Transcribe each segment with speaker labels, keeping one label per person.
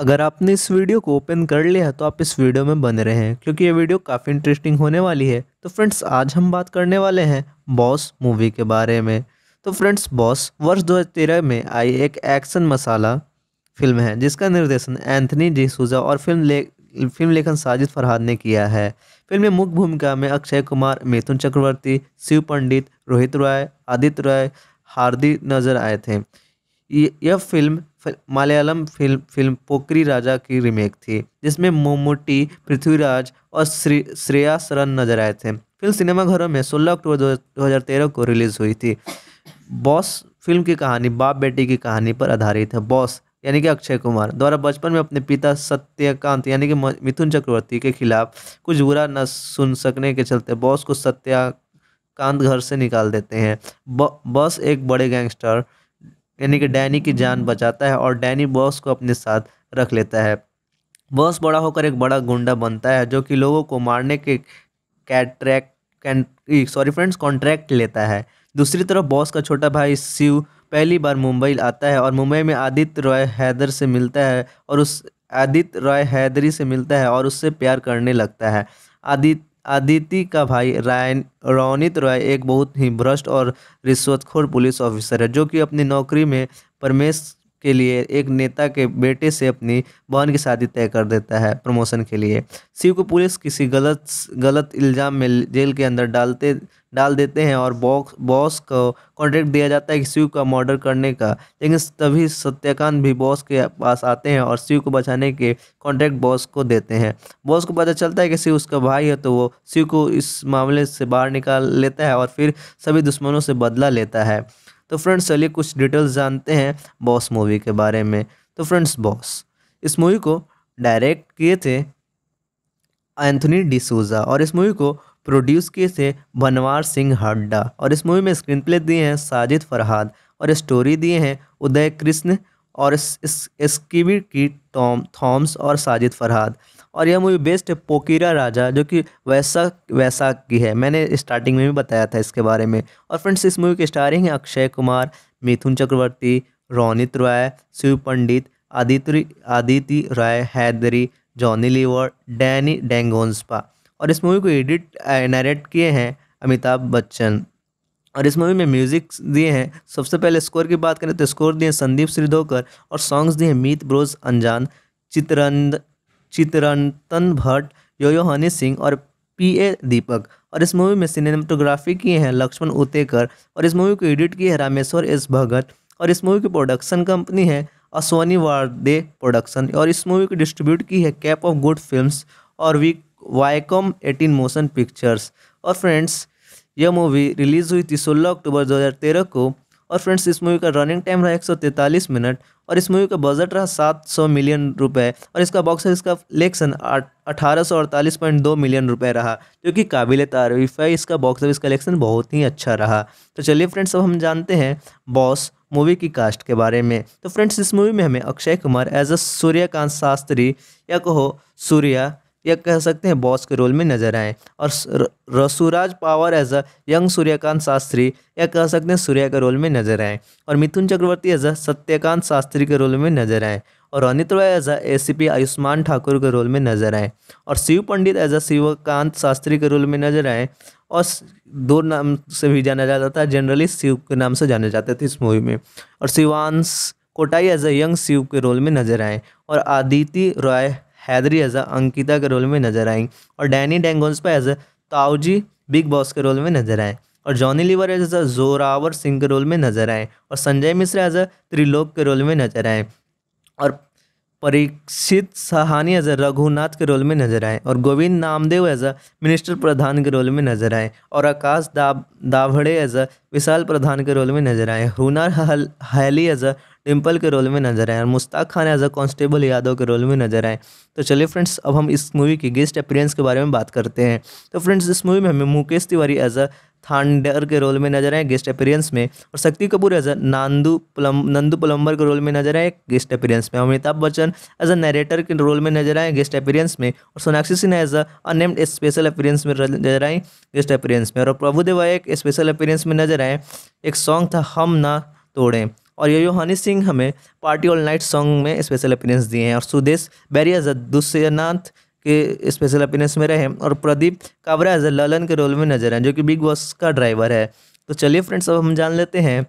Speaker 1: अगर आपने इस वीडियो को ओपन कर लिया तो आप इस वीडियो में बन रहे हैं क्योंकि ये वीडियो काफ़ी इंटरेस्टिंग होने वाली है तो फ्रेंड्स आज हम बात करने वाले हैं बॉस मूवी के बारे में तो फ्रेंड्स बॉस वर्ष 2013 में आई एक एक्शन मसाला फिल्म है जिसका निर्देशन एंथनी जी सूजा और फिल्म ले फिल्म लेखन साजिद फरहाद ने किया है फिल्म में मुख्य भूमिका में अक्षय कुमार मिथुन चक्रवर्ती शिव पंडित रोहित रॉय आदित्य रॉय हार्दी नजर आए थे यह फिल्म मलयालम फिल्म फिल्म पोकरी राजा की रीमेक थी जिसमें मोमोटी पृथ्वीराज और श्री श्रेया सरन नजर आए थे फिल्म सिनेमाघरों में 16 अक्टूबर 2013 को रिलीज हुई थी बॉस फिल्म की कहानी बाप बेटी की कहानी पर आधारित है बॉस यानी कि अक्षय कुमार द्वारा बचपन में अपने पिता सत्यकांत यानी कि मिथुन चक्रवर्ती के खिलाफ कुछ बुरा न सुन सकने के चलते बॉस को सत्याकांत घर से निकाल देते हैं बॉस एक बड़े गैंगस्टर यानी कि डैनी की जान बचाता है और डैनी बॉस को अपने साथ रख लेता है बॉस बड़ा होकर एक बड़ा गुंडा बनता है जो कि लोगों को मारने के कैट्रैक्ट सॉरी फ्रेंड्स कॉन्ट्रैक्ट लेता है दूसरी तरफ बॉस का छोटा भाई शिव पहली बार मुंबई आता है और मुंबई में आदित्य रॉय हैदर से मिलता है और उस आदित्य रॉय हैदरी से मिलता है और उससे प्यार करने लगता है आदित्य आदिति का भाई रायन रौनित रॉय एक बहुत ही भ्रष्ट और रिश्वतखोर पुलिस ऑफिसर है जो कि अपनी नौकरी में परमेश के लिए एक नेता के बेटे से अपनी बहन की शादी तय कर देता है प्रमोशन के लिए शिव को पुलिस किसी गलत गलत इल्ज़ाम में जेल के अंदर डालते डाल देते हैं और बॉक्स बॉस को कॉन्ट्रैक्ट दिया जाता है कि शिव का मर्डर करने का लेकिन तभी सत्यकांत भी बॉस के पास आते हैं और शिव को बचाने के कॉन्ट्रैक्ट बॉस को देते हैं बॉस को पता चलता है कि शिव उसका भाई है तो वो शिव को इस मामले से बाहर निकाल लेता है और फिर सभी दुश्मनों से बदला लेता है तो फ्रेंड्स चलिए कुछ डिटेल्स जानते हैं बॉस मूवी के बारे में तो फ्रेंड्स बॉस इस मूवी को डायरेक्ट किए थे एंथनी डिसूजा और इस मूवी को प्रोड्यूस किए थे बनवार सिंह हड्डा और इस मूवी में स्क्रीन प्ले दिए हैं साजिद फरहाद और स्टोरी दिए हैं उदय कृष्ण और इस, इस, इसकी की टॉम थॉम्स और साजिद फरहाद और यह मूवी बेस्ट है पोकीरा राजा जो कि वैसा वैसा की है मैंने स्टार्टिंग में भी बताया था इसके बारे में और फ्रेंड्स इस मूवी के स्टारिंग हैं अक्षय कुमार मिथुन चक्रवर्ती रोनित रॉय शिव पंडित आदित्य आदिति राय Hydari Johnny liver Danny Denzongpa और इस मूवी को एडिट नरेट किए हैं अमिताभ बच्चन और इस मूवी में म्यूजिक दिए हैं सबसे पहले स्कोर की बात करें तो स्कोर दिए संदीप श्रीधोकर और सॉन्ग्स दिए मीत ब्रोज अनजान चित्रंद चित्रंतन भट्ट योयो हनी सिंह और पी ए दीपक और इस मूवी में सिनेमाटोग्राफी किए हैं लक्ष्मण उतेकर और इस मूवी को एडिट किए हैं रामेश्वर एस भगत और इस मूवी की प्रोडक्शन कंपनी है असवानी वारदे प्रोडक्शन और इस मूवी को डिस्ट्रीब्यूट की है कैप ऑफ गुड फिल्म्स और we Viacom eighteen motion pictures और फ्रेंड्स यह मूवी रिलीज़ हुई थी सोलह अक्टूबर तेरह को और फ्रेंड्स इस मूवी का रनिंग टाइम रहा एक मिनट और इस मूवी का बजट रहा सात सौ मिलियन रुपए और इसका बॉक्स ऑफिस का कलेक्शन अठारह मिलियन रुपए रहा जो कि काबिल तारीफ है इसका बॉक्स ऑफिस कलेक्शन बहुत ही अच्छा रहा तो चलिए फ्रेंड्स अब हम जानते हैं बॉस मूवी की कास्ट के बारे में तो फ्रेंड्स इस मूवी में हमें अक्षय कुमार एज अ सूर्यकांत शास्त्री या कहो सूर्या या कह सकते हैं बॉस के रोल में नजर आए और रसूराज power as a young Suryakant Shastri या कह सकते हैं सूर्या के रोल में नजर आए और मिथुन चक्रवर्ती एज अ सत्यकांत शास्त्री के रोल में नजर आए और अनित रॉय एज अ ए आयुष्मान ठाकुर के रोल में नजर आए और शिव पंडित एज अ शिवकांत शास्त्री के रोल में नजर आए और दो नाम से भी जाना जाता था जनरली शिव के नाम से जाने जाते थे इस मूवी में और Shivansh कोटाई as a young Shiv के रोल में नजर आए और आदिति रॉय हैदरी एज अंकिता के रोल में नजर आएंगी और डैनी पर एज ताऊजी बिग बॉस के रोल में नजर आएँ और जॉनी लीवर एज अ जोरावर सिंह के रोल में नजर आए और संजय मिश्रा एज अ त्रिलोक के रोल में नजर आए और परीक्षित सहानी एज अ रघुनाथ के रोल में नजर आए और Govind Namdev as a minister Pradhan के रोल में नजर आए और आकाश दाभड़े एज अ विशाल प्रधान के रोल में नजर आए हुनर हल हैली एज अ डिम्पल के रोल में नजर आए और Mushtaq Khan as a constable Yadav के रोल में नजर आए तो चलिए फ्रेंड्स अब हम इस मूवी के गेस्ट अपीरेंस के बारे में बात करते हैं तो फ्रेंड्स इस मूवी में हमें मुकेश तिवारी एज अ थांडर के रोल में नजर आए गेस्ट अपीरियंस में और Shakti Kapoor as a Nandu plum Nandu plumber के रोल में नजर आए गेस्ट अपीरियंस में Amitabh Bachchan as a narrator के रोल में नजर आए गेस्ट अपीरियंस में और Sonakshi Sinha as a unnamed special appearance में नजर आए गेस्ट अपीरियंस में और प्रभु देवा एक स्पेशल अपीरियंस में नजर आए एक सॉन्ग था हम ना तोड़ें और ये हनी सिंह हमें पार्टी ऑल नाइट सॉन्ग में स्पेशल अपीरेंस दिए हैं और सुदेश बैरिया दुष्यनाथ के स्पेशल अपीरेंस में रहे और प्रदीप कावरा ललन के रोल में नजर आए जो कि बिग बॉस का ड्राइवर है तो चलिए फ्रेंड्स अब हम जान लेते हैं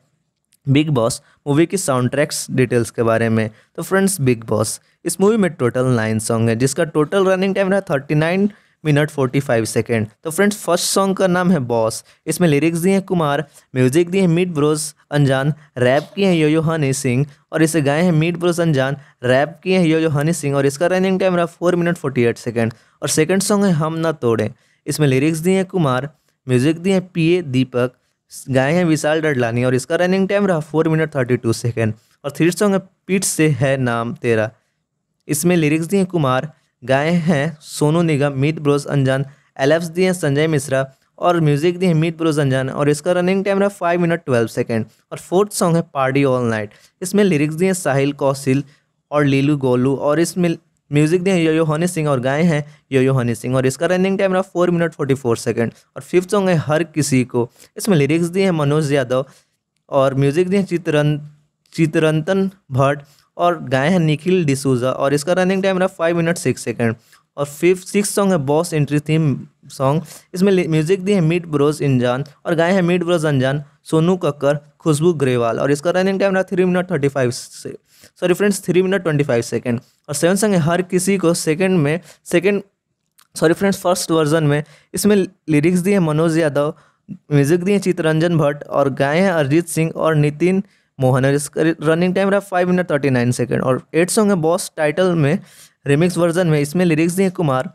Speaker 1: बिग बॉस मूवी की साउंड ट्रैक्स डिटेल्स के बारे में तो फ्रेंड्स बिग बॉस इस मूवी में टोटल नाइन सॉन्ग है जिसका टोटल रनिंग टाइम रहा thirty nine minute forty five second तो फ्रेंड्स फर्स्ट सॉन्ग का नाम है बॉस इसमें लिरिक्स दिए हैं कुमार म्यूजिक दिए हैं मीट ब्रोस अनजान रैप किए हैं यो यो हनी सिंह और इसे गाए हैं मीट ब्रोस अनजान रैप किए हैं यो यो हनी सिंह और इसका रनिंग टाइम रहा four minute forty eight second और सेकेंड सॉन्ग है हम ना तोड़े इसमें लिरिक्स दिए हैं कुमार म्यूजिक दिए हैं पी ए दीपक गाए हैं विशाल डडलानी और इसका रनिंग टाइम रहा four minute thirty two second और थर्ड सॉन्ग है पीठ से है नाम तेरा इसमें लिरिक्स दिए कुमार गाए हैं सोनू निगम मीत ब्रोज अंजान एलेप्स दिए हैं संजय मिश्रा और म्यूजिक दिए हैं मीत ब्रोज अंजान और इसका रनिंग टाइम रहा फाइव मिनट ट्वेल्व सेकेंड और फोर्थ सॉन्ग है पार्टी ऑल नाइट इसमें लिरिक्स दिए हैं साहिल कौशिल और लीलू गोलू और इसमें म्यूजिक दिए हैं यो हनी सिंह और गाए हैं यो यो हनी सिंह और इसका रनिंग टाइम रहा four minute forty four second और फिफ्थ सॉन्ग है हर किसी को इसमें लिरिक्स दिए हैं मनोज यादव और म्यूजिक दिए चित्रन चित्रंतन भट्ट और गाए हैं निखिल डिसूजा और इसका रनिंग टाइम रहा फाइव मिनट सिक्स सेकेंड और फिफ्थ सिक्स सॉन्ग है बॉस एंट्री थीम सॉन्ग इसमें म्यूजिक दी है मीट ब्रोज इंजान और गाए हैं मीट ब्रोज अनजान सोनू कक्कर खुशबू ग्रेवाल और इसका रनिंग टाइम रहा थ्री मिनट थर्टी फाइव से sorry friends three minute twenty five second और सेवन सॉन्ग है हर किसी को सेकेंड में second sorry friends first version में इसमें लिरिक्स दिए मनोज यादव म्यूजिक दिए चित्तरंजन भट्ट और गाए हैं अरिजीत सिंह और नितिन मोहन और इसका रनिंग टाइम रहा five minute thirty nine second और एट सॉन्ग है बॉस टाइटल में रिमिक्स वर्जन में इसमें लिरिक्स दिए कुमार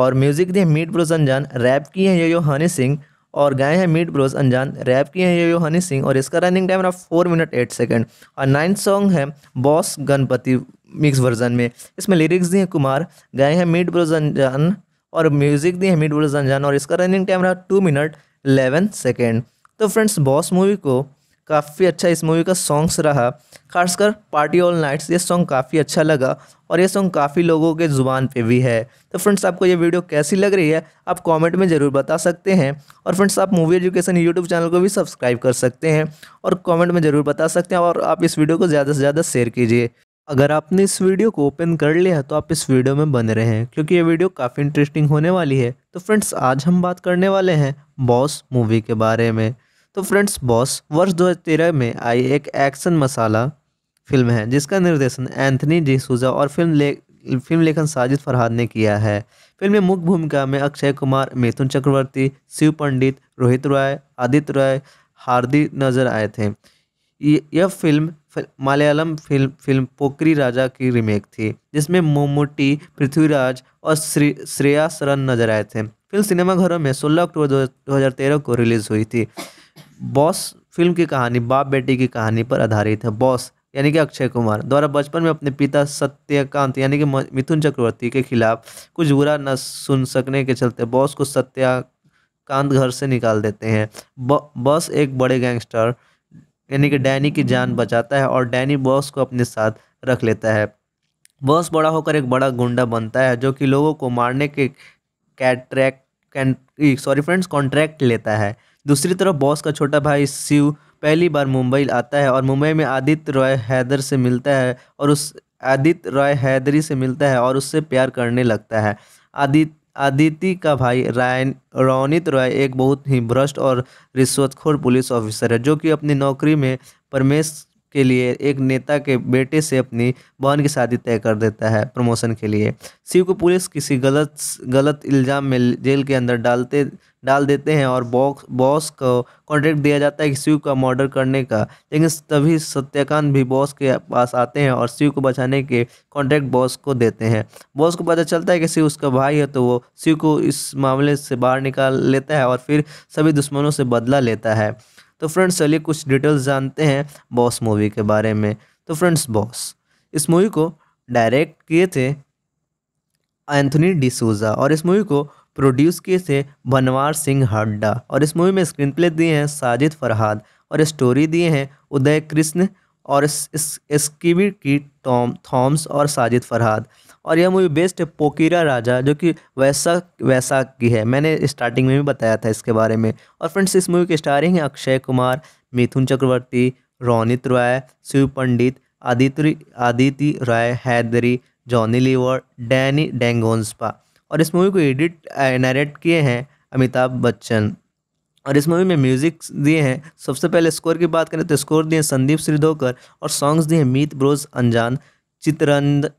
Speaker 1: और म्यूजिक दिए मीट ब्रोज अनजान रैप की हैं ये यो हनी सिंह और गाए हैं मीट ब्रोज अनजान रैप की हैं ये यो हनी सिंह और इसका रनिंग टाइम रहा फोर मिनट एट सेकेंड और नाइन्थ सॉन्ग है बॉस गणपति मिक्स वर्जन में इसमें लिरिक्स दिए कुमार गाए हैं मीट ब्रोज अनजान और म्यूजिक दिए हैं मीट ब्रोज अनजान और इसका रनिंग टाइम रहा टू मिनट एलेवन सेकेंड तो फ्रेंड्स बॉस मूवी को काफ़ी अच्छा इस मूवी का सॉन्ग्स रहा खासकर पार्टी ऑल नाइट्स ये सॉन्ग काफ़ी अच्छा लगा और ये सॉन्ग काफ़ी लोगों के ज़ुबान पे भी है तो फ्रेंड्स आपको ये वीडियो कैसी लग रही है आप कमेंट में ज़रूर बता सकते हैं और फ्रेंड्स आप मूवी एजुकेशन यूट्यूब चैनल को भी सब्सक्राइब कर सकते हैं और कॉमेंट में ज़रूर बता सकते हैं और आप इस वीडियो को ज़्यादा से ज़्यादा शेयर कीजिए अगर आपने इस वीडियो को ओपन कर लिया तो आप इस वीडियो में बने रहें क्योंकि ये वीडियो काफ़ी इंटरेस्टिंग होने वाली है तो फ्रेंड्स आज हम बात करने वाले हैं बॉस मूवी के बारे में तो फ्रेंड्स बॉस वर्ष 2013 में आई एक एक्शन मसाला फिल्म है जिसका निर्देशन एंथनी डिसूजा और फिल्म ले फिल्म लेखन साजिद फरहाद ने किया है फिल्म में मुख्य भूमिका में अक्षय कुमार मिथुन चक्रवर्ती शिव पंडित रोहित रॉय आदित्य राय हार्दी नजर आए थे यह फिल्म मलयालम फिल्म फिल्म पोकरी राजा की रीमेक थी जिसमें मोमोटी पृथ्वीराज और श्री श्रेया सरन नजर आए थे फिल्म सिनेमाघरों में 16 अक्टूबर 2013 को रिलीज़ हुई थी बॉस फिल्म की कहानी बाप बेटी की कहानी पर आधारित है बॉस यानी कि अक्षय कुमार द्वारा बचपन में अपने पिता सत्यकांत यानी कि मिथुन चक्रवर्ती के खिलाफ कुछ बुरा न सुन सकने के चलते बॉस को सत्याकांत घर से निकाल देते हैं बॉस एक बड़े गैंगस्टर यानी कि डैनी की जान बचाता है और डैनी बॉस को अपने साथ रख लेता है बॉस बड़ा होकर एक बड़ा गुंडा बनता है जो कि लोगों को मारने के कैट्रैक सॉरी फ्रेंड्स कॉन्ट्रैक्ट लेता है दूसरी तरफ बॉस का छोटा भाई शिव पहली बार मुंबई आता है और मुंबई में आदित्य रॉय हैदर से मिलता है और उस आदित्य रॉय हैदरी से मिलता है और उससे प्यार करने लगता है आदित्य आदिति का भाई रायन रौनित रॉय एक बहुत ही भ्रष्ट और रिश्वतखोर पुलिस ऑफिसर है जो कि अपनी नौकरी में परमेश के लिए एक नेता के बेटे से अपनी बहन की शादी तय कर देता है प्रमोशन के लिए शिव को पुलिस किसी गलत गलत इल्ज़ाम में जेल के अंदर डालते डाल देते हैं और बॉक्स बॉस को कॉन्ट्रैक्ट दिया जाता है कि शिव का मर्डर करने का लेकिन तभी सत्याकांत भी बॉस के पास आते हैं और शिव को बचाने के कॉन्ट्रैक्ट बॉस को देते हैं बॉस को पता चलता है कि शिव उसका भाई है तो वो शिव को इस मामले से बाहर निकाल लेता है और फिर सभी दुश्मनों से बदला लेता है तो फ्रेंड्स चलिए कुछ डिटेल्स जानते हैं बॉस मूवी के बारे में तो फ्रेंड्स बॉस इस मूवी को डायरेक्ट किए थे एंथनी डिसूजा और इस मूवी को प्रोड्यूस किए थे बनवार सिंह हड्डा और इस मूवी में स्क्रीन प्ले दिए हैं साजिद फरहाद और स्टोरी दिए हैं उदय कृष्ण और स्कीवी की टॉम थॉम्स और साजिद फरहाद और यह मूवी बेस्ट है पोकीरा राजा जो कि वैसा वैसा की है मैंने स्टार्टिंग में भी बताया था इसके बारे में और फ्रेंड्स इस मूवी की स्टारिंग है Akshay Kumar Mithun Chakraborty Ronit Roy Shiv Pandit Aditya Aditi Roy Hydari Johnny liver Danny Denzongpa और इस मूवी को एडिट डायरेक्ट किए हैं अमिताभ बच्चन और इस मूवी में म्यूजिक दिए हैं सबसे पहले स्कोर की बात करें तो स्कोर दिए संदीप श्रीधोकर और सॉन्ग्स दिए हैं मीत ब्रोज अनजान चित्रंद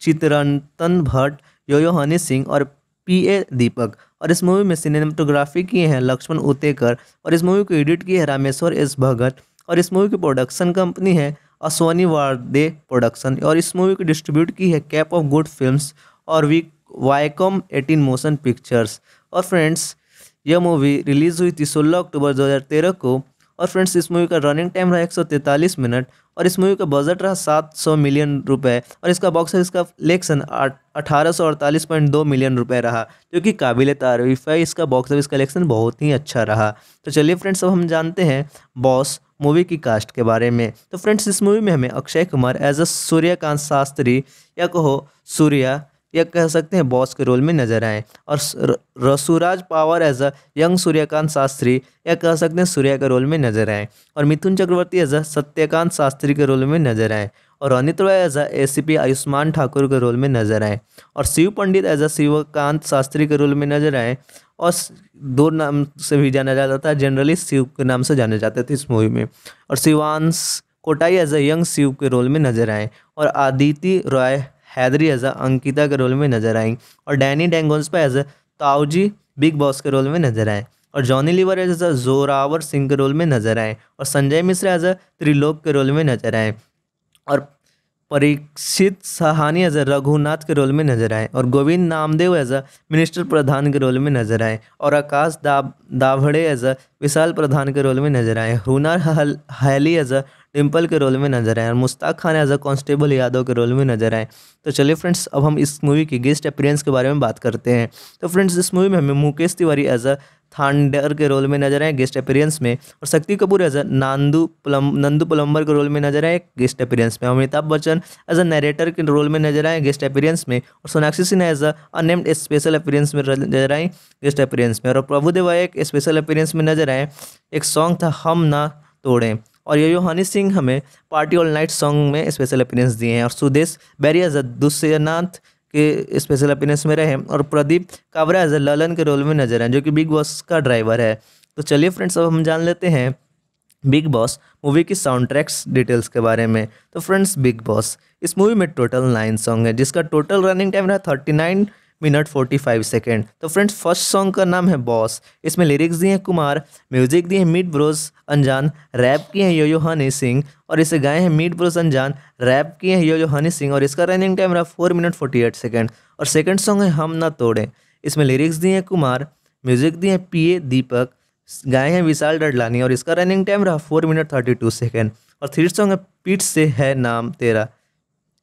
Speaker 1: चित्रंतन भट्ट योयो हनी सिंह और पी ए दीपक और इस मूवी में सिनेमाटोग्राफी किए हैं लक्ष्मण उतेकर और इस मूवी को एडिट किए हैं रामेश्वर एस भगत और इस मूवी की प्रोडक्शन कंपनी है अश्वनी वारदे प्रोडक्शन और इस मूवी को डिस्ट्रीब्यूट की है कैप ऑफ गुड फिल्म्स और week Viacom eighteen motion pictures और फ्रेंड्स यह मूवी रिलीज़ हुई थी 16 अक्टूबर 2013 को और फ्रेंड्स इस मूवी का रनिंग टाइम रहा एक मिनट और इस मूवी का बजट रहा 700 मिलियन रुपए और इसका बॉक्स ऑफिस का कलेक्शन अठारह मिलियन रुपए रहा जो कि काबिल तारीफ है इसका बॉक्स ऑफिस कलेक्शन बहुत ही अच्छा रहा तो चलिए फ्रेंड्स अब हम जानते हैं बॉस मूवी की कास्ट के बारे में तो फ्रेंड्स इस मूवी में हमें अक्षय कुमार एज अ सूर्यकांत शास्त्री या कहो सूर्या या कह सकते हैं बॉस के रोल में नजर आए और रसूराज power as a young Suryakant Shastri या कह सकते हैं सूर्या के रोल में नजर आए और मिथुन चक्रवर्ती एज अ सत्यकांत शास्त्री के रोल में नजर आए और Anit Roy as a S Ayushman Thakur के रोल में नजर आए और शिव पंडित एज अ शिवकांत शास्त्री के रोल में नजर आए और दो नाम से भी जाना जाता था जनरली शिव के नाम से जाने जाते थे इस मूवी में और Shivansh कोटाई as a young Shiv के रोल में नजर आए और आदिति रॉय हैदरी एज अंकिता के रोल में नजर आई और डैनी पर एज ताऊजी बिग बॉस के रोल में नजर आए और Johnny liver as a Zorawar Singh के रोल में नजर आए और संजय मिश्रा एज अ त्रिलोक के रोल में नजर आए और परीक्षित सहानी एज अ रघुनाथ के रोल में नजर आए और Govind Namdev as a minister Pradhan के रोल में नजर आए और आकाश दाभड़े एज अ विशाल प्रधान के रोल में नजर आए हुनर हैली एज अ डिम्पल के रोल में नजर आए और Mushtaq Khan as a constable Yadav के रोल में नजर आए तो चलिए फ्रेंड्स अब हम इस मूवी के गेस्ट अपीरेंस के बारे में बात करते हैं तो फ्रेंड्स इस मूवी में हमें मुकेश तिवारी एज अ थांडर के रोल में नजर आए गेस्ट अपीरियंस में और Shakti Kapoor as a Nandu plum Nandu plumber के रोल में नजर आए गेस्ट अपीरियंस में Amitabh Bachchan as a narrator के रोल में नजर आए गेस्ट अपीरियंस में और Sonakshi Sinha as a unnamed special appearance में नजर आए गेस्ट अपीरियंस में और प्रभुदेवा एक स्पेशल अपीरियंस में नजर आए एक सॉन्ग था हम ना तोड़ें और ये हनी सिंह हमें पार्टी ऑल नाइट सॉन्ग में स्पेशल अपीरेंस दिए हैं और सुदेश बैरिया दुष्यनाथ के स्पेशल अपीरेंस में रहे और प्रदीप कावरा एज ललन के रोल में नजर आए जो कि बिग बॉस का ड्राइवर है तो चलिए फ्रेंड्स अब हम जान लेते हैं बिग बॉस मूवी की साउंड ट्रैक्स डिटेल्स के बारे में तो फ्रेंड्स बिग बॉस इस मूवी में टोटल नाइन सॉन्ग है जिसका टोटल रनिंग टाइम रहा thirty nine minute forty five second तो फ्रेंड्स फर्स्ट सॉन्ग का नाम है बॉस इसमें लिरिक्स दिए हैं कुमार म्यूजिक दिए हैं मीट ब्रोस अनजान रैप किए हैं यो यो हनी सिंह और इसे गाए हैं मीट ब्रोस अनजान रैप किए हैं यो यो हनी सिंह और इसका रनिंग टाइम रहा four minute forty eight second और सेकेंड सॉन्ग है हम ना तोड़ें इसमें लिरिक्स दिए हैं कुमार म्यूजिक दिए हैं पी ए दीपक गाए हैं विशाल डडलानी और इसका रनिंग टाइम रहा four minute thirty two second और थर्ड सॉन्ग है पीठ से है नाम तेरा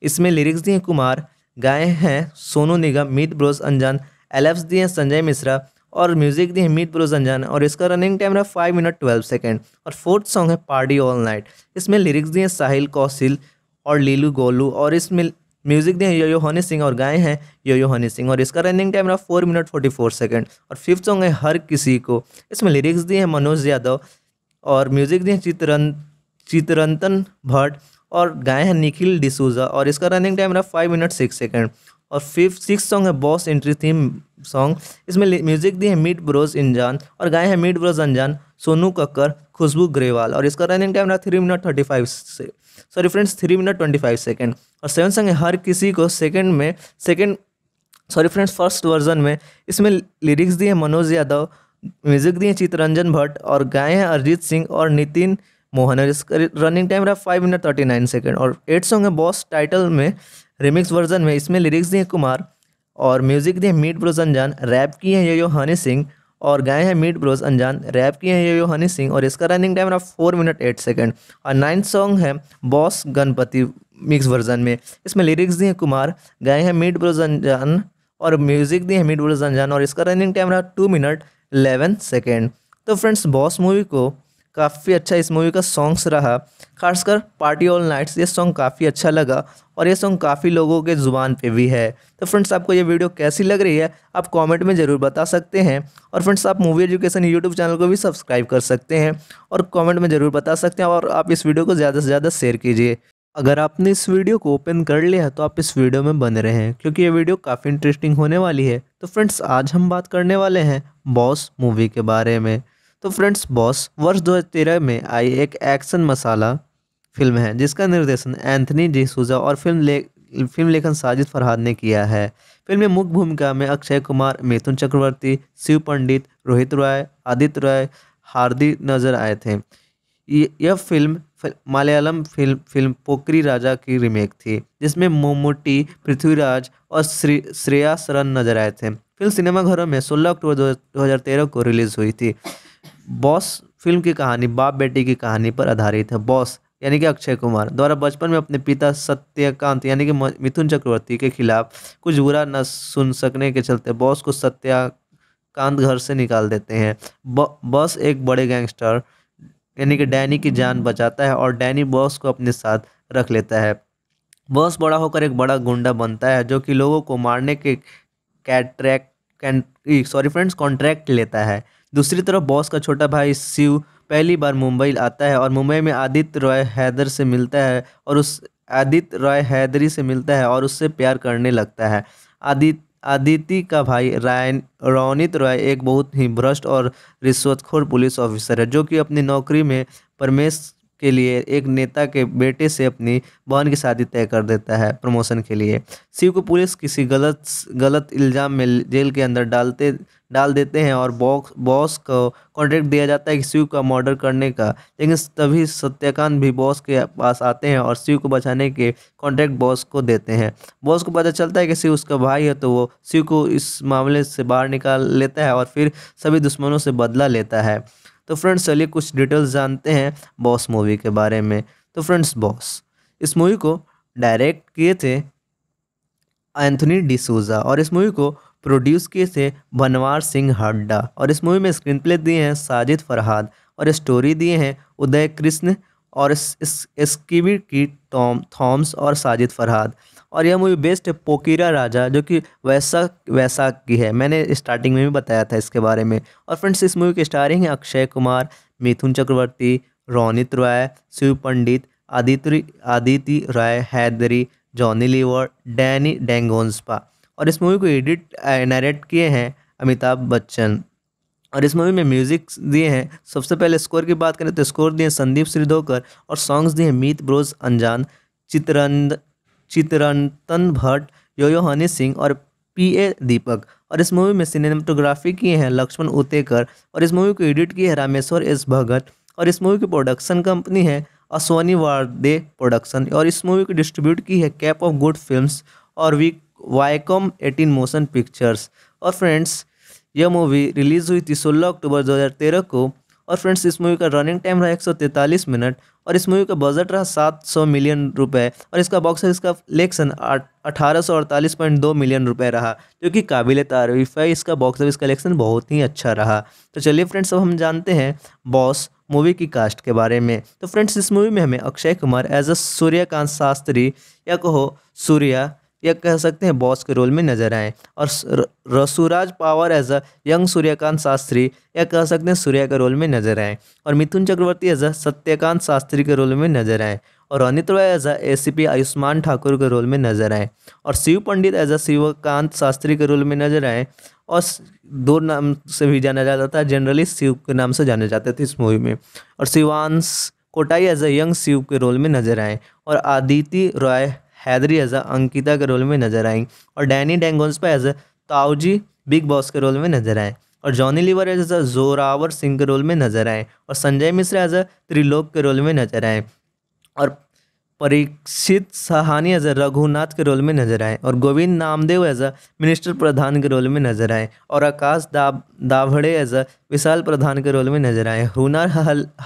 Speaker 1: इसमें लिरिक्स दिए कुमार गाए हैं सोनू निगम मीत ब्रोस अनजान एलेप्स दिए हैं संजय मिश्रा और म्यूजिक दिए हैं मीत ब्रोस अनजान और इसका रनिंग टाइम रहा फाइव मिनट ट्वेल्व सेकेंड और फोर्थ सॉन्ग है पार्टी ऑल नाइट इसमें लिरिक्स दिए हैं साहिल कौशिल और लीलू गोलू और इसमें म्यूजिक दिए यो यो हनी सिंह और गाए हैं यो यो हनी सिंह और इसका रनिंग टाइम रहा four minute forty four second और फिफ्थ सॉन्ग है हर किसी को इसमें लिरिक्स दिए हैं मनोज यादव और म्यूजिक दिए चित्रन चित्रंतन भट्ट और गाए हैं निखिल डिसूजा और इसका रनिंग टाइम रहा फाइव मिनट सिक्स सेकेंड और फिफ्थ सिक्स सॉन्ग है बॉस एंट्री थीम सॉन्ग इसमें म्यूजिक दी है मीट ब्रोज इंजान और गाए हैं मीट ब्रोज अनजान सोनू कक्कर खुशबू ग्रेवाल और इसका रनिंग टाइम रहा थ्री मिनट थर्टी फाइव से sorry friends three minute twenty five second और सेवन सॉन्ग है हर किसी को सेकेंड में second sorry friends first version में इसमें लिरिक्स दिए हैं मनोज यादव म्यूजिक दिए चित्तरंजन भट्ट और गाए हैं अरिजीत सिंह और नितिन मोहन और इसका रनिंग टाइम रहा five minute thirty nine second और एट सॉन्ग है बॉस टाइटल में रिमिक्स वर्जन में इसमें लिरिक्स दिए कुमार और म्यूजिक दिए मीट ब्रोज अनजान रैप किए हैं ये यो हनी सिंह और गाए हैं मीट ब्रोज अनजान रैप किए हैं ये यो हनी सिंह और इसका रनिंग टाइम रहा फोर मिनट एट सेकेंड और नाइन्थ सॉन्ग है बॉस गणपति मिक्स वर्जन में इसमें लिरिक्स दिए कुमार गाए हैं मीट ब्रोज अनजान और म्यूजिक दिए हैं मीट ब्रोज अनजान और इसका रनिंग टाइम रहा टू मिनट एलेवन सेकेंड तो फ्रेंड्स बॉस मूवी को काफ़ी अच्छा इस मूवी का सॉन्ग्स रहा खासकर पार्टी ऑल नाइट्स ये सॉन्ग काफ़ी अच्छा लगा और ये सॉन्ग काफ़ी लोगों के ज़ुबान पे भी है तो फ्रेंड्स आपको ये वीडियो कैसी लग रही है आप कमेंट में ज़रूर बता सकते हैं और फ्रेंड्स आप मूवी एजुकेशन यूट्यूब चैनल को भी सब्सक्राइब कर सकते हैं और कॉमेंट में ज़रूर बता सकते हैं और आप इस वीडियो को ज़्यादा से ज़्यादा शेयर कीजिए अगर आपने इस वीडियो को ओपन कर लिया है तो आप इस वीडियो में बन रहे हैं क्योंकि ये वीडियो काफ़ी इंटरेस्टिंग होने वाली है तो फ्रेंड्स आज हम बात करने वाले हैं बॉस मूवी के बारे में तो फ्रेंड्स बॉस वर्ष 2013 में आई एक एक्शन मसाला फिल्म है जिसका निर्देशन एंथनी डिसूजा और फिल्म ले फिल्म लेखन साजिद फरहाद ने किया है फिल्म में मुख्य भूमिका में अक्षय कुमार मिथुन चक्रवर्ती शिव पंडित रोहित रॉय आदित्य रॉय हार्दिक नजर आए थे यह फिल्म मलयालम फिल्म फिल्म पोकरी राजा की रीमेक थी जिसमें मोमोटी पृथ्वीराज और श्री श्रेया सरन नजर आए थे फिल्म सिनेमाघरों में 16 अक्टूबर 2013 को रिलीज़ हुई थी बॉस फिल्म की कहानी बाप बेटी की कहानी पर आधारित है बॉस यानी कि अक्षय कुमार द्वारा बचपन में अपने पिता सत्याकांत यानी कि मिथुन चक्रवर्ती के खिलाफ कुछ बुरा न सुन सकने के चलते बॉस को सत्याकांत घर से निकाल देते हैं बॉस एक बड़े गैंगस्टर यानी कि डैनी की जान बचाता है और डैनी बॉस को अपने साथ रख लेता है बॉस बड़ा होकर एक बड़ा गुंडा बनता है जो कि लोगों को मारने के कैट्रैक सॉरी फ्रेंड्स कॉन्ट्रैक्ट लेता है दूसरी तरफ बॉस का छोटा भाई शिव पहली बार मुंबई आता है और मुंबई में आदित्य रॉय हैदर से मिलता है और उस आदित्य रॉय हैदरी से मिलता है और उससे प्यार करने लगता है आदित्य आदिति का भाई रायन रौनित रॉय एक बहुत ही भ्रष्ट और रिश्वतखोर पुलिस ऑफिसर है जो कि अपनी नौकरी में परमेश के लिए एक नेता के बेटे से अपनी बहन की शादी तय कर देता है प्रमोशन के लिए शिव को पुलिस किसी गलत गलत इल्ज़ाम में जेल के अंदर डालते डाल देते हैं और बॉक्स बॉस को कॉन्ट्रैक्ट दिया जाता है कि शिव का मर्डर करने का लेकिन तभी सत्यकांत भी बॉस के पास आते हैं और शिव को बचाने के कॉन्ट्रैक्ट बॉस को देते हैं बॉस को पता चलता है कि शिव उसका भाई है तो वो शिव को इस मामले से बाहर निकाल लेता है और फिर सभी दुश्मनों से बदला लेता है तो फ्रेंड्स चलिए कुछ डिटेल्स जानते हैं बॉस मूवी के बारे में तो फ्रेंड्स बॉस इस मूवी को डायरेक्ट किए थे एंथनी डिसूजा और इस मूवी को प्रोड्यूस किए थे बनवार सिंह हड्डा और इस मूवी में स्क्रीन प्ले दिए हैं साजिद फरहाद और स्टोरी दिए हैं उदय कृष्ण और इसकी की टॉम थॉम्स और साजिद फरहाद और यह मूवी बेस्ट है पोकीरा राजा जो कि वैसा वैसा की है मैंने स्टार्टिंग में भी बताया था इसके बारे में और फ्रेंड्स इस मूवी के स्टारिंग हैं अक्षय कुमार मिथुन चक्रवर्ती रोनित रॉय शिव पंडित आदित्य आदिति राय Hydari Johnny liver Danny Denzongpa और इस मूवी को एडिट डायरेक्ट किए हैं अमिताभ बच्चन और इस मूवी में म्यूजिक दिए हैं सबसे पहले स्कोर की बात करें तो स्कोर दिए संदीप श्रीधोकर और सॉन्ग्स दिए मीत ब्रोज अनजान चित्रंद चित्रंतन भट्ट योयो हनी सिंह और पी ए दीपक और इस मूवी में सिनेमाटोग्राफी किए हैं लक्ष्मण उतेकर और इस मूवी को एडिट किए हैं रामेश्वर एस भगत और इस मूवी की प्रोडक्शन कंपनी है अश्वनी वारदे प्रोडक्शन और इस मूवी को डिस्ट्रीब्यूट की है कैप ऑफ गुड फिल्म्स और we Viacom eighteen motion pictures और फ्रेंड्स यह मूवी रिलीज़ हुई थी 16 अक्टूबर 2013 को और फ्रेंड्स इस मूवी का रनिंग टाइम रहा एक मिनट और इस मूवी का बजट रहा 700 मिलियन रुपए और इसका बॉक्स ऑफिस का कलेक्शन अठारह मिलियन रुपए रहा जो कि काबिल तारीफ है इसका बॉक्स ऑफिस कलेक्शन बहुत ही अच्छा रहा तो चलिए फ्रेंड्स अब हम जानते हैं बॉस मूवी की कास्ट के बारे में तो फ्रेंड्स इस मूवी में हमें अक्षय कुमार एज अ सूर्यकांत शास्त्री या कहो सूर्या या कह सकते हैं बॉस के रोल में नजर आए और रसूराज power as a young Suryakant Shastri या कह सकते हैं सूर्या के रोल में नजर आए और मिथुन चक्रवर्ती एज अ सत्यकांत शास्त्री के रोल में नजर आए और अनित रॉय एज अ ए आयुष्मान ठाकुर के रोल में नजर आए और शिव पंडित एज अ शिवकांत शास्त्री के रोल में नजर आए और दो नाम से भी जाना जाता था जनरली शिव के नाम से जाने जाते थे इस मूवी में और Shivansh कोटाई as a young Shiv के रोल में नजर आए और आदिति रॉय हैदरी एज अंकिता के रोल में नजर आई और Danny Denzongpa as Tauji big boss के रोल में नजर आए और जॉनी लीवर एज अ जोरावर सिंह के रोल में नजर आए और संजय मिश्रा एज अ त्रिलोक के रोल में नजर आए और परीक्षित सहानी एज अ रघुनाथ के रोल में नजर आए और Govind Namdev as a minister Pradhan के रोल में नजर आए और आकाश दाभड़े एज अ विशाल प्रधान के रोल में नजर आए हुनर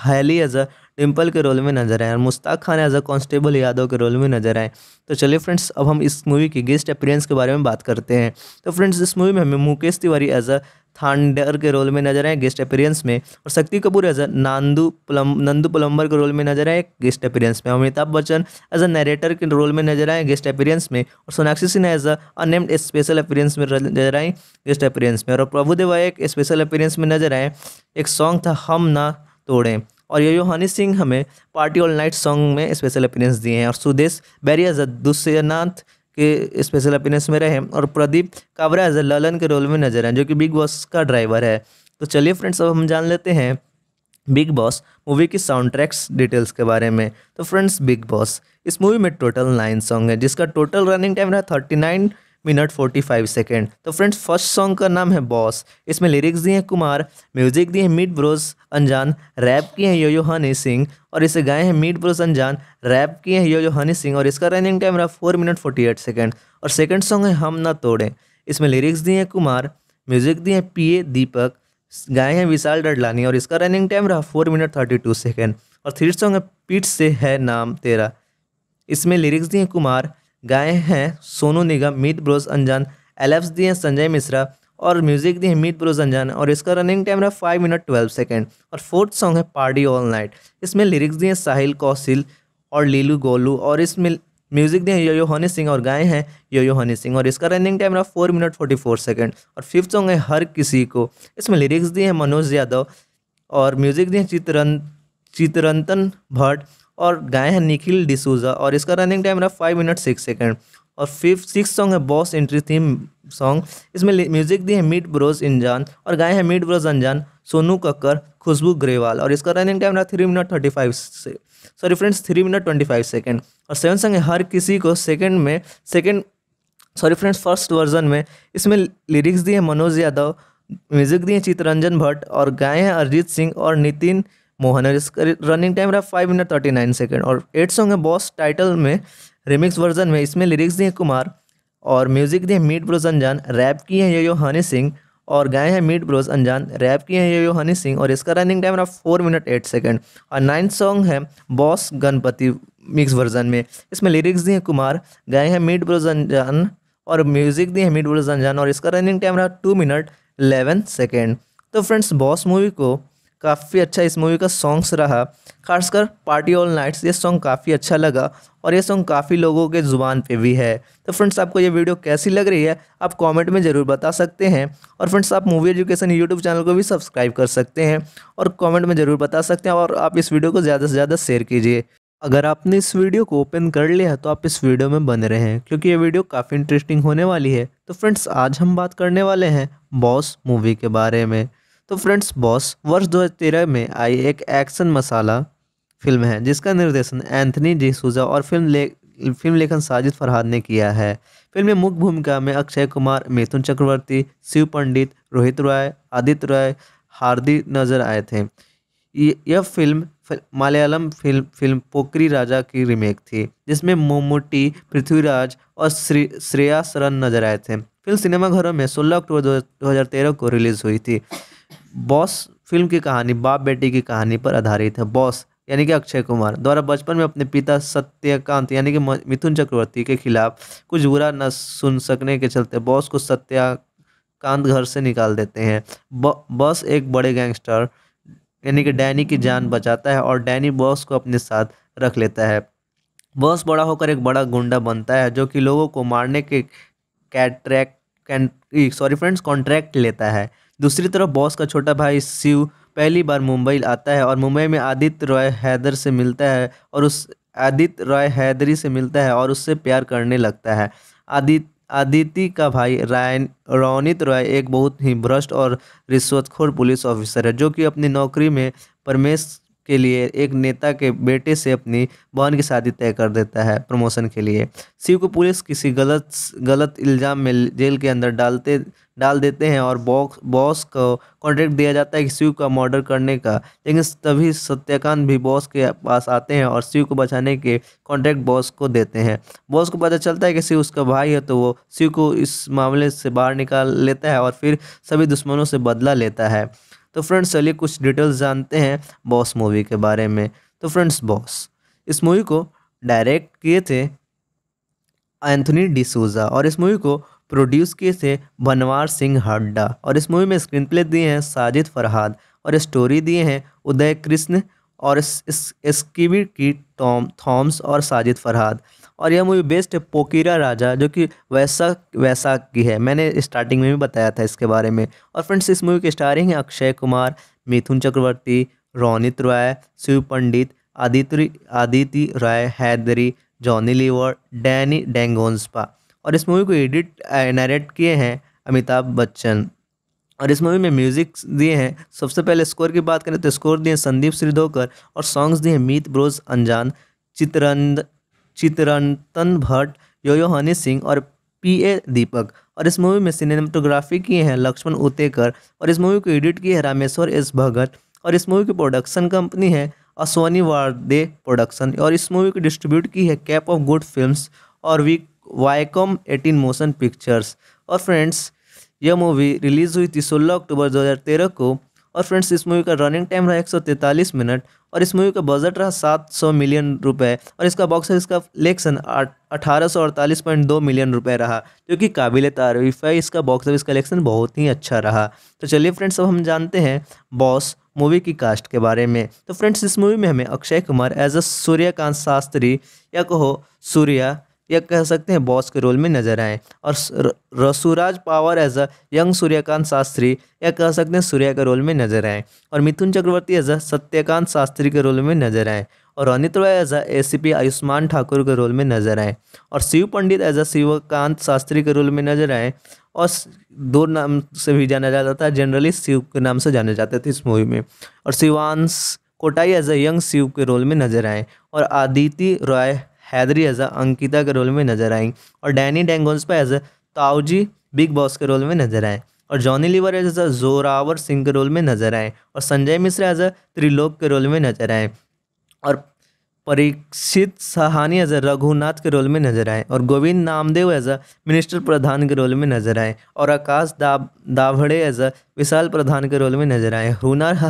Speaker 1: हैली एज अ डिम्पल के रोल में नजर आए और Mushtaq Khan as a constable Yadav के रोल में नजर आए तो चलिए फ्रेंड्स अब हम इस मूवी की गेस्ट अपीरेंस के बारे में बात करते हैं तो फ्रेंड्स इस मूवी में हमें मुकेश तिवारी एज अ थांडर के रोल में नजर आए गेस्ट अपीरियंस में और Shakti Kapoor as a Nandu plum Nandu plumber के रोल में नजर आए गेस्ट अपीरियंस में Amitabh Bachchan as a narrator के रोल में नजर आए गेस्ट अपीरियंस में और Sonakshi Sinha as a unnamed special appearance में नजर आए गेस्ट अपीरियंस में और प्रभु देवा एक स्पेशल अपीयरेंस में नजर आए एक सॉन्ग था हम ना तोड़ें और यो हनी सिंह हमें पार्टी ऑल नाइट सॉन्ग में स्पेशल अपीरेंस दिए हैं और सुदेश बैरिया दुष्यनाथ के स्पेशल अपीरेंस में रहे और प्रदीप कावरा एज ललन के रोल में नजर आए जो कि बिग बॉस का ड्राइवर है तो चलिए फ्रेंड्स अब हम जान लेते हैं बिग बॉस मूवी की साउंड ट्रैक्स डिटेल्स के बारे में तो फ्रेंड्स बिग बॉस इस मूवी में टोटल नाइन सॉन्ग है जिसका टोटल रनिंग टाइम रहा थर्टी नाइन मिनट 45 सेकेंड तो फ्रेंड्स फर्स्ट सॉन्ग का नाम है बॉस इसमें लिरिक्स दिए हैं कुमार म्यूजिक दिए हैं मीट ब्रोस अनजान रैप किए हैं योयो हनी सिंह और इसे गाए हैं मीट ब्रोस अनजान रैप किए हैं योयो हनी सिंह और इसका रनिंग टाइम रहा four minute forty eight second और सेकेंड सॉन्ग है हम ना तोड़ें इसमें लिरिक्स दिए हैं कुमार म्यूजिक दिए हैं पी दीपक गाए हैं विशाल डडलानी और इसका रनिंग टाइम रहा four minute thirty two second और थर्ड सॉन्ग है पीठ से है नाम तेरा इसमें लिरिक्स दिए कुमार गाए हैं सोनू निगम मीत ब्रोज अंजान एलेफ्स दिए हैं संजय मिश्रा और म्यूजिक दिए हैं मीत ब्रोज अंजान और इसका रनिंग टाइम रहा फाइव मिनट ट्वेल्व सेकेंड और फोर्थ सॉन्ग है पार्टी ऑल नाइट इसमें लिरिक्स दिए हैं साहिल कौशिल और लीलू गोलू और इसमें म्यूजिक दिए हैं यो हनी सिंह और गाए हैं यो हनी सिंह और इसका रनिंग टाइम रहा four minute forty four second और फिफ्थ सॉन्ग है हर किसी को इसमें लिरिक्स दिए हैं मनोज यादव और म्यूजिक दिए हैं चित्रन चित्रंतन भट्ट और गाए हैं निखिल डिसूजा और इसका रनिंग टाइम रहा फाइव मिनट सिक्स सेकेंड और फिफ्थ सिक्स सॉन्ग है बॉस एंट्री थीम सॉन्ग इसमें म्यूजिक दी है मीट ब्रोज इंजान और गाए हैं मीट ब्रोज अनजान सोनू कक्कर खुशबू ग्रेवाल और इसका रनिंग टाइम रहा थ्री मिनट थर्टी फाइव से sorry friends three minute twenty five second और सेवन सॉन्ग है हर किसी को सेकेंड में second sorry friends first version में इसमें लिरिक्स दिए हैं मनोज यादव म्यूजिक दिए चित्तरंजन भट्ट और गाए हैं अरिजीत सिंह और नितिन मोहन और इसका रनिंग टाइम रहा five minute thirty nine second और एट सॉन्ग है बॉस टाइटल में रिमिक्स वर्जन में इसमें लिरिक्स दिए कुमार और म्यूजिक दिए मीट ब्रोज अनजान रैप किए हैं यो यो हनी सिंह और गाए हैं मीट ब्रोज अनजान रैप किए हैं यो यो हनी सिंह और इसका रनिंग टाइम रहा फोर मिनट एट सेकेंड और नाइन्थ सॉन्ग है बॉस गणपति मिक्स वर्जन में इसमें लिरिक्स दिए कुमार गाए हैं मीट ब्रोज अनजान और म्यूजिक दिए हैं मीट ब्रोज अनजान और इसका रनिंग टाइम रहा टू मिनट एलेवन सेकेंड तो फ्रेंड्स बॉस मूवी को काफ़ी अच्छा इस मूवी का सॉन्ग्स रहा खासकर पार्टी ऑल नाइट्स ये सॉन्ग काफ़ी अच्छा लगा और ये सॉन्ग काफ़ी लोगों के ज़ुबान पे भी है तो फ्रेंड्स आपको ये वीडियो कैसी लग रही है आप कमेंट में ज़रूर बता सकते हैं और फ्रेंड्स आप मूवी एजुकेशन यूट्यूब चैनल को भी सब्सक्राइब कर सकते हैं और कॉमेंट में ज़रूर बता सकते हैं और आप इस वीडियो को ज़्यादा से ज़्यादा शेयर कीजिए अगर आपने इस वीडियो को ओपन कर लिया है तो आप इस वीडियो में बन रहे हैं क्योंकि ये वीडियो काफ़ी इंटरेस्टिंग होने वाली है तो फ्रेंड्स आज हम बात करने वाले हैं बॉस मूवी के बारे में तो फ्रेंड्स बॉस वर्ष 2013 में आई एक एक्शन मसाला फिल्म है जिसका निर्देशन एंथनी डी सूजा और फिल्म ले फिल्म लेखन साजिद फरहाद ने किया है फिल्म में मुख्य भूमिका में अक्षय कुमार मिथुन चक्रवर्ती शिव पंडित रोहित रॉय आदित्य रॉय हार्दिक नजर आए थे यह फिल्म मलयालम फिल्म फिल्म पोकरी राजा की रीमेक थी जिसमें मोमोटी पृथ्वीराज और श्री श्रेया सरन नजर आए थे फिल्म सिनेमाघरों में 16 अक्टूबर 2013 को रिलीज़ हुई थी बॉस फिल्म की कहानी बाप बेटी की कहानी पर आधारित है बॉस यानी कि अक्षय कुमार द्वारा बचपन में अपने पिता सत्यकांत यानी कि मिथुन चक्रवर्ती के खिलाफ कुछ बुरा न सुन सकने के चलते बॉस को सत्याकांत घर से निकाल देते हैं बॉस एक बड़े गैंगस्टर यानी कि डैनी की जान बचाता है और डैनी बॉस को अपने साथ रख लेता है बॉस बड़ा होकर एक बड़ा गुंडा बनता है जो कि लोगों को मारने के कैट्रैक सॉरी फ्रेंड्स कॉन्ट्रैक्ट लेता है दूसरी तरफ बॉस का छोटा भाई शिव पहली बार मुंबई आता है और मुंबई में आदित्य रॉय हैदर से मिलता है और उस आदित्य रॉय हैदरी से मिलता है और उससे प्यार करने लगता है आदित्य आदिति का भाई रायन रौनित रॉय एक बहुत ही भ्रष्ट और रिश्वतखोर पुलिस ऑफिसर है जो कि अपनी नौकरी में परमेश के लिए एक नेता के बेटे से अपनी बहन की शादी तय कर देता है प्रमोशन के लिए शिव को पुलिस किसी गलत गलत इल्ज़ाम में जेल के अंदर डालते डाल देते हैं और बॉक्स बॉस को कॉन्ट्रैक्ट दिया जाता है कि शिव का मर्डर करने का लेकिन तभी सत्यकांत भी बॉस के पास आते हैं और शिव को बचाने के कॉन्ट्रैक्ट बॉस को देते हैं बॉस को पता चलता है कि शिव उसका भाई है तो वो शिव को इस मामले से बाहर निकाल लेता है और फिर सभी दुश्मनों से बदला लेता है तो फ्रेंड्स चलिए कुछ डिटेल्स जानते हैं बॉस मूवी के बारे में तो फ्रेंड्स बॉस इस मूवी को डायरेक्ट किए थे एंथनी डिसूजा और इस मूवी को प्रोड्यूस किए थे बनवार सिंह हड्डा और इस मूवी में स्क्रीन प्ले दिए हैं साजिद फरहाद और स्टोरी दिए हैं उदय कृष्ण और स्कीवी की टॉम थॉम्स और साजिद फरहाद और यह मूवी बेस्ट है पोकीरा राजा जो कि वैसा वैसा की है मैंने स्टार्टिंग में भी बताया था इसके बारे में और फ्रेंड्स इस मूवी के स्टारिंग हैं अक्षय कुमार मिथुन चक्रवर्ती रोनित रॉय शिव पंडित आदित्य आदिति राय Hydari Johnny liver Danny Denzongpa और इस मूवी को एडिट नरेट किए हैं अमिताभ बच्चन और इस मूवी में म्यूजिक दिए हैं सबसे पहले स्कोर की बात करें तो स्कोर दिए संदीप श्रीधोकर और सॉन्ग्स दिए मीत ब्रोज अनजान चितरंद चितरंतन भट्ट योयो हनी सिंह और पी ए दीपक और इस मूवी में सिनेमाटोग्राफी किए हैं लक्ष्मण उतेकर और इस मूवी को एडिट किए हैं रामेश्वर एस भगत और इस मूवी की प्रोडक्शन कंपनी है अश्वनी वारदे प्रोडक्शन और इस मूवी को डिस्ट्रीब्यूट की है कैप ऑफ गुड फिल्म्स और we Viacom eighteen motion pictures और फ्रेंड्स यह मूवी रिलीज़ हुई थी 16 अक्टूबर 2013 को और फ्रेंड्स इस मूवी का रनिंग टाइम रहा एक मिनट और इस मूवी का बजट रहा 700 मिलियन रुपए और इसका बॉक्स ऑफिस का कलेक्शन अठारह दो मिलियन रुपए रहा जो कि काबिल तारीफ है इसका बॉक्स ऑफिस कलेक्शन बहुत ही अच्छा रहा तो चलिए फ्रेंड्स अब हम जानते हैं बॉस मूवी की कास्ट के बारे में तो फ्रेंड्स इस मूवी में हमें अक्षय कुमार एज अ सूर्यकांत शास्त्री या कहो सूर्या या कह सकते हैं बॉस के रोल में नजर आए और रसूराज power as a young Suryakant Shastri या कह सकते हैं सूर्या के रोल में नजर आए और मिथुन चक्रवर्ती एज अ सत्यकांत शास्त्री के रोल में नजर आए और Anit Roy as a P Ayushman Thakur के रोल में नजर आए और शिव पंडित एज अ शिवकांत शास्त्री के रोल में नजर आए और दो नाम से भी जाना जाता था जनरली शिव के नाम से जाने जाते थे इस मूवी में और Shivansh कोटाई as a young Shiv के रोल में नजर आए और आदिति रॉय हैदरी एज अंकिता के रोल में नजर आई और डैनी पर एज ताऊजी बिग बॉस के रोल में नजर आए और Johnny liver as a Zorawar Singh के रोल में नजर आए और संजय मिश्रा एज अ त्रिलोक के रोल में नजर आए और परीक्षित सहानी एज अ रघुनाथ के रोल में नजर आए और Govind Namdev as a minister Pradhan के रोल में नजर आए और आकाश दा दाभड़े एज अ विशाल प्रधान के रोल में नजर आए हुनर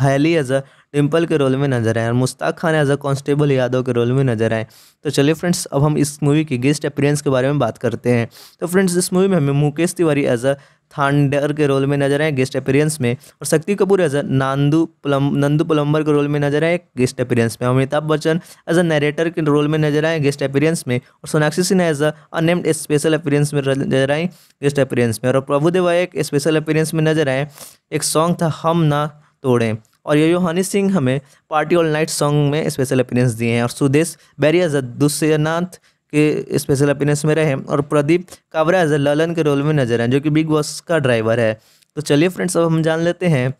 Speaker 1: हैली एज अ डिम्पल के रोल में नजर आए और Mushtaq Khan as a constable Yadav के रोल में नजर आए तो चलिए फ्रेंड्स अब हम इस मूवी की गेस्ट अपीरेंस के बारे में बात करते हैं तो फ्रेंड्स इस मूवी में हमें मुकेश तिवारी एज अ थांडर के रोल में नजर आए गेस्ट अपीरियंस में और शक्ति कपूर एज अ नांदू पलम नंदू पलम्बर के रोल में नजर आए गेस्ट अपीरियंस में Amitabh Bachchan as a narrator के रोल में नजर आए गेस्ट अपीरियंस में और Sonakshi Sinha as a unnamed special appearance में नजर आए गेस्ट अपीरियंस में और प्रभु देवा एक स्पेशल अपीरियंस में नजर आए एक सॉन्ग था हम ना तोड़ें और ये हनी सिंह हमें पार्टी ऑल नाइट सॉन्ग में स्पेशल अपीरेंस दिए हैं और सुदेश बैरिया दुष्यनाथ के स्पेशल अपीरेंस में रहे और प्रदीप कावरा एज ललन के रोल में नजर हैं जो कि बिग बॉस का ड्राइवर है तो चलिए फ्रेंड्स अब हम जान लेते हैं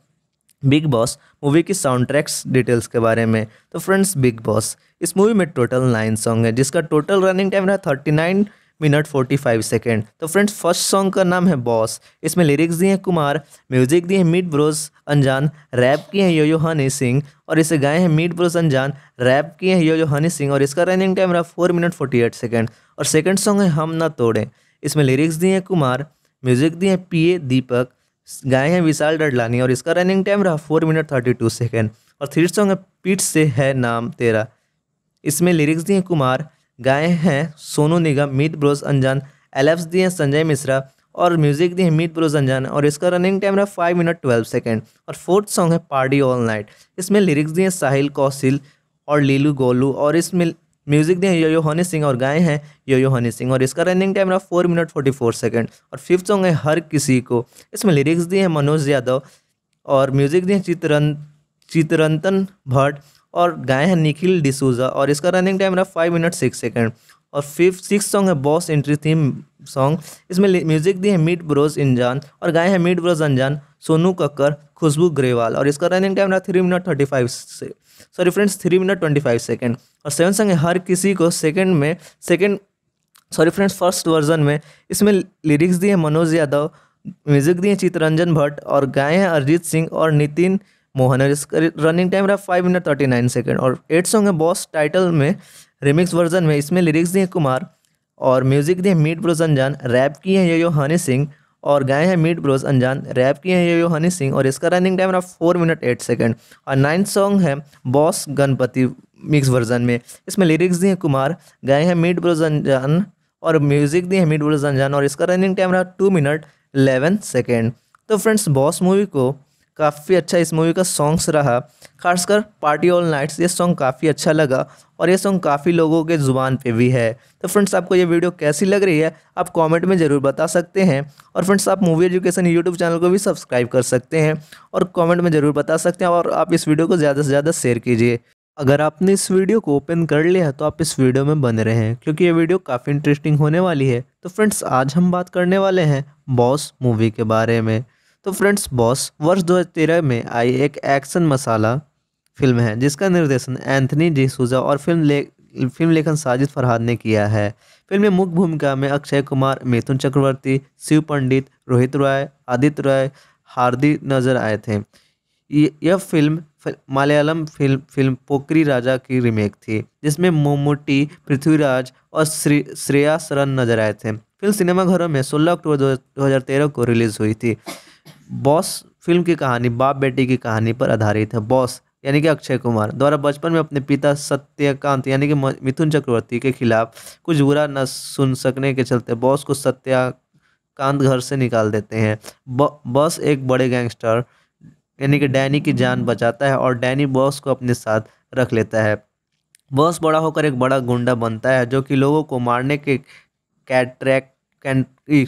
Speaker 1: बिग बॉस मूवी की साउंड ट्रैक्स डिटेल्स के बारे में तो फ्रेंड्स बिग बॉस इस मूवी में टोटल नाइन सॉन्ग है जिसका टोटल रनिंग टाइम रहा thirty nine minute forty five second तो फ्रेंड्स फर्स्ट सॉन्ग का नाम है बॉस इसमें लिरिक्स दिए हैं कुमार म्यूजिक दिए हैं मीट ब्रोस अनजान रैप किए हैं यो यो हनी सिंह और इसे गाए हैं मीट ब्रोस अनजान रैप किए हैं यो यो हनी सिंह और इसका रनिंग टाइम रहा four minute forty eight second और सेकेंड सॉन्ग है हम ना तोड़ें इसमें लिरिक्स दिए हैं कुमार म्यूजिक दिए हैं पी ए दीपक गाए हैं विशाल डडलानी और इसका रनिंग टाइम रहा four minute thirty two second और थर्ड सॉन्ग है पीठ से है नाम तेरा इसमें लिरिक्स दिए कुमार गाए हैं सोनू निगम मीत ब्रोस अंजान एलेप्स दिए हैं संजय मिश्रा और म्यूजिक दिए हैं मीत ब्रोस अंजान और इसका रनिंग टाइम रहा फाइव मिनट ट्वेल्व सेकेंड और फोर्थ सॉन्ग है पार्टी ऑल नाइट इसमें लिरिक्स दिए हैं साहिल कौशिल और लीलू गोलू और इसमें म्यूजिक दिए हैं यो हनी सिंह और गाए हैं यो यो हनी सिंह और इसका रनिंग टाइम रहा four minute forty four second और फिफ्थ सॉन्ग है हर किसी को इसमें लिरिक्स दिए हैं मनोज यादव और म्यूजिक दिए हैं चित्रन चित्रंतन भट्ट और गाए हैं निखिल डिसूजा और इसका रनिंग टाइम रहा फाइव मिनट सिक्स सेकेंड और फिफ्थ सिक्स सॉन्ग है बॉस एंट्री थीम सॉन्ग इसमें म्यूजिक दी है मीट ब्रोज इंजान और गाए हैं मीट ब्रोज अनजान सोनू कक्कर खुशबू ग्रेवाल और इसका रनिंग टाइम रहा थ्री मिनट थर्टी फाइव से sorry friends three minute twenty five second और सेवन सॉन्ग है हर किसी को सेकेंड में second sorry friends first version में इसमें लिरिक्स दिए मनोज यादव म्यूजिक दिए चित्तरंजन भट्ट और गाए हैं अरिजीत सिंह और नितिन मोहन और इसका रनिंग टाइम रहा five minute thirty nine second और एट सॉन्ग है बॉस टाइटल में रिमिक्स वर्जन में इसमें लिरिक्स दिए कुमार और म्यूजिक दिए मीट ब्रोज अनजान रैप किए हैं ये यो हनी सिंह और गाए हैं मीट ब्रोज अनजान रैप किए हैं ये यो हनी सिंह और इसका रनिंग टाइम रहा फोर मिनट एट सेकेंड और नाइन्थ सॉन्ग है बॉस गणपति मिक्स वर्जन में इसमें लिरिक्स दिए कुमार गाए हैं मीट ब्रोज अनजान और म्यूजिक दिए हैं मीट ब्रोज अनजान और इसका रनिंग टाइम रहा टू मिनट एलेवन सेकेंड तो फ्रेंड्स बॉस मूवी को काफ़ी अच्छा इस मूवी का सॉन्ग्स रहा खासकर पार्टी ऑल नाइट्स ये सॉन्ग काफ़ी अच्छा लगा और ये सॉन्ग काफ़ी लोगों के ज़ुबान पे भी है तो फ्रेंड्स आपको ये वीडियो कैसी लग रही है आप कमेंट में ज़रूर बता सकते हैं और फ्रेंड्स आप मूवी एजुकेशन यूट्यूब चैनल को भी सब्सक्राइब कर सकते हैं और कॉमेंट में ज़रूर बता सकते हैं और आप इस वीडियो को ज़्यादा से ज़्यादा शेयर कीजिए अगर आपने इस वीडियो को ओपन कर लिया तो आप इस वीडियो में बने रहे हैं क्योंकि ये वीडियो काफ़ी इंटरेस्टिंग होने वाली है तो फ्रेंड्स आज हम बात करने वाले हैं बॉस मूवी के बारे में तो फ्रेंड्स बॉस वर्ष 2013 में आई एक एक्शन मसाला फिल्म है जिसका निर्देशन एंथनी डिसूजा और फिल्म ले फिल्म लेखन साजिद फरहाद ने किया है फिल्म में मुख्य भूमिका में अक्षय कुमार मिथुन चक्रवर्ती शिव पंडित रोहित रॉय आदित्य रॉय हार्दी नजर आए थे यह फिल्म मलयालम फिल्म फिल्म पोकरी राजा की रीमेक थी जिसमें मोमोटी पृथ्वीराज और श्री श्रेया सरन नजर आए थे फिल्म सिनेमाघरों में 16 अक्टूबर 2013 को रिलीज़ हुई थी बॉस फिल्म की कहानी बाप बेटी की कहानी पर आधारित है बॉस यानी कि अक्षय कुमार द्वारा बचपन में अपने पिता सत्यकांत यानी कि मिथुन चक्रवर्ती के खिलाफ कुछ बुरा न सुन सकने के चलते बॉस को सत्याकांत घर से निकाल देते हैं बॉस एक बड़े गैंगस्टर यानी कि डैनी की जान बचाता है और डैनी बॉस को अपने साथ रख लेता है बॉस बड़ा होकर एक बड़ा गुंडा बनता है जो कि लोगों को मारने के कैट्रैक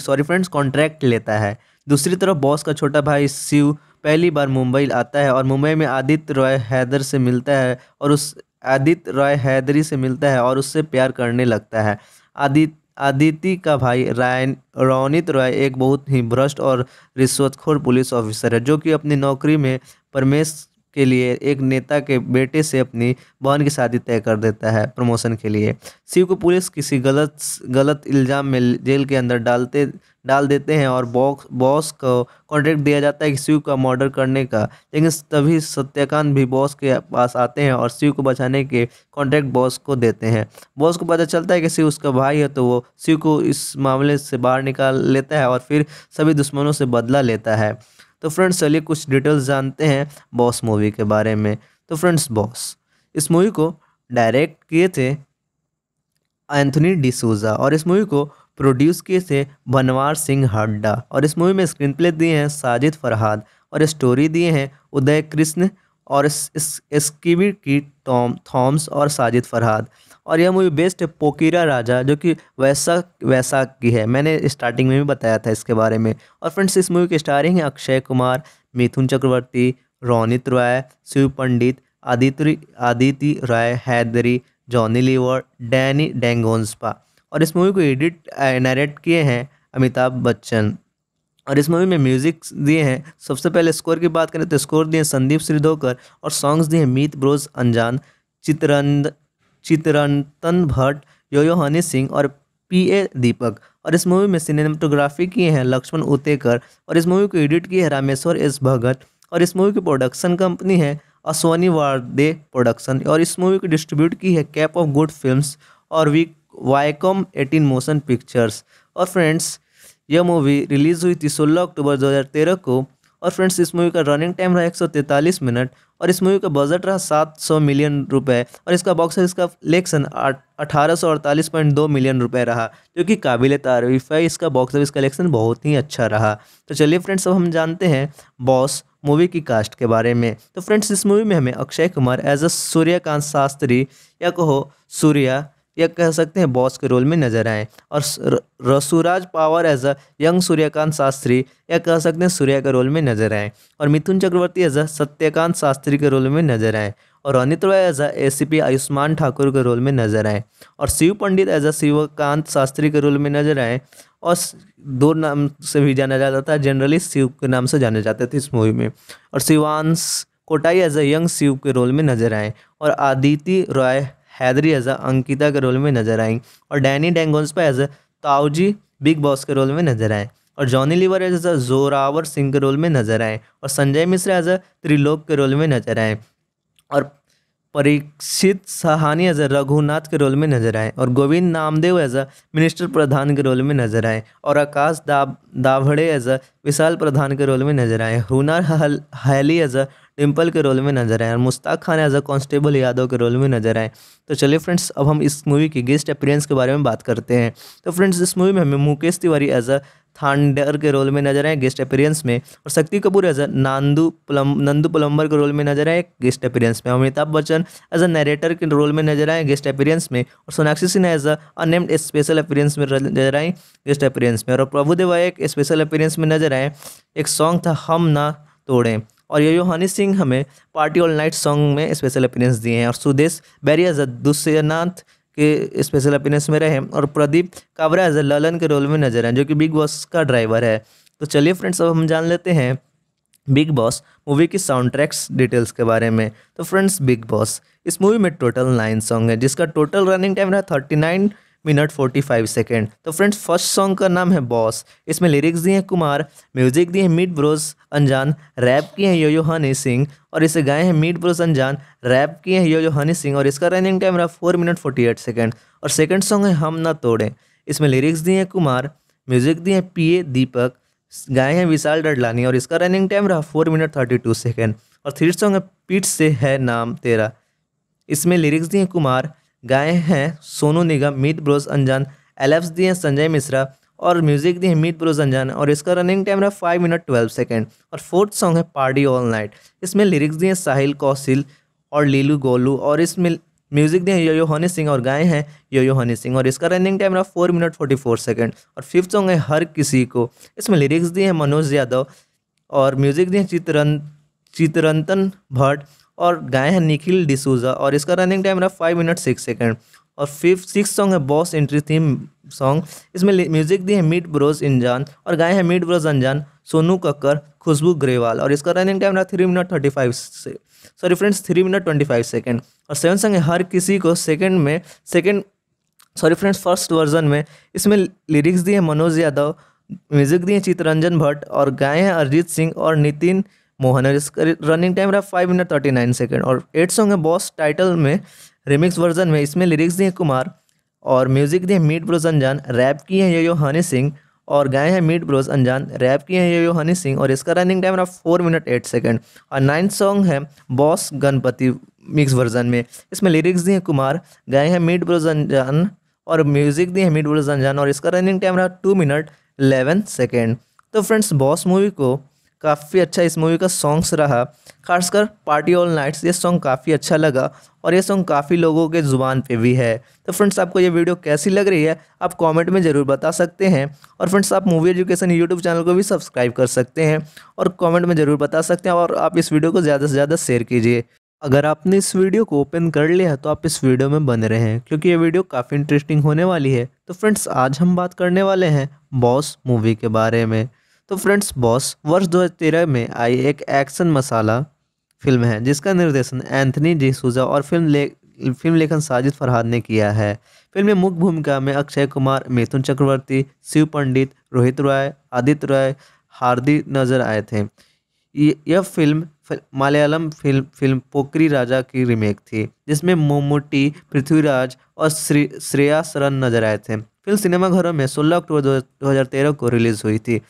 Speaker 1: सॉरी फ्रेंड्स कॉन्ट्रैक्ट लेता है दूसरी तरफ बॉस का छोटा भाई शिव पहली बार मुंबई आता है और मुंबई में आदित्य रॉय हैदर से मिलता है और उस आदित्य रॉय हैदरी से मिलता है और उससे प्यार करने लगता है आदित्य आदिति का भाई रायन रौनित रॉय एक बहुत ही भ्रष्ट और रिश्वतखोर पुलिस ऑफिसर है जो कि अपनी नौकरी में परमेश के लिए एक नेता के बेटे से अपनी बहन की शादी तय कर देता है प्रमोशन के लिए शिव को पुलिस किसी गलत गलत इल्ज़ाम में जेल के अंदर डालते डाल देते हैं और बॉक्स बॉस को कॉन्ट्रैक्ट दिया जाता है कि शिव का मर्डर करने का लेकिन तभी सत्यकांत भी बॉस के पास आते हैं और शिव को बचाने के कॉन्ट्रैक्ट बॉस को देते हैं बॉस को पता चलता है कि शिव उसका भाई है तो वो शिव को इस मामले से बाहर निकाल लेता है और फिर सभी दुश्मनों से बदला लेता है तो फ्रेंड्स चलिए कुछ डिटेल्स जानते हैं बॉस मूवी के बारे में तो फ्रेंड्स बॉस इस मूवी को डायरेक्ट किए थे एंथनी डिसूजा और इस मूवी को प्रोड्यूस किए थे बनवार सिंह हड्डा और इस मूवी में स्क्रीन प्ले दिए हैं साजिद फरहाद और स्टोरी दिए हैं उदय कृष्ण और इस, इस, इसकी की टॉम थॉम्स और साजिद फरहाद और यह मूवी बेस्ट है पोकीरा राजा जो कि वैसा वैसा की है मैंने स्टार्टिंग में भी बताया था इसके बारे में और फ्रेंड्स इस मूवी के स्टारिंग हैं अक्षय कुमार मिथुन चक्रवर्ती रोनित रॉय शिव पंडित आदित्य आदिति राय Hydari Johnny liver Danny Denzongpa और इस मूवी को एडिट नरेट किए हैं अमिताभ बच्चन और इस मूवी में म्यूजिक दिए हैं सबसे पहले स्कोर की बात करें तो स्कोर दिए संदीप श्रीधोकर और सॉन्ग्स दिए मीत ब्रोज अनजान चित्रंद चित्रंतन भट्ट योयो हनी सिंह और पी ए दीपक और इस मूवी में सिनेमाटोग्राफी किए हैं लक्ष्मण उतेकर और इस मूवी को एडिट किए हैं रामेश्वर एस भगत और इस मूवी की प्रोडक्शन कंपनी है असवानी वारदे प्रोडक्शन और इस मूवी को डिस्ट्रीब्यूट की है कैप ऑफ गुड फिल्म्स और we Viacom eighteen motion pictures और फ्रेंड्स यह मूवी रिलीज़ हुई थी सोलह अक्टूबर दो को और फ्रेंड्स इस मूवी का रनिंग टाइम रहा एक मिनट और इस मूवी का बजट रहा सात सौ मिलियन रुपए और इसका बॉक्स ऑफिस का कलेक्शन अठारह मिलियन रुपए रहा जो कि काबिल तारीफ है इसका बॉक्स ऑफिस कलेक्शन बहुत ही अच्छा रहा तो चलिए फ्रेंड्स अब हम जानते हैं बॉस मूवी की कास्ट के बारे में तो फ्रेंड्स इस मूवी में हमें अक्षय कुमार एज अ सूर्यकांत शास्त्री या कहो सूर्या या कह सकते हैं बॉस के रोल में नजर आए और रसूराज power as a young Suryakant Shastri या कह सकते हैं सूर्या के रोल में नजर आए और मिथुन चक्रवर्ती एज अ सत्यकांत शास्त्री के रोल में नजर आए और अनित रॉय एज अ ए आयुष्मान ठाकुर के रोल में नजर आए और शिव पंडित एज अ शिवकांत शास्त्री के रोल में नजर आए और दो नाम से भी जाना जाता था जनरली शिव के नाम से जाने जाते थे इस मूवी में और Shivansh कोटाई as a young Shiv के रोल में नजर आए और आदिति रॉय हैदरी एज अंकिता के रोल में नजर आई और डैनी पर एज ताऊजी बिग बॉस के रोल में नजर आए और Johnny liver as a Zorawar Singh के रोल में नजर आए और संजय मिश्रा एज अ त्रिलोक के रोल में नजर आए और परीक्षित सहानी एज अ रघुनाथ के रोल में नजर आए और Govind Namdev as a minister Pradhan के रोल में नजर आए और आकाश दाभड़े एज अ विशाल प्रधान के रोल में नजर आए हुनर हल हैली एज अ डिम्पल के रोल में नजर आए और Mushtaq Khan as a constable Yadav के रोल में नजर आए तो चलिए फ्रेंड्स अब हम इस मूवी के गेस्ट अपीरेंस के बारे में बात करते हैं तो फ्रेंड्स इस मूवी में हमें मुकेश तिवारी एज अ थांडर के रोल में नजर आए गेस्ट अपीरियंस में और Shakti Kapoor as a Nandu plum Nandu plumber के रोल में नजर आए गेस्ट अपीरियंस में Amitabh Bachchan as a narrator के रोल में नजर आए गेस्ट अपीरियंस में और Sonakshi Sinha as a unnamed special appearance में नजर आए गेस्ट अपीरियंस में और प्रभु देवा एक स्पेशल अपीरियंस में नजर आए एक सॉन्ग था हम ना तोड़ें और यो हनी सिंह हमें पार्टी ऑल नाइट सॉन्ग में स्पेशल अपीरेंस दिए हैं और सुदेश बैरिया दुष्यनाथ के स्पेशल अपीरेंस में रहे और प्रदीप कावरा ललन के रोल में नजर आए जो कि बिग बॉस का ड्राइवर है तो चलिए फ्रेंड्स अब हम जान लेते हैं बिग बॉस मूवी की साउंड ट्रैक्स डिटेल्स के बारे में तो फ्रेंड्स बिग बॉस इस मूवी में टोटल नाइन सॉन्ग है जिसका टोटल रनिंग टाइम रहा थर्टी नाइन मिनट 45 सेकेंड तो फ्रेंड्स फर्स्ट सॉन्ग का नाम है बॉस इसमें लिरिक्स दिए हैं कुमार म्यूजिक दिए हैं मीट ब्रोस अनजान रैप किए हैं यो यो हनी सिंह और इसे गाए हैं मीट ब्रोस अनजान रैप किए हैं यो यो हनी सिंह और इसका रनिंग टाइम रहा four minute forty eight second और सेकेंड सॉन्ग है हम ना तोड़े इसमें लिरिक्स दिए हैं कुमार म्यूजिक दिए हैं पी ए दीपक गाए हैं विशाल डडलानी और इसका रनिंग टाइम रहा four minute thirty two second और थर्ड सॉन्ग है पीठ से है नाम तेरा इसमें लिरिक्स दिए कुमार गाए हैं सोनू निगम मीत ब्रोज अनजान एलेप्स दिए हैं संजय मिश्रा और म्यूजिक दिए हैं मीत ब्रोज अनजान और इसका रनिंग टाइम रहा फाइव मिनट ट्वेल्व सेकेंड और फोर्थ सॉन्ग है पार्टी ऑल नाइट इसमें लिरिक्स दिए हैं साहिल कौशिल और लीलू गोलू और इसमें म्यूजिक दिए हैं यो हनी सिंह और गाए हैं यो यो हनी सिंह और इसका रनिंग टाइम रहा four minute forty four second और फिफ्थ सॉन्ग है हर किसी को इसमें लिरिक्स दिए हैं मनोज यादव और म्यूजिक दिए चित्रन चित्रंतन भट्ट और गाए हैं निखिल डिसूजा और इसका रनिंग टाइम रहा फाइव मिनट सिक्स सेकेंड और फिफ्थ सिक्स सॉन्ग है बॉस एंट्री थीम सॉन्ग इसमें म्यूजिक दी है मीट ब्रोज इंजान और गाए हैं मीट ब्रोज अनजान सोनू कक्कर खुशबू ग्रेवाल और इसका रनिंग टाइम रहा थ्री मिनट थर्टी फाइव से sorry friends three minute twenty five second और सेवन सॉन्ग है हर किसी को सेकेंड में second sorry friends first version में इसमें लिरिक्स दिए मनोज यादव म्यूजिक दिए चित्तरंजन भट्ट और गाए हैं अरिजीत सिंह और नितिन मोहन और इसका रनिंग टाइम रहा five minute thirty nine second और एट सॉन्ग है बॉस टाइटल में रिमिक्स वर्जन में इसमें लिरिक्स दिए कुमार और म्यूजिक दिए मीट ब्रोज अनजान रैप की हैं ये यो हनी सिंह और गाए हैं मीट ब्रोज अनजान रैप की हैं ये यो हनी सिंह और इसका रनिंग टाइम रहा फोर मिनट एट सेकेंड और नाइन्थ सॉन्ग है बॉस गणपति मिक्स वर्जन में इसमें लिरिक्स दिए कुमार गाए हैं मीट ब्रोज अनजान और म्यूजिक दिए हैं मीट ब्रोज अनजान और इसका रनिंग टाइम रहा टू मिनट एलेवन सेकेंड तो फ्रेंड्स बॉस मूवी को काफ़ी अच्छा इस मूवी का सॉन्ग्स रहा खासकर पार्टी ऑल नाइट्स ये सॉन्ग काफ़ी अच्छा लगा और ये सॉन्ग काफ़ी लोगों के ज़ुबान पे भी है तो फ्रेंड्स आपको ये वीडियो कैसी लग रही है आप कमेंट में ज़रूर बता सकते हैं और फ्रेंड्स आप मूवी एजुकेशन यूट्यूब चैनल को भी सब्सक्राइब कर सकते हैं और कॉमेंट में ज़रूर बता सकते हैं और आप इस वीडियो को ज़्यादा से ज़्यादा शेयर कीजिए अगर आपने इस वीडियो को ओपन कर लिया तो आप इस वीडियो में बने रहें क्योंकि ये वीडियो काफ़ी इंटरेस्टिंग होने वाली है तो फ्रेंड्स आज हम बात करने वाले हैं बॉस मूवी के बारे में तो फ्रेंड्स बॉस वर्ष 2013 में आई एक एक्शन मसाला फिल्म है जिसका निर्देशन एंथनी डिसूजा और फिल्म ले फिल्म लेखन साजिद फरहाद ने किया है फिल्म में मुख्य भूमिका में अक्षय कुमार मिथुन चक्रवर्ती शिव पंडित रोहित रॉय आदित्य रॉय हार्दी नजर आए थे यह फिल्म मलयालम फिल्म फिल्म पोकरी राजा की रीमेक थी जिसमें मोमोटी पृथ्वीराज और श्री श्रेया सरन नजर आए थे फिल्म सिनेमाघरों में 16 अक्टूबर 2013 को रिलीज़ हुई थी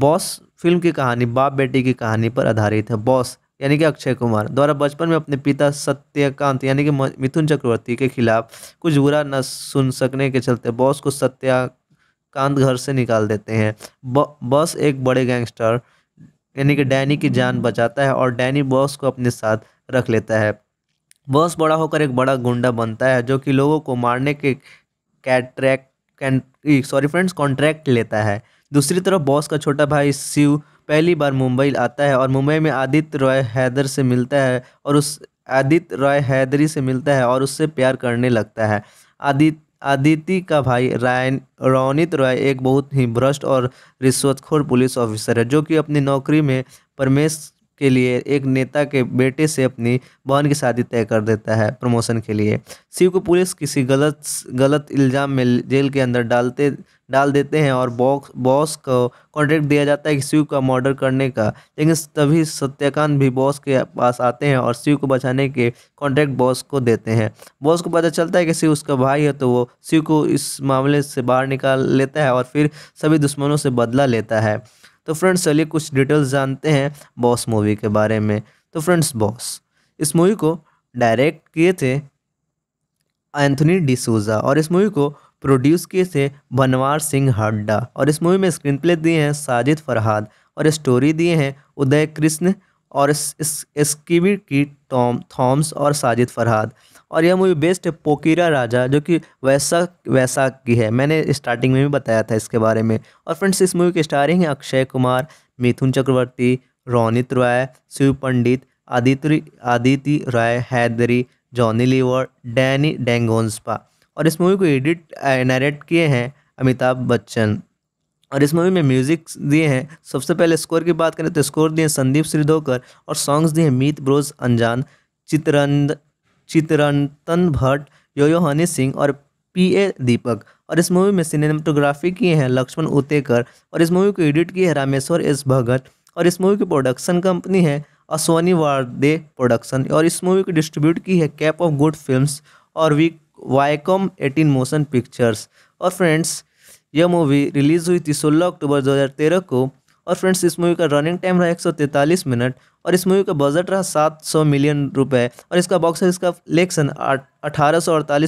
Speaker 1: बॉस फिल्म की कहानी बाप बेटी की कहानी पर आधारित है बॉस यानी कि अक्षय कुमार द्वारा बचपन में अपने पिता सत्यकांत यानी कि मिथुन चक्रवर्ती के खिलाफ कुछ बुरा न सुन सकने के चलते बॉस को सत्याकांत घर से निकाल देते हैं बॉस एक बड़े गैंगस्टर यानी कि डैनी की जान बचाता है और डैनी बॉस को अपने साथ रख लेता है बॉस बड़ा होकर एक बड़ा गुंडा बनता है जो कि लोगों को मारने के कैट्रैक सॉरी फ्रेंड्स कॉन्ट्रैक्ट लेता है दूसरी तरफ बॉस का छोटा भाई शिव पहली बार मुंबई आता है और मुंबई में आदित्य रॉय हैदर से मिलता है और उस आदित्य रॉय हैदरी से मिलता है और उससे प्यार करने लगता है आदित्य आदिति का भाई रायन रौनित रॉय एक बहुत ही भ्रष्ट और रिश्वतखोर पुलिस ऑफिसर है जो कि अपनी नौकरी में परमेश के लिए एक नेता के बेटे से अपनी बहन की शादी तय कर देता है प्रमोशन के लिए शिव को पुलिस किसी गलत गलत इल्ज़ाम में जेल के अंदर डालते डाल देते हैं और बॉक्स बॉस को कॉन्ट्रैक्ट दिया जाता है कि शिव का मर्डर करने का लेकिन तभी सत्यकांत भी बॉस के पास आते हैं और शिव को बचाने के कॉन्ट्रैक्ट बॉस को देते हैं बॉस को पता चलता है कि शिव उसका भाई है तो वो शिव को इस मामले से बाहर निकाल लेता है और फिर सभी दुश्मनों से बदला लेता है तो फ्रेंड्स चलिए कुछ डिटेल्स जानते हैं बॉस मूवी के बारे में तो फ्रेंड्स बॉस इस मूवी को डायरेक्ट किए थे एंथनी डिसूजा और इस मूवी को प्रोड्यूस किए थे बनवार सिंह हड्डा और इस मूवी में स्क्रीन प्ले दिए हैं साजिद फरहाद और स्टोरी दिए हैं उदय कृष्ण और इस, इस, इसकी की टॉम थॉम्स और साजिद फरहाद और यह मूवी बेस्ट है पोकीरा राजा जो कि वैसा वैसा की है मैंने स्टार्टिंग में भी बताया था इसके बारे में और फ्रेंड्स इस मूवी के स्टारिंग हैं Akshay Kumar Mithun Chakraborty Ronit Roy Shiv Pandit Aditya Aditi Roy Hydari Johnny liver Danny Denzongpa और इस मूवी को एडिट नरेट किए हैं अमिताभ बच्चन और इस मूवी में म्यूजिक दिए हैं सबसे पहले स्कोर की बात करें तो स्कोर दिए संदीप श्रीधोकर और सॉन्ग्स दिए मीत ब्रोज अनजान चित्रंद चित्रंतन भट्ट योयो हनी सिंह और पी ए दीपक और इस मूवी में सिनेमाटोग्राफी किए हैं लक्ष्मण उतेकर और इस मूवी को एडिट किए हैं रामेश्वर एस भगत और इस मूवी की प्रोडक्शन कंपनी है अश्वनी वारदे प्रोडक्शन और इस मूवी को डिस्ट्रीब्यूट की है कैप ऑफ गुड फिल्म्स और we Viacom eighteen motion pictures और फ्रेंड्स यह मूवी रिलीज़ हुई थी सोलह अक्टूबर दो को और फ्रेंड्स इस मूवी का रनिंग टाइम रहा एक मिनट और इस मूवी का बजट रहा 700 मिलियन रुपए और इसका बॉक्स ऑफिस का कलेक्शन अठारह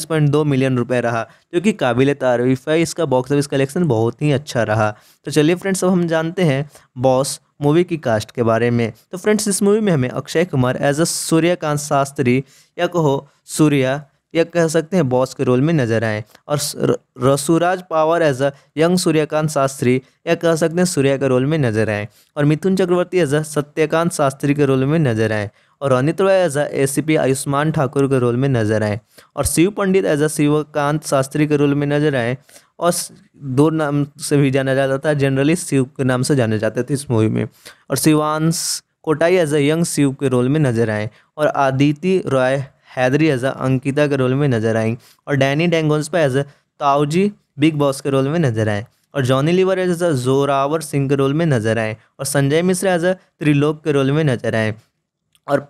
Speaker 1: मिलियन रुपए रहा जो कि काबिल तारीफ है इसका बॉक्स ऑफिस कलेक्शन बहुत ही अच्छा रहा तो चलिए फ्रेंड्स अब हम जानते हैं बॉस मूवी की कास्ट के बारे में तो फ्रेंड्स इस मूवी में हमें अक्षय कुमार एज अ सूर्यकांत शास्त्री या कहो सूर्या या कह सकते हैं बॉस के रोल में नजर आए और रसूराज power as a young Suryakant Shastri या कह सकते हैं सूर्या के रोल में नजर आए और मिथुन चक्रवर्ती एज अ सत्यकांत शास्त्री के रोल में नजर आए और Anit Roy as a S Ayushman Thakur के रोल में नजर आए और शिव पंडित एज अ शिवकांत शास्त्री के रोल में नजर आए और दो नाम से भी जाना जाता था जनरली शिव के नाम से जाने जाते थे इस मूवी में और Shivansh कोटाई as a young Shiv के रोल में नजर आए और आदिति रॉय हैदरी एज अंकिता के रोल में नजर आएंगी और डैनी डेंगोन्सपा एज अ ताऊजी बिग बॉस के रोल में नजर आए और Johnny liver as a Zorawar Singh के रोल में नजर आए और संजय मिश्रा एज अ त्रिलोक के रोल में नजर आए और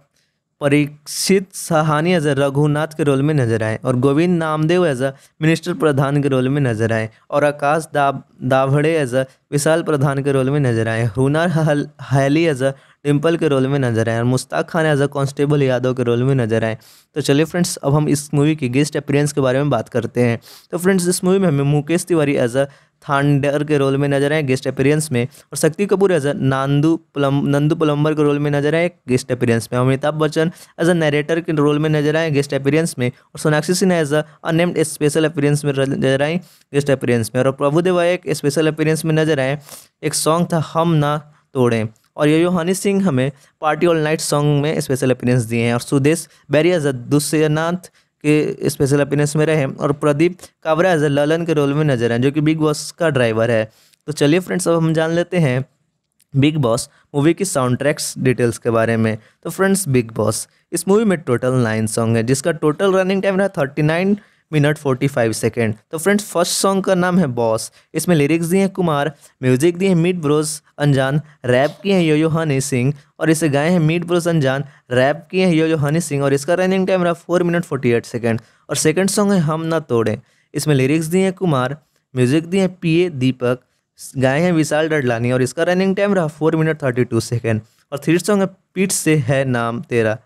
Speaker 1: परीक्षित सहानी एज अ रघुनाथ के रोल में नजर आए और Govind Namdev as a minister Pradhan के रोल में नजर आए और आकाश दा दाभड़े एज अ विशाल प्रधान के रोल में नजर आए हुनर हैली एज अ डिम्पल के रोल में नजर आए और Mushtaq Khan as a constable Yadav के रोल में नजर आए तो चलिए फ्रेंड्स अब हम इस मूवी के गेस्ट अपीरेंस के बारे में बात करते हैं तो फ्रेंड्स इस मूवी में हमें मुकेश तिवारी एज अ थांडर के रोल में नजर आए गेस्ट अपीरियंस में और Shakti Kapoor as a Nandu plum Nandu plumber के रोल में नजर आए गेस्ट अपीरियंस में Amitabh Bachchan as a narrator के रोल में नजर आए गेस्ट अपीरियंस में और Sonakshi Sinha as a unnamed special appearance में नजर आए गेस्ट अपीरियंस में और प्रभुदेवा एक स्पेशल अपीरियंस में नजर आए एक सॉन्ग था हम ना तोड़ें और यो हनी सिंह हमें पार्टी ऑल नाइट सॉन्ग में स्पेशल अपीयरेंस दिए हैं और सुदेश बैरियाज दुस्यनाथ के स्पेशल अपीनेंस में रहे और प्रदीप कावराज ललन के रोल में नजर आए जो कि बिग बॉस का ड्राइवर है तो चलिए फ्रेंड्स अब हम जान लेते हैं बिग बॉस मूवी की साउंड ट्रैक्स डिटेल्स के बारे में तो फ्रेंड्स बिग बॉस इस मूवी में टोटल नाइन सॉन्ग है जिसका टोटल रनिंग टाइम रहा thirty nine minute forty five second तो फ्रेंड्स फर्स्ट सॉन्ग का नाम है बॉस इसमें लिरिक्स दिए हैं कुमार म्यूजिक दिए हैं मीट ब्रोस अनजान रैप किए हैं यो यो हनी सिंह और इसे गाए हैं मीट ब्रोस अनजान रैप किए हैं यो यो हनी सिंह और इसका रनिंग टाइम रहा four minute forty eight second और सेकेंड सॉन्ग है हम ना तोड़ें इसमें लिरिक्स दिए हैं कुमार म्यूजिक दिए हैं पी ए दीपक गाए हैं विशाल डडलानी और इसका रनिंग टाइम रहा four minute thirty two second और थर्ड सॉन्ग है पीठ से है नाम तेरा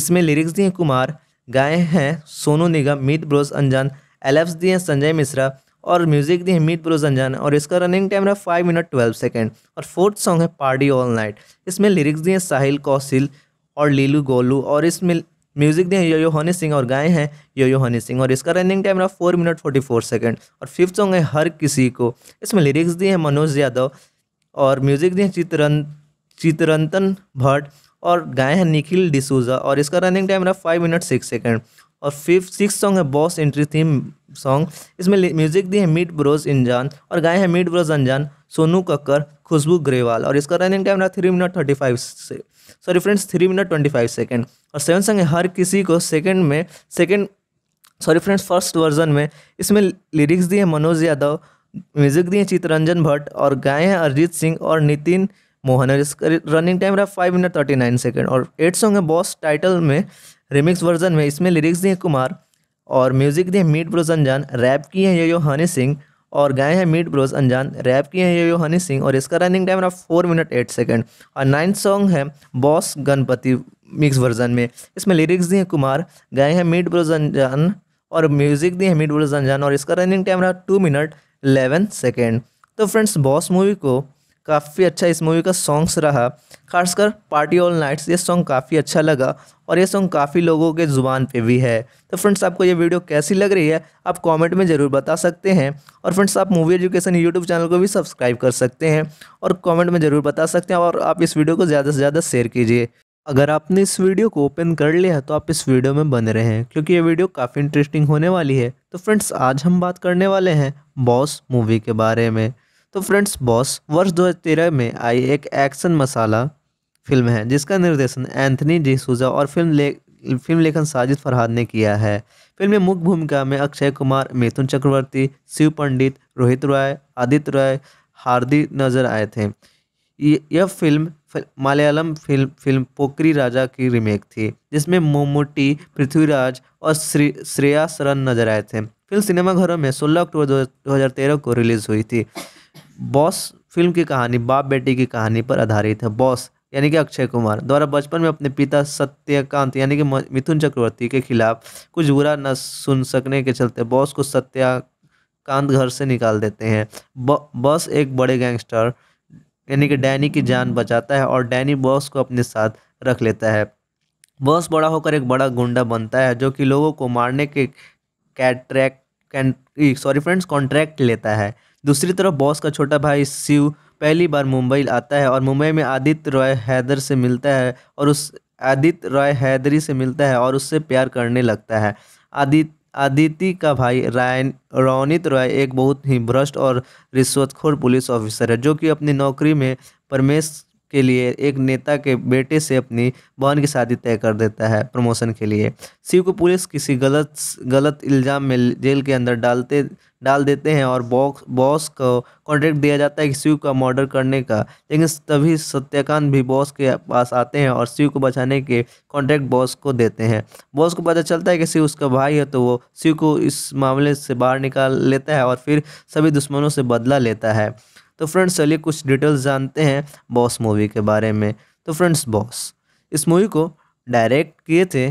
Speaker 1: इसमें लिरिक्स दिए कुमार गाए हैं सोनू निगम मीत ब्रोस अनजान एलएफ्स दिए हैं संजय मिश्रा और म्यूजिक दिए हैं मीत ब्रोस अनजान और इसका रनिंग टाइम रहा फाइव मिनट ट्वेल्व सेकेंड और फोर्थ सॉन्ग है पार्टी ऑल नाइट इसमें लिरिक्स दिए हैं साहिल कौशिल और लीलू गोलू और इसमें म्यूजिक दिए यो यो हनी सिंह और गाए हैं यो यो हनी सिंह और इसका रनिंग टाइम रहा four minute forty four second और फिफ्थ सॉन्ग है हर किसी को इसमें लिरिक्स दिए हैं मनोज यादव और म्यूजिक दिए चित्रन चित्रंतन भट्ट और गाए हैं निखिल डिसूजा और इसका रनिंग टाइम रहा फाइव मिनट सिक्स सेकेंड और फिफ्थ सिक्स सॉन्ग है बॉस एंट्री थीम सॉन्ग इसमें म्यूजिक दी है मीट ब्रोज इंजान और गाए हैं मीट ब्रोज अनजान सोनू कक्कर खुशबू ग्रेवाल और इसका रनिंग टाइम रहा थ्री मिनट थर्टी फाइव से sorry friends three minute twenty five second और सेवन सॉन्ग है हर किसी को सेकेंड में second sorry friends first version में इसमें लिरिक्स दिए हैं मनोज यादव म्यूजिक दिए चित्तरंजन भट्ट और गाए हैं अरिजीत सिंह और नितिन मोहन और इसका रनिंग टाइम रहा five minute thirty nine second और एट सॉन्ग है बॉस टाइटल में रिमिक्स वर्जन में इसमें लिरिक्स दिए कुमार और म्यूजिक दिए मीट ब्रोज अनजान रैप किए हैं ये यो हनी सिंह और गाए हैं मीट ब्रोज अनजान रैप किए हैं ये यो हनी सिंह और इसका रनिंग टाइम रहा फोर मिनट एट सेकेंड और नाइन्थ सॉन्ग है बॉस गणपति मिक्स वर्जन में इसमें लिरिक्स दिए कुमार गाए हैं मीट ब्रोज अनजान और म्यूजिक दिए हैं मीट ब्रोज अनजान और इसका रनिंग टाइम रहा टू मिनट एलेवन सेकेंड तो फ्रेंड्स बॉस मूवी को काफ़ी अच्छा इस मूवी का सॉन्ग्स रहा खासकर पार्टी ऑल नाइट्स ये सॉन्ग काफ़ी अच्छा लगा और ये सॉन्ग काफ़ी लोगों के ज़ुबान पे भी है तो फ्रेंड्स आपको ये वीडियो कैसी लग रही है आप कमेंट में ज़रूर बता सकते हैं और फ्रेंड्स आप मूवी एजुकेशन यूट्यूब चैनल को भी सब्सक्राइब कर सकते हैं और कॉमेंट में ज़रूर बता सकते हैं और आप इस वीडियो को ज़्यादा से ज़्यादा शेयर कीजिए अगर आपने इस वीडियो को ओपन कर लिया है तो आप इस वीडियो में बन रहे हैं क्योंकि ये वीडियो काफ़ी इंटरेस्टिंग होने वाली है तो फ्रेंड्स आज हम बात करने वाले हैं बॉस मूवी के बारे में तो फ्रेंड्स बॉस वर्ष 2013 में आई एक एक्शन मसाला फिल्म है जिसका निर्देशन एंथनी डिसूजा और फिल्म ले फिल्म लेखन साजिद फरहाद ने किया है फिल्म में मुख्य भूमिका में अक्षय कुमार मिथुन चक्रवर्ती शिव पंडित रोहित रॉय आदित्य राय हार्दिक नजर आए थे यह फिल्म मलयालम फिल्म फिल्म पोकरी राजा की रीमेक थी जिसमें मोमोटी पृथ्वीराज और श्री श्रेया सरन नजर आए थे फिल्म सिनेमाघरों में 16 अक्टूबर 2013 को रिलीज़ हुई थी बॉस फिल्म की कहानी बाप बेटी की कहानी पर आधारित है बॉस यानी कि अक्षय कुमार द्वारा बचपन में अपने पिता सत्यकांत यानी कि मिथुन चक्रवर्ती के खिलाफ कुछ बुरा न सुन सकने के चलते बॉस को सत्याकांत घर से निकाल देते हैं बॉस एक बड़े गैंगस्टर यानी कि डैनी की जान बचाता है और डैनी बॉस को अपने साथ रख लेता है बॉस बड़ा होकर एक बड़ा गुंडा बनता है जो कि लोगों को मारने के कैट्रैक्ट सॉरी फ्रेंड्स कॉन्ट्रैक्ट लेता है दूसरी तरफ बॉस का छोटा भाई शिव पहली बार मुंबई आता है और मुंबई में आदित्य रॉय हैदर से मिलता है और उस आदित्य रॉय हैदरी से मिलता है और उससे प्यार करने लगता है आदित्य आदिति का भाई रायन रौनित रॉय एक बहुत ही भ्रष्ट और रिश्वतखोर पुलिस ऑफिसर है जो कि अपनी नौकरी में परमेश के लिए एक नेता के बेटे से अपनी बहन की शादी तय कर देता है प्रमोशन के लिए शिव को पुलिस किसी गलत गलत इल्ज़ाम में जेल के अंदर डालते डाल देते हैं और बॉक्स बॉस को कॉन्ट्रैक्ट दिया जाता है कि शिव का मर्डर करने का लेकिन तभी सत्यकांत भी बॉस के पास आते हैं और शिव को बचाने के कॉन्ट्रैक्ट बॉस को देते हैं बॉस को पता चलता है कि शिव उसका भाई है तो वो शिव को इस मामले से बाहर निकाल लेता है और फिर सभी दुश्मनों से बदला लेता है तो फ्रेंड्स चलिए कुछ डिटेल्स जानते हैं बॉस मूवी के बारे में तो फ्रेंड्स बॉस इस मूवी को डायरेक्ट किए थे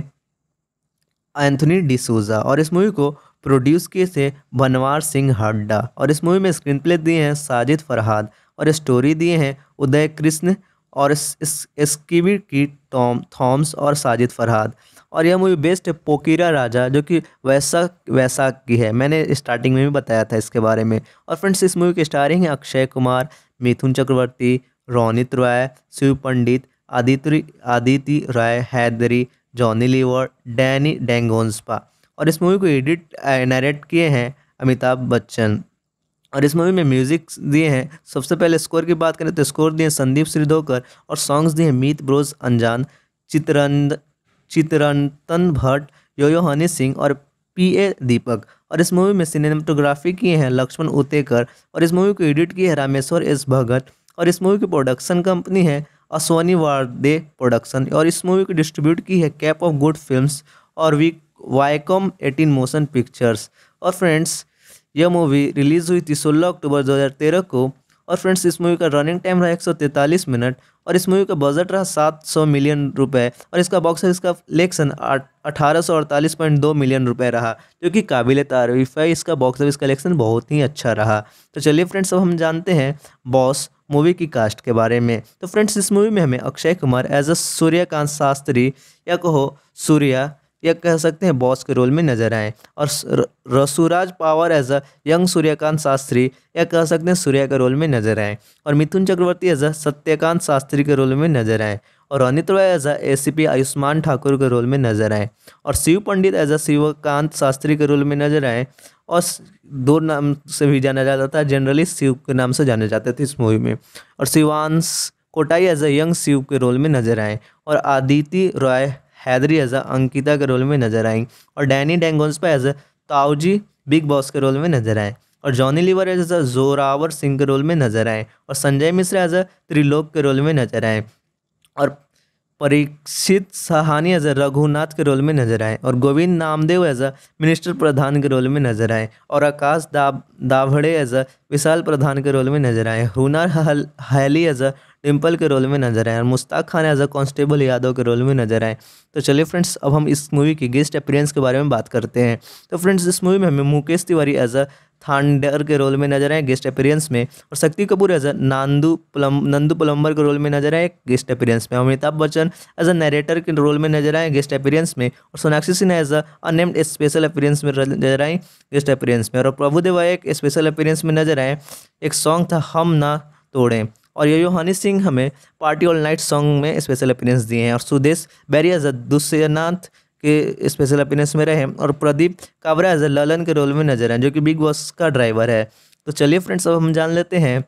Speaker 1: एंथनी डिसूजा और इस मूवी को प्रोड्यूस किए थे बनवार सिंह हड्डा और इस मूवी में स्क्रीन प्ले दिए हैं साजिद फरहाद और स्टोरी दिए हैं उदय कृष्ण और इस, इस, इसकी की टॉम थॉम्स और साजिद फरहाद और यह मूवी बेस्ट है पोकीरा राजा जो कि वैसा वैसा की है मैंने स्टार्टिंग में भी बताया था इसके बारे में और फ्रेंड्स इस मूवी के स्टारिंग हैं अक्षय कुमार मिथुन चक्रवर्ती रोनित रॉय शिव पंडित आदित्य आदिति राय Hydari Johnny liver Danny Denzongpa और इस मूवी को एडिट नरेट किए हैं अमिताभ बच्चन और इस मूवी में म्यूजिक दिए हैं सबसे पहले स्कोर की बात करें तो स्कोर दिए संदीप श्रीधोकर और सॉन्ग्स दिए हैं मीत ब्रोज अनजान चित्रंद चित्रंतन भट्ट योयो हनी सिंह और पी ए दीपक और इस मूवी में सिनेमाटोग्राफी किए हैं लक्ष्मण उतेकर और इस मूवी को एडिट किए हैं रामेश्वर एस भगत और इस मूवी की प्रोडक्शन कंपनी है अश्वनी वारदे प्रोडक्शन और इस मूवी को डिस्ट्रीब्यूट की है कैप ऑफ गुड फिल्म्स और we Viacom eighteen motion pictures और फ्रेंड्स यह मूवी रिलीज़ हुई थी सोलह अक्टूबर 2013 को और फ्रेंड्स इस मूवी का रनिंग टाइम रहा 143 मिनट और इस मूवी का बजट रहा 700 मिलियन रुपए और इसका बॉक्स ऑफिस का कलेक्शन अठारह मिलियन रुपए रहा जो कि काबिल तारीफ है इसका बॉक्स ऑफिस कलेक्शन बहुत ही अच्छा रहा तो चलिए फ्रेंड्स अब हम जानते हैं बॉस मूवी की कास्ट के बारे में तो फ्रेंड्स इस मूवी में हमें अक्षय कुमार एज अ सूर्यकांत शास्त्री या कहो सूर्या या कह सकते हैं बॉस के रोल में नजर आए और रसूराज power as a young Suryakant Shastri या कह सकते हैं सूर्या के रोल में नजर आए और मिथुन चक्रवर्ती एज अ सत्यकांत शास्त्री के रोल में नजर आए और अनित रॉय एज अ ए आयुष्मान ठाकुर के रोल में नजर आए और शिव पंडित एज अ शिवकांत शास्त्री के रोल में नजर आए और दो नाम से भी जाना जाता था जनरली शिव के नाम से जाने जाते थे इस मूवी में और Shivansh कोटाई as a young Shiv के रोल में नजर आए और आदिति रॉय हैदरी एज अंकिता के रोल में नजर आई और Danny Denzongpa as Tauji big boss के रोल में नजर आए और जॉनी लीवर एज अ जोरावर सिंह के रोल में नजर आए और संजय मिश्रा एज अ त्रिलोक के रोल में नजर आए और परीक्षित सहानी एज ए रघुनाथ के रोल में नजर आए और Govind Namdev as a minister Pradhan के रोल में नजर आए और आकाश दाब दाभड़े एज अ विशाल प्रधान के रोल में नजर आए हुनर हल हैली एज अ डिम्पल के रोल में नजर आए और Mushtaq Khan as a constable Yadav के रोल में नजर आए तो चलिए फ्रेंड्स अब हम इस मूवी की गेस्ट अपीरेंस के बारे में बात करते हैं तो फ्रेंड्स इस मूवी में हमें मुकेश तिवारी एज अ थांडर के रोल में नजर आए गेस्ट अपीयरेंस में और Shakti Kapoor as a Nandu plum Nandu plumber के रोल में नजर आए गेस्ट अपीयरेंस में Amitabh Bachchan as a narrator के रोल में नजर आए गेस्ट अपीयरेंस में और Sonakshi Sinha as a unnamed special appearance में नजर आए गेस्ट अपीयरेंस में और प्रभुदेवा एक स्पेशल अपीयरेंस में नजर आए एक सॉन्ग था हम ना तोड़ें और यो हनी सिंह हमें पार्टी ऑल नाइट सॉन्ग में स्पेशल अपीयरेंस दिए हैं और सुदेश बैरिया दुष्यनाथ के स्पेशल अपीनेस में रहे और प्रदीप एज ललन के रोल में नजर आए जो कि बिग बॉस का ड्राइवर है तो चलिए फ्रेंड्स अब हम जान लेते हैं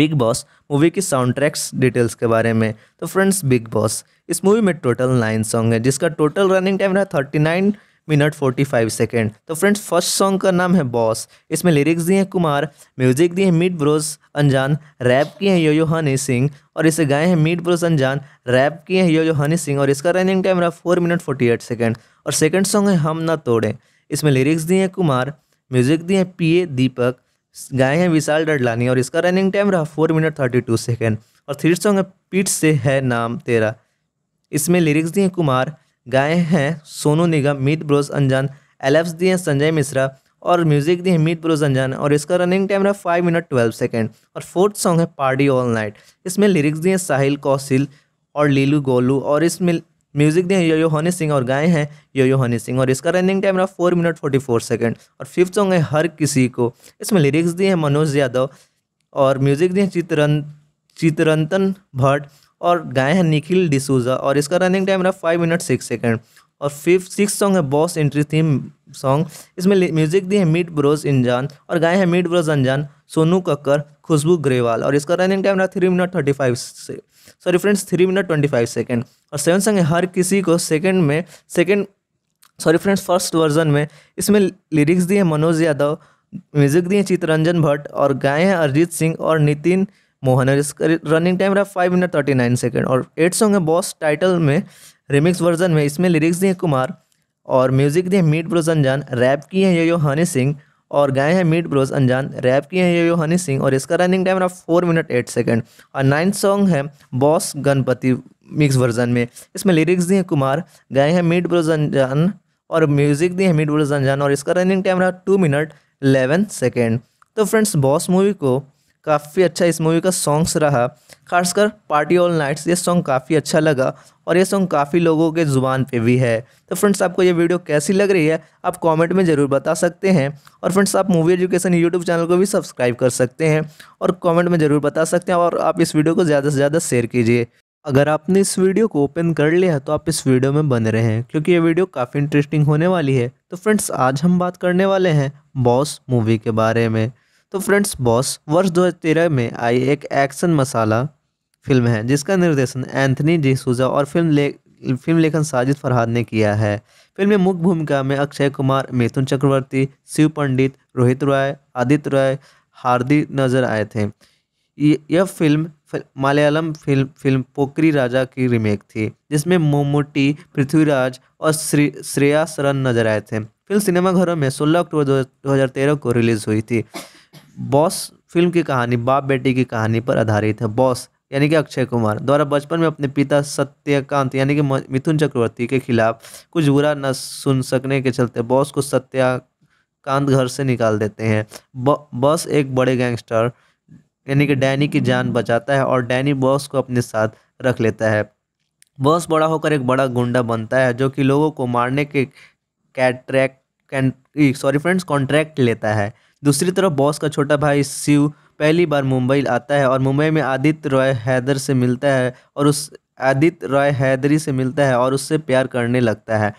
Speaker 1: बिग बॉस मूवी की साउंड ट्रैक्स डिटेल्स के बारे में तो फ्रेंड्स बिग बॉस इस मूवी में टोटल नाइन सॉन्ग है जिसका टोटल रनिंग टाइम रहा थर्टी नाइन मिनट 45 सेकेंड तो फ्रेंड्स फर्स्ट सॉन्ग का नाम है बॉस इसमें लिरिक्स दिए हैं कुमार म्यूजिक दिए हैं मीट ब्रोस अनजान रैप किए हैं योयो हनी सिंह और इसे गाए हैं मीट ब्रोस अनजान रैप किए हैं योयो हनी सिंह और इसका रनिंग टाइम रहा four minute forty eight second और सेकेंड सॉन्ग है हम ना तोड़ें इसमें लिरिक्स दिए हैं कुमार म्यूजिक दिए हैं पी दीपक गाए हैं विशाल डडलानी और इसका रनिंग टाइम रहा four minute thirty two second और थर्ड सॉन्ग है पीठ से है नाम तेरा इसमें लिरिक्स दिए कुमार गाए हैं सोनू निगम मीत ब्रोज अंजान एलेप्स दिए हैं संजय मिश्रा और म्यूजिक दिए हैं मीत ब्रोज अंजान और इसका रनिंग टाइम रहा फाइव मिनट ट्वेल्व सेकेंड और फोर्थ सॉन्ग है पार्टी ऑल नाइट इसमें लिरिक्स दिए हैं साहिल कौशिल और लीलू गोलू और इसमें म्यूजिक दिए हैं यो हनी सिंह और गाए हैं यो हनी सिंह और इसका रनिंग टाइम रहा four minute forty four second और फिफ्थ सॉन्ग है हर किसी को इसमें लिरिक्स दिए हैं मनोज यादव और म्यूजिक दिए चित्रन चित्रंतन भट्ट और गाए हैं निखिल डिसूजा और इसका रनिंग टाइम रहा फाइव मिनट सिक्स सेकेंड और फिफ्थ सिक्स सॉन्ग है बॉस एंट्री थीम सॉन्ग इसमें म्यूजिक दी है मीट ब्रोज इंजान और गाए हैं मीट ब्रोज अनजान सोनू कक्कर खुशबू ग्रेवाल और इसका रनिंग टाइम रहा थ्री मिनट थर्टी फाइव से sorry friends three minute twenty five second और सेवन सॉन्ग है हर किसी को सेकेंड में second sorry friends first version में इसमें लिरिक्स दिए हैं मनोज यादव म्यूजिक दिए हैं चित्तरंजन भट्ट और गाए हैं अरिजीत सिंह और नितिन मोहन और इसका रनिंग टाइम रहा five minute thirty nine second और एट सॉन्ग है बॉस टाइटल में रिमिक्स वर्जन में इसमें लिरिक्स दिए कुमार और म्यूजिक दिए मीट ब्रोज अनजान रैप किए हैं यो यो हनी सिंह और गाए हैं मीट ब्रोज अनजान रैप किए हैं यो यो हनी सिंह और इसका रनिंग टाइम रहा फोर मिनट एट सेकेंड और नाइन्थ सॉन्ग है बॉस गणपति मिक्स वर्जन में इसमें लिरिक्स दिए कुमार गाए हैं मीट ब्रोज अनजान और म्यूजिक दिए हैं मीट ब्रोज अनजान और इसका रनिंग टाइम रहा टू मिनट एलेवन सेकेंड तो फ्रेंड्स बॉस मूवी को काफ़ी अच्छा इस मूवी का सॉन्ग्स रहा खासकर पार्टी ऑल नाइट्स ये सॉन्ग काफ़ी अच्छा लगा और ये सॉन्ग काफ़ी लोगों के ज़ुबान पे भी है तो फ्रेंड्स आपको ये वीडियो कैसी लग रही है आप कमेंट में ज़रूर बता सकते हैं और फ्रेंड्स आप मूवी एजुकेशन यूट्यूब चैनल को भी सब्सक्राइब कर सकते हैं और कॉमेंट में ज़रूर बता सकते हैं और आप इस वीडियो को ज़्यादा से ज़्यादा शेयर कीजिए अगर आपने इस वीडियो को ओपन कर लिया है तो आप इस वीडियो में बन रहे हैं क्योंकि ये वीडियो काफ़ी इंटरेस्टिंग होने वाली है तो फ्रेंड्स आज हम बात करने वाले हैं बॉस मूवी के बारे में तो फ्रेंड्स बॉस वर्ष 2013 में आई एक एक्शन मसाला फिल्म है जिसका निर्देशन एंथनी डी सूजा और फिल्म ले फिल्म लेखन साजिद फरहाद ने किया है फिल्म में मुख्य भूमिका में अक्षय कुमार मिथुन चक्रवर्ती शिव पंडित रोहित रॉय आदित्य रॉय हार्दिक नजर आए थे यह फिल्म मलयालम फिल्म फिल्म पोकरी राजा की रीमेक थी जिसमें मोमोटी पृथ्वीराज और श्री श्रेया सरन नजर आए थे फिल्म सिनेमाघरों में 16 अक्टूबर 2013 को रिलीज़ हुई थी बॉस फिल्म की कहानी बाप बेटी की कहानी पर आधारित है बॉस यानी कि अक्षय कुमार द्वारा बचपन में अपने पिता सत्यकांत यानी कि मिथुन चक्रवर्ती के खिलाफ कुछ बुरा न सुन सकने के चलते बॉस को सत्याकांत घर से निकाल देते हैं बॉस एक बड़े गैंगस्टर यानी कि डैनी की जान बचाता है और डैनी बॉस को अपने साथ रख लेता है बॉस बड़ा होकर एक बड़ा गुंडा बनता है जो कि लोगों को मारने के कैट्रैक सॉरी फ्रेंड्स कॉन्ट्रैक्ट लेता है दूसरी तरफ बॉस का छोटा भाई शिव पहली बार मुंबई आता है और मुंबई में आदित्य रॉय हैदर से मिलता है और उस आदित्य रॉय हैदरी से मिलता है और उससे प्यार करने लगता है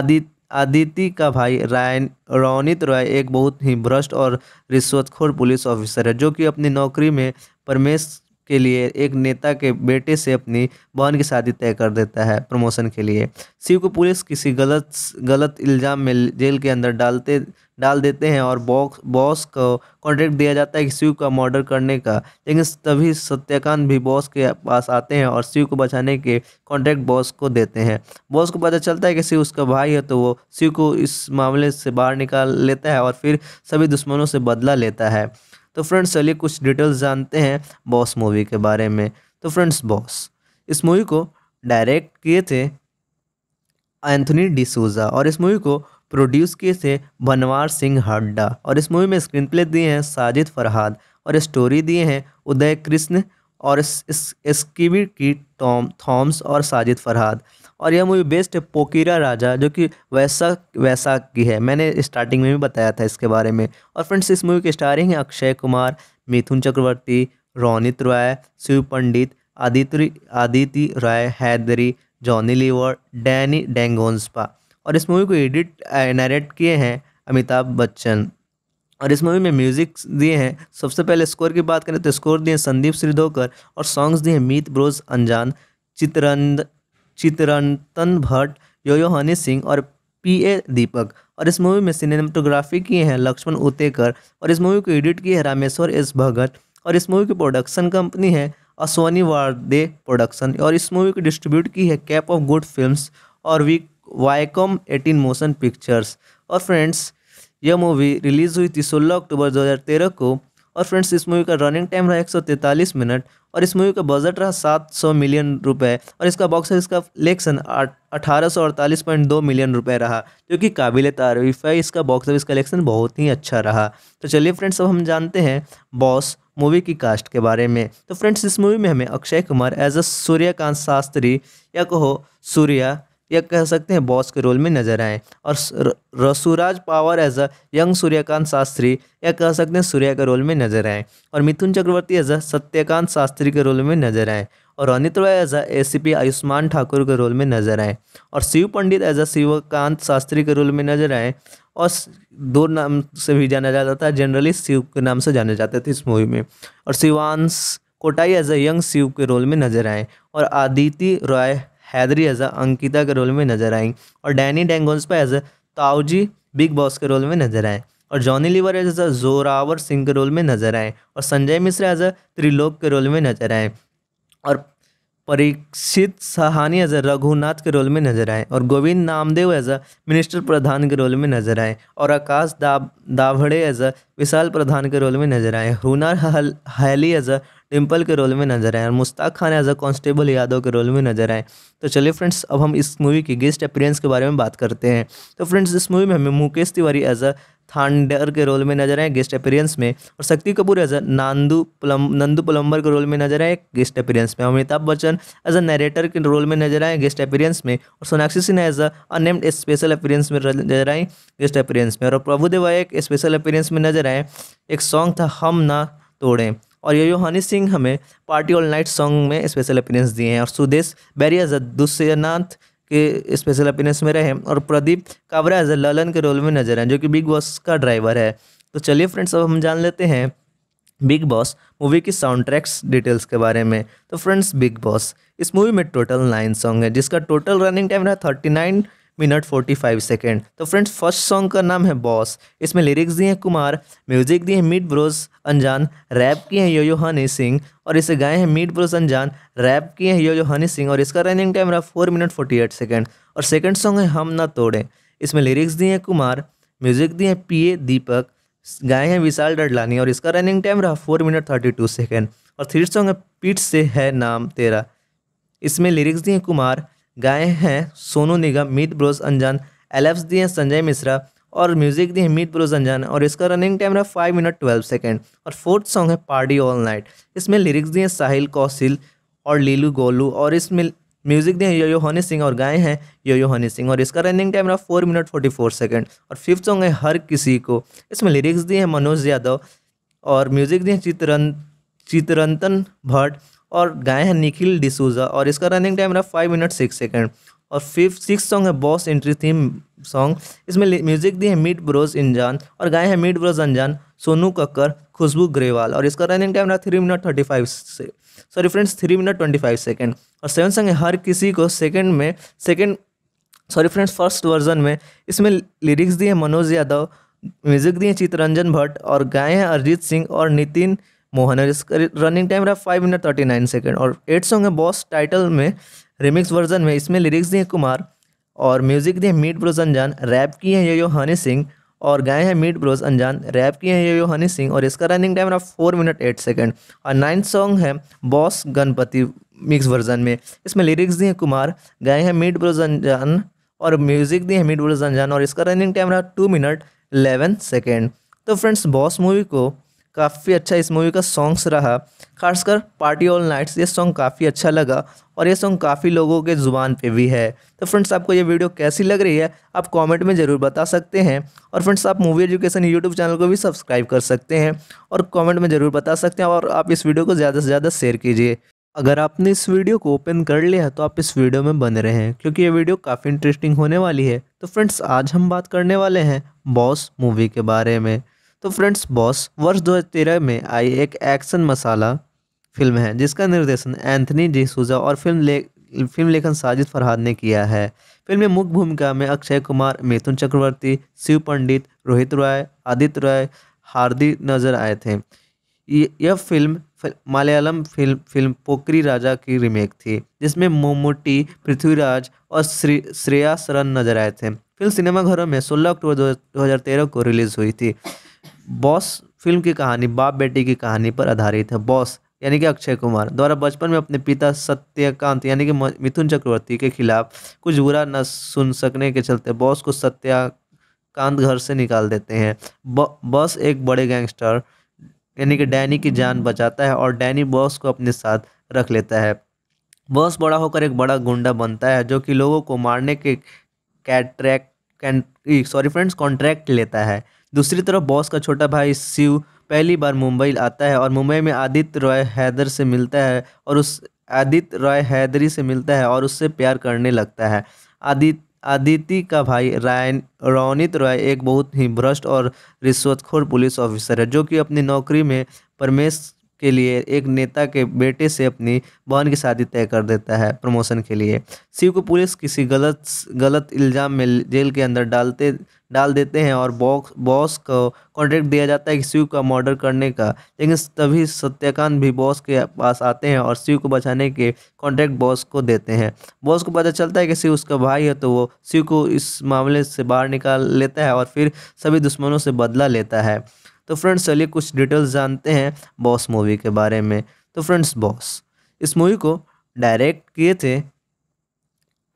Speaker 1: आदित्य आदिति का भाई रायन रौनित रॉय एक बहुत ही भ्रष्ट और रिश्वतखोर पुलिस ऑफिसर है जो कि अपनी नौकरी में परमेश के लिए एक नेता के बेटे से अपनी बहन की शादी तय कर देता है प्रमोशन के लिए शिव को पुलिस किसी गलत गलत इल्ज़ाम में जेल के अंदर डालते डाल देते हैं और बॉक्स बॉस को कॉन्ट्रैक्ट दिया जाता है कि शिव का मर्डर करने का लेकिन तभी सत्यकांत भी बॉस के पास आते हैं और शिव को बचाने के कॉन्ट्रैक्ट बॉस को देते हैं बॉस को पता चलता है कि शिव उसका भाई है तो वो शिव को इस मामले से बाहर निकाल लेता है और फिर सभी दुश्मनों से बदला लेता है तो फ्रेंड्स चलिए कुछ डिटेल्स जानते हैं बॉस मूवी के बारे में तो फ्रेंड्स बॉस इस मूवी को डायरेक्ट किए थे एंथनी डिसूजा और इस मूवी को प्रोड्यूस किए थे बनवार सिंह हड्डा और इस मूवी में स्क्रीन प्ले दिए हैं साजिद फरहाद और स्टोरी दिए हैं उदय कृष्ण और इस, इस, इसकी की टॉम थॉम्स और साजिद फरहाद और यह मूवी बेस्ट है पोकीरा राजा जो कि वैसा वैसा की है मैंने स्टार्टिंग में भी बताया था इसके बारे में और फ्रेंड्स इस मूवी के स्टारिंग हैं Akshay Kumar Mithun Chakraborty Ronit Roy Shiv Pandit Aditya Aditi Roy Hydari Johnny liver Danny Denzongpa और इस मूवी को एडिट नरेट किए हैं अमिताभ बच्चन और इस मूवी में म्यूजिक दिए हैं सबसे पहले स्कोर की बात करें तो स्कोर दिए संदीप श्रीधोकर और सॉन्ग्स दिए हैं मीत ब्रोज अनजान चित्रंद चित्रंतन भट्ट योयो हनी सिंह और पी ए दीपक और इस मूवी में सिनेमाटोग्राफी किए हैं लक्ष्मण उतेकर और इस मूवी को एडिट किए हैं रामेश्वर एस भगत और इस मूवी की प्रोडक्शन कंपनी है अश्वनी वारदे प्रोडक्शन और इस मूवी को डिस्ट्रीब्यूट की है कैप ऑफ गुड फिल्म्स और we Viacom eighteen motion pictures और फ्रेंड्स यह मूवी रिलीज़ हुई थी सोलह अक्टूबर 2013 को और फ्रेंड्स इस मूवी का रनिंग टाइम रहा एक मिनट और इस मूवी का बजट रहा 700 मिलियन रुपए और इसका बॉक्स ऑफिस का कलेक्शन अठारह मिलियन रुपए रहा जो कि काबिल तारीफ है इसका बॉक्स ऑफिस कलेक्शन बहुत ही अच्छा रहा तो चलिए फ्रेंड्स अब हम जानते हैं बॉस मूवी की कास्ट के बारे में तो फ्रेंड्स इस मूवी में हमें अक्षय कुमार एज अ सूर्यकांत शास्त्री या कहो सूर्या या कह सकते हैं बॉस के रोल में नजर आए और रसूराज power as a young Suryakant Shastri या कह सकते हैं सूर्या के रोल में नजर आए और मिथुन चक्रवर्ती एज अ सत्यकांत शास्त्री के रोल में नजर आए और Anit Roy as a P Ayushman Thakur के रोल में नजर आए और शिव पंडित एज अ शिवकांत शास्त्री के रोल में नजर आए और दो नाम से भी जाना जाता था जनरली शिव के नाम से जाने जाते थे इस मूवी में और Shivansh कोटाई as a young Shiv के रोल में नजर आए और आदिति रॉय हैदरी एज अंकिता के रोल में नजर आई और डैनी पर एज ताऊजी बिग बॉस के रोल में नजर आएँ और Johnny liver as a Zorawar Singh के रोल में नजर आए और संजय मिश्रा एज अ त्रिलोक के रोल में नजर आए और परीक्षित सहानी एज अ रघुनाथ के रोल में नजर आए और Govind Namdev as a minister Pradhan के रोल में नजर आए और आकाश दाभड़े एज अ विशाल प्रधान के रोल में नजर आए हुनर हैली एज अ डिम्पल के रोल में नजर आए और Mushtaq Khan as a constable Yadav के रोल में नजर आए तो चलिए फ्रेंड्स अब हम इस मूवी की गेस्ट अपीरेंस के बारे में बात करते हैं तो फ्रेंड्स इस मूवी में हमें मुकेश तिवारी एज अ थांडर के रोल में नजर आए गेस्ट अपीरियंस में और Shakti Kapoor as a Nandu plum Nandu plumber के रोल में नजर आए गेस्ट अपीरियंस में Amitabh Bachchan as a narrator के रोल में नजर आए गेस्ट अपीरियंस में और Sonakshi Sinha as a unnamed special appearance में नजर आए गेस्ट अपीरियंस में और प्रभु देवा एक स्पेशल अपीरियंस में नजर आए एक सॉन्ग था हम ना तोड़ें और ये हनी सिंह हमें पार्टी ऑल नाइट सॉन्ग में स्पेशल अपीरेंस दिए हैं और सुदेश बैरिया दुष्यनाथ के स्पेशल अपीरेंस में रहे और प्रदीप कावरा एज ललन के रोल में नजर हैं जो कि बिग बॉस का ड्राइवर है तो चलिए फ्रेंड्स अब हम जान लेते हैं बिग बॉस मूवी की साउंड ट्रैक्स डिटेल्स के बारे में तो फ्रेंड्स बिग बॉस इस मूवी में टोटल नाइन सॉन्ग है जिसका टोटल रनिंग टाइम रहा थर्टी नाइन मिनट 45 सेकेंड तो फ्रेंड्स फर्स्ट सॉन्ग का नाम है बॉस इसमें लिरिक्स दिए हैं कुमार म्यूजिक दिए हैं मीट ब्रोस अनजान रैप किए हैं यो यो हनी सिंह और इसे गाए हैं मीट ब्रोस अनजान रैप किए हैं यो यो हनी सिंह और इसका रनिंग टाइम रहा four minute forty eight second और सेकेंड सॉन्ग है हम ना तोड़ें इसमें लिरिक्स दिए हैं कुमार म्यूजिक दिए हैं पी ए दीपक गाए हैं विशाल डडलानी और इसका रनिंग टाइम रहा four minute thirty two second और थर्ड सॉन्ग है पीठ से है नाम तेरा इसमें लिरिक्स दिए कुमार गाए हैं सोनू निगम मीत ब्रोस अंजान एलेप्स दिए हैं संजय मिश्रा और म्यूजिक दिए हैं मीत ब्रोस अंजान और इसका रनिंग टाइम रहा फाइव मिनट ट्वेल्व सेकेंड और फोर्थ सॉन्ग है पार्टी ऑल नाइट इसमें लिरिक्स दिए हैं साहिल कौशिल और लीलू गोलू और इसमें म्यूजिक दिए हैं यो हनी सिंह और गाए हैं यो यो हनी सिंह और इसका रनिंग टाइम रहा four minute forty four second और फिफ्थ सॉन्ग है हर किसी को इसमें लिरिक्स दिए हैं मनोज यादव और म्यूजिक दिए हैं चित्रन चित्रंतन भट्ट और गाए हैं निखिल डिसूजा और इसका रनिंग टाइम रहा फाइव मिनट सिक्स सेकेंड और फिफ्थ सिक्स सॉन्ग है बॉस एंट्री थीम सॉन्ग इसमें म्यूजिक दी है मीट ब्रोज इंजान और गाए हैं मीट ब्रोज अनजान सोनू कक्कर खुशबू ग्रेवाल और इसका रनिंग टाइम रहा थ्री मिनट थर्टी फाइव से sorry friends three minute twenty five second और सेवन सॉन्ग है हर किसी को सेकेंड में second sorry friends first version में इसमें लिरिक्स दिए मनोज यादव म्यूजिक दिए चित्तरंजन भट्ट और गाए हैं अरिजीत सिंह और नितिन मोहन और इसका रनिंग टाइम रहा five minute thirty nine second और एट सॉन्ग है बॉस टाइटल में रिमिक्स वर्जन में इसमें लिरिक्स दिए कुमार और म्यूजिक दिए मीट ब्रोज अनजान रैप की हैं ये यो हनी सिंह और गाए हैं मीट ब्रोज अनजान रैप की हैं ये यो हनी सिंह और इसका रनिंग टाइम रहा फोर मिनट एट सेकेंड और नाइन्थ सॉन्ग है बॉस गणपति मिक्स वर्जन में इसमें लिरिक्स दिए कुमार गाए हैं मीट ब्रोज अनजान और म्यूजिक दिए हैं मीट ब्रोज अनजान और इसका रनिंग टाइम रहा टू मिनट एलेवन सेकेंड तो फ्रेंड्स बॉस मूवी को काफ़ी अच्छा इस मूवी का सॉन्ग्स रहा खासकर पार्टी ऑल नाइट्स ये सॉन्ग काफ़ी अच्छा लगा और ये सॉन्ग काफ़ी लोगों के ज़ुबान पे भी है तो फ्रेंड्स आपको ये वीडियो कैसी लग रही है आप कमेंट में ज़रूर बता सकते हैं और फ्रेंड्स आप मूवी एजुकेशन यूट्यूब चैनल को भी सब्सक्राइब कर सकते हैं और कॉमेंट में ज़रूर बता सकते हैं और आप इस वीडियो को ज़्यादा से ज़्यादा शेयर कीजिए अगर आपने इस वीडियो को ओपन कर लिया तो आप इस वीडियो में बने रहे हैं क्योंकि ये वीडियो काफ़ी इंटरेस्टिंग होने वाली है तो फ्रेंड्स आज हम बात करने वाले हैं बॉस मूवी के बारे में तो फ्रेंड्स बॉस वर्ष 2013 में आई एक एक्शन मसाला फिल्म है जिसका निर्देशन एंथनी डिसूजा और फिल्म ले फिल्म लेखन साजिद फरहाद ने किया है फिल्म में मुख्य भूमिका में अक्षय कुमार मिथुन चक्रवर्ती शिव पंडित रोहित रॉय आदित्य रॉय हार्दी नजर आए थे यह फिल्म मलयालम फिल्म फिल्म पोकरी राजा की रीमेक थी जिसमें मोमोटी पृथ्वीराज और श्री श्रेया सरन नजर आए थे फिल्म सिनेमाघरों में 16 अक्टूबर 2013 को रिलीज़ हुई थी बॉस फिल्म की कहानी बाप बेटी की कहानी पर आधारित है बॉस यानी कि अक्षय कुमार द्वारा बचपन में अपने पिता सत्यकांत यानी कि मिथुन चक्रवर्ती के खिलाफ कुछ बुरा न सुन सकने के चलते बॉस को सत्याकांत घर से निकाल देते हैं बॉस एक बड़े गैंगस्टर यानी कि डैनी की जान बचाता है और डैनी बॉस को अपने साथ रख लेता है बॉस बड़ा होकर एक बड़ा गुंडा बनता है जो कि लोगों को मारने के कैट्रैक सॉरी फ्रेंड्स कॉन्ट्रैक्ट लेता है दूसरी तरफ बॉस का छोटा भाई शिव पहली बार मुंबई आता है और मुंबई में आदित्य रॉय हैदर से मिलता है और उस आदित्य रॉय हैदरी से मिलता है और उससे प्यार करने लगता है आदित्य आदिति का भाई रायन रौनित रॉय एक बहुत ही भ्रष्ट और रिश्वतखोर पुलिस ऑफिसर है जो कि अपनी नौकरी में परमेश के लिए एक नेता के बेटे से अपनी बहन की शादी तय कर देता है प्रमोशन के लिए शिव को पुलिस किसी गलत गलत इल्ज़ाम में जेल के अंदर डालते डाल देते हैं और बॉक्स बॉस को कॉन्ट्रैक्ट दिया जाता है कि शिव का मर्डर करने का लेकिन तभी सत्यकांत भी बॉस के पास आते हैं और शिव को बचाने के कॉन्ट्रैक्ट बॉस को देते हैं बॉस को पता चलता है कि शिव उसका भाई है तो वो शिव को इस मामले से बाहर निकाल लेता है और फिर सभी दुश्मनों से बदला लेता है तो फ्रेंड्स चलिए कुछ डिटेल्स जानते हैं बॉस मूवी के बारे में तो फ्रेंड्स बॉस इस मूवी को डायरेक्ट किए थे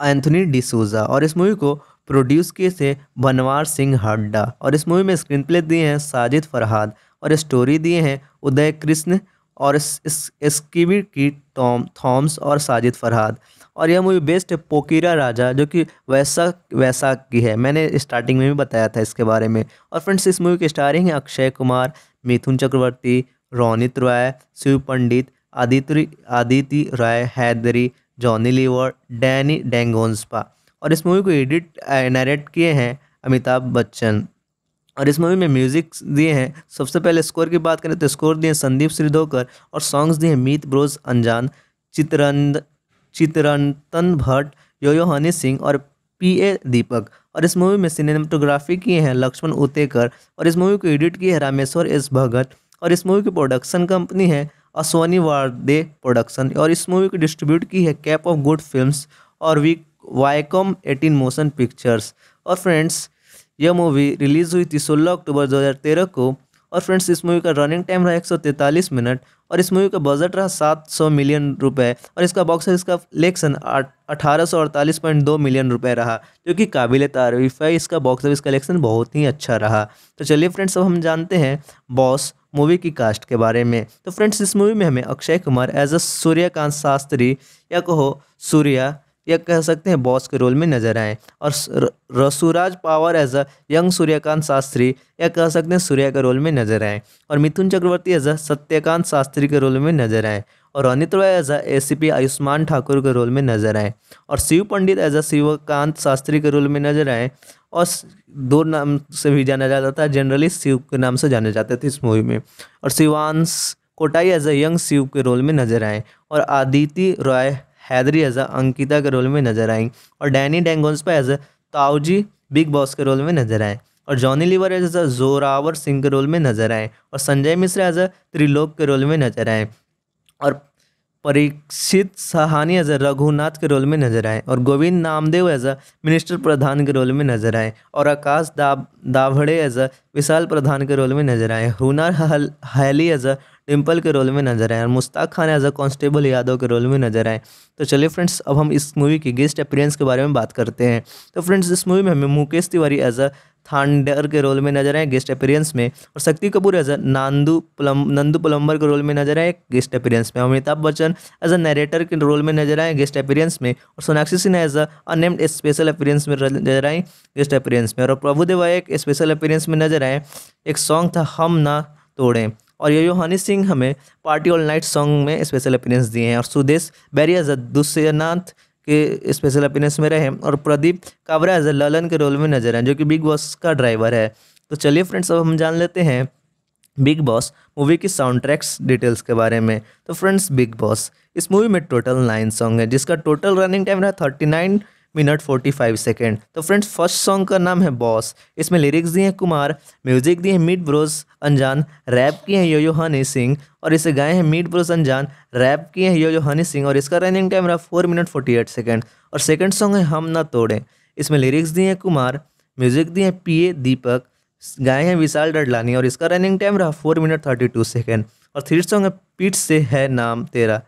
Speaker 1: एंथनी डिसूजा और इस मूवी को प्रोड्यूस किए थे बनवार सिंह हड्डा और इस मूवी में स्क्रीन प्ले दिए हैं साजिद फरहाद और स्टोरी दिए हैं उदय कृष्ण और इस, इस, इसकी की टॉम थॉम्स और साजिद फरहाद और यह मूवी बेस्ट है पोकीरा राजा जो कि वैसा वैसा की है मैंने स्टार्टिंग में भी बताया था इसके बारे में और फ्रेंड्स इस मूवी के स्टारिंग हैं अक्षय कुमार मिथुन चक्रवर्ती रोनित रॉय शिव पंडित आदित्य आदिति राय Hydari Johnny liver Danny Denzongpa और इस मूवी को एडिट नरेट किए हैं अमिताभ बच्चन और इस मूवी में म्यूजिक दिए हैं सबसे पहले स्कोर की बात करें तो स्कोर दिए संदीप श्रीधोकर और सॉन्ग्स दिए मीत ब्रोज अनजान चित्रंद चित्रंतन भट्ट योयो हनी सिंह और पी ए दीपक और इस मूवी में सिनेमाटोग्राफी किए हैं लक्ष्मण उतेकर और इस मूवी को एडिट की है रामेश्वर एस भगत और इस मूवी की प्रोडक्शन कंपनी है असवानी वारदे प्रोडक्शन और इस मूवी को डिस्ट्रीब्यूट की है कैप ऑफ गुड फिल्म्स और we Viacom eighteen motion pictures और फ्रेंड्स यह मूवी रिलीज़ हुई थी सोलह अक्टूबर दो को और फ्रेंड्स इस मूवी का रनिंग टाइम रहा एक मिनट और इस मूवी का बजट रहा 700 मिलियन रुपए और इसका बॉक्स ऑफिस का कलेक्शन अठारह मिलियन रुपए रहा जो कि काबिल तारीफ है इसका बॉक्स ऑफिस कलेक्शन बहुत ही अच्छा रहा तो चलिए फ्रेंड्स अब हम जानते हैं बॉस मूवी की कास्ट के बारे में तो फ्रेंड्स इस मूवी में हमें अक्षय कुमार एज अ सूर्यकांत शास्त्री या कहो सूर्या या कह सकते हैं बॉस के रोल में नजर आए और रसूराज power as a young Suryakant Shastri या कह सकते हैं सूर्या के रोल में नजर आए और मिथुन चक्रवर्ती एज अ सत्यकांत शास्त्री के रोल में नजर आए और अनित रॉय एज अ ए आयुष्मान ठाकुर के रोल में नजर आए और शिव पंडित एज अ शिवकांत शास्त्री के रोल में नजर आए और दो नाम से भी जाना जाता था जनरली शिव के नाम से जाने जाते थे इस मूवी में और Shivansh कोटाई as a young Shiv के रोल में नजर आए और आदिति रॉय हैदरी एज अंकिता के रोल में नजर आएंगी और डैनी पर एज ताऊजी बिग बॉस के रोल में नजर आएँ और जॉनी लीवर एज अ जोरावर सिंह के रोल में नजर आए और संजय मिश्रा एज अ त्रिलोक के रोल में नजर आए और परीक्षित सहानी एज अ रघुनाथ के रोल में नजर आए और Govind Namdev as a minister Pradhan के रोल में नजर आए और आकाश दाभड़े एज अ विशाल प्रधान के रोल में नजर आए हुनर हल हैली एज अ डिम्पल के रोल में नजर आए और Mushtaq Khan as a constable Yadav के रोल में नजर आए तो चलिए फ्रेंड्स अब हम इस मूवी की गेस्ट अपीरेंस के बारे में बात करते हैं तो फ्रेंड्स इस मूवी में हमें मुकेश तिवारी एज अ थांडर के रोल में नजर आए गेस्ट अपीरियंस में और Shakti Kapoor as a Nandu plum Nandu plumber के रोल में नजर आए गेस्ट अपीरियंस में Amitabh Bachchan as a narrator के रोल में नजर आए गेस्ट अपीरियंस में और Sonakshi Sinha as a unnamed special appearance में नजर आए गेस्ट अपीरियंस में और प्रभुदेवा एक स्पेशल अपीरियंस में नजर आए एक सॉन्ग था हम ना तोड़ें और ये हनी सिंह हमें पार्टी ऑल नाइट सॉन्ग में स्पेशल अपीरेंस दिए हैं और सुदेश बैरिया दुष्यनाथ के स्पेशल अपीरेंस में रहे और प्रदीप कावरा ललन के रोल में नजर आए जो कि बिग बॉस का ड्राइवर है तो चलिए फ्रेंड्स अब हम जान लेते हैं बिग बॉस मूवी की साउंड ट्रैक्स डिटेल्स के बारे में तो फ्रेंड्स बिग बॉस इस मूवी में टोटल नाइन सॉन्ग है जिसका टोटल रनिंग टाइम रहा थर्टी नाइन मिनट 45 सेकेंड तो फ्रेंड्स फर्स्ट सॉन्ग का नाम है बॉस इसमें लिरिक्स दिए हैं कुमार म्यूजिक दिए हैं मीट ब्रोस अनजान रैप किए हैं यो यो हनी सिंह और इसे गाए हैं मीट ब्रोस अनजान रैप किए हैं यो यो हनी सिंह और इसका रनिंग टाइम रहा four minute forty eight second और सेकेंड सॉन्ग है हम ना तोड़े इसमें लिरिक्स दिए हैं कुमार म्यूजिक दिए हैं पी ए दीपक गाए हैं विशाल डडलानी और इसका रनिंग टाइम रहा four minute thirty two second और थर्ड सॉन्ग है पीठ से है नाम तेरा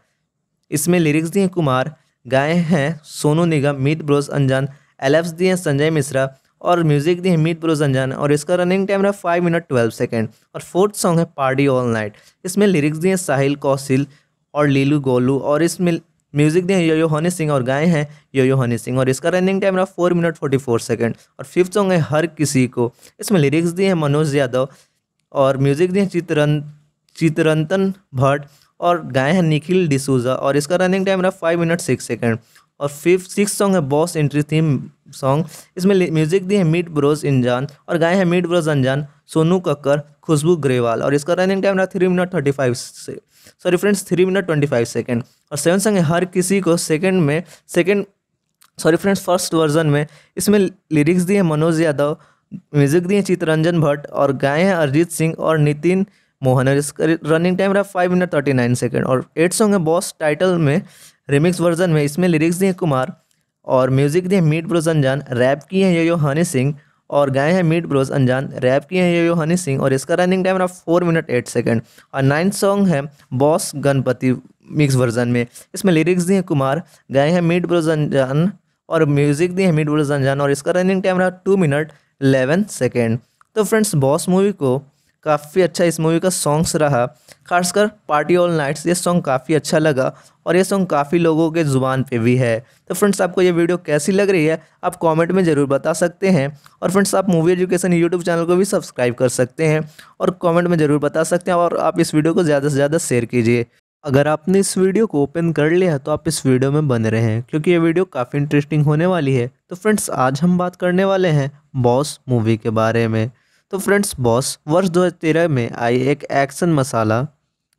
Speaker 1: इसमें लिरिक्स दिए कुमार गाए हैं सोनू निगम मीत ब्रोस अंजान एलेप्स दिए हैं संजय मिश्रा और म्यूजिक दिए हैं मीत ब्रोज अंजान और इसका रनिंग टाइम रहा फाइव मिनट ट्वेल्व सेकेंड और फोर्थ सॉन्ग है पार्टी ऑल नाइट इसमें लिरिक्स दिए हैं साहिल कौशिल और लीलू गोलू और इसमें म्यूजिक दिए हैं यो हनी सिंह और गाए हैं यो यो हनी सिंह और इसका रनिंग टाइम रहा four minute forty four second और फिफ्थ सॉन्ग है हर किसी को इसमें लिरिक्स दिए हैं मनोज यादव और म्यूजिक दिए चित्रन चित्रंतन भट्ट और गाए हैं निखिल डिसूजा और इसका रनिंग टाइम रहा फाइव मिनट सिक्स सेकेंड और फिफ्थ सिक्स सॉन्ग है बॉस एंट्री थीम सॉन्ग इसमें म्यूजिक दी है मीट ब्रोज इंजान और गाए हैं मीट ब्रोज अनजान सोनू कक्कर खुशबू ग्रेवाल और इसका रनिंग टाइम रहा थ्री मिनट थर्टी फाइव से sorry friends three minute twenty five second और सेवन सॉन्ग है हर किसी को सेकेंड में second sorry friends first version में इसमें लिरिक्स दिए मनोज यादव म्यूजिक दिए चित्तरंजन भट्ट और गाए हैं अरिजीत सिंह और नितिन मोहन और इसका रनिंग टाइम रहा five minute thirty nine second और एट सॉन्ग है बॉस टाइटल में रिमिक्स वर्जन में इसमें लिरिक्स दिए कुमार और म्यूजिक दिए मीट ब्रोज अनजान रैप की हैं ये यो हनी सिंह और गाए हैं मीट ब्रोज अनजान रैप की हैं ये यो हनी सिंह और इसका रनिंग टाइम रहा फोर मिनट एट सेकेंड और नाइन्थ सॉन्ग है बॉस गणपति मिक्स वर्जन में इसमें लिरिक्स दिए कुमार गाए हैं मीट ब्रोज अनजान और म्यूजिक दिए हैं मीट ब्रोज अनजान और इसका रनिंग टाइम रहा टू मिनट एलेवन सेकेंड तो फ्रेंड्स बॉस मूवी को काफ़ी अच्छा इस मूवी का सॉन्ग्स रहा खासकर पार्टी ऑल नाइट्स ये सॉन्ग काफ़ी अच्छा लगा और ये सॉन्ग काफ़ी लोगों के ज़ुबान पे भी है तो फ्रेंड्स आपको ये वीडियो कैसी लग रही है आप कमेंट में ज़रूर बता सकते हैं और फ्रेंड्स आप मूवी एजुकेशन यूट्यूब चैनल को भी सब्सक्राइब कर सकते हैं और कॉमेंट में ज़रूर बता सकते हैं और आप इस वीडियो को ज़्यादा से ज़्यादा शेयर कीजिए अगर आपने इस वीडियो को ओपन कर लिया तो आप इस वीडियो में बने रहें क्योंकि ये वीडियो काफ़ी इंटरेस्टिंग होने वाली है तो फ्रेंड्स आज हम बात करने वाले हैं बॉस मूवी के बारे में तो फ्रेंड्स बॉस वर्ष 2013 में आई एक एक्शन मसाला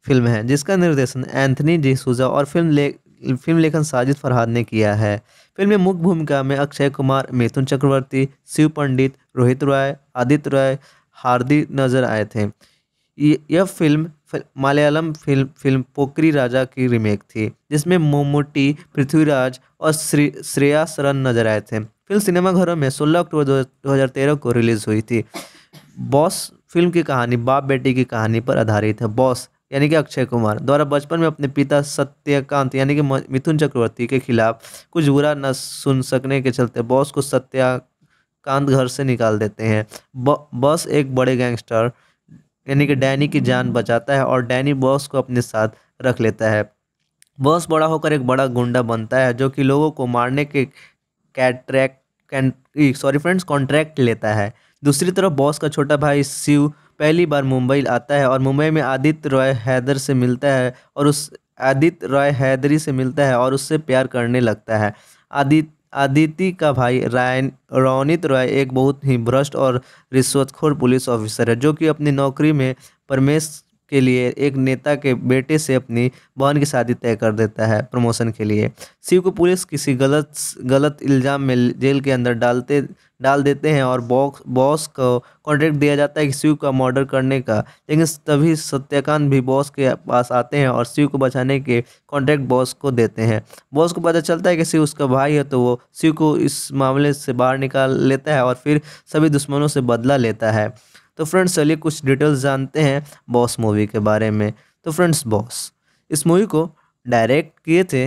Speaker 1: फिल्म है जिसका निर्देशन एंथनी डिसूजा और फिल्म ले फिल्म लेखन साजिद फरहाद ने किया है फिल्म में मुख्य भूमिका में अक्षय कुमार मिथुन चक्रवर्ती शिव पंडित रोहित रॉय आदित्य राय हार्दी नजर आए थे यह फिल्म मलयालम फिल्म फिल्म पोकरी राजा की रीमेक थी जिसमें मोमोटी पृथ्वीराज और श्री श्रेया सरन नजर आए थे फिल्म सिनेमाघरों में 16 अक्टूबर 2013 को रिलीज़ हुई थी बॉस फिल्म की कहानी बाप बेटी की कहानी पर आधारित है बॉस यानी कि अक्षय कुमार द्वारा बचपन में अपने पिता सत्यकांत यानी कि मिथुन चक्रवर्ती के खिलाफ कुछ बुरा न सुन सकने के चलते बॉस को सत्याकांत घर से निकाल देते हैं बॉस एक बड़े गैंगस्टर यानी कि डैनी की जान बचाता है और डैनी बॉस को अपने साथ रख लेता है बॉस बड़ा होकर एक बड़ा गुंडा बनता है जो कि लोगों को मारने के कैट्रैक सॉरी फ्रेंड्स कॉन्ट्रैक्ट लेता है दूसरी तरफ बॉस का छोटा भाई शिव पहली बार मुंबई आता है और मुंबई में आदित्य रॉय हैदर से मिलता है और उस आदित्य रॉय हैदरी से मिलता है और उससे प्यार करने लगता है आदित्य आदिति का भाई रायन रौनित रॉय एक बहुत ही भ्रष्ट और रिश्वतखोर पुलिस ऑफिसर है जो कि अपनी नौकरी में परमेश के लिए एक नेता के बेटे से अपनी बहन की शादी तय कर देता है प्रमोशन के लिए शिव को पुलिस किसी गलत गलत इल्ज़ाम में जेल के अंदर डालते डाल देते हैं और बॉक्स बॉस को कॉन्ट्रैक्ट दिया जाता है कि शिव का मर्डर करने का लेकिन तभी सत्यकांत भी बॉस के पास आते हैं और शिव को बचाने के कॉन्ट्रैक्ट बॉस को देते हैं बॉस को पता चलता है कि शिव उसका भाई है तो वो शिव को इस मामले से बाहर निकाल लेता है और फिर सभी दुश्मनों से बदला लेता है तो फ्रेंड्स चलिए कुछ डिटेल्स जानते हैं बॉस मूवी के बारे में तो फ्रेंड्स बॉस इस मूवी को डायरेक्ट किए थे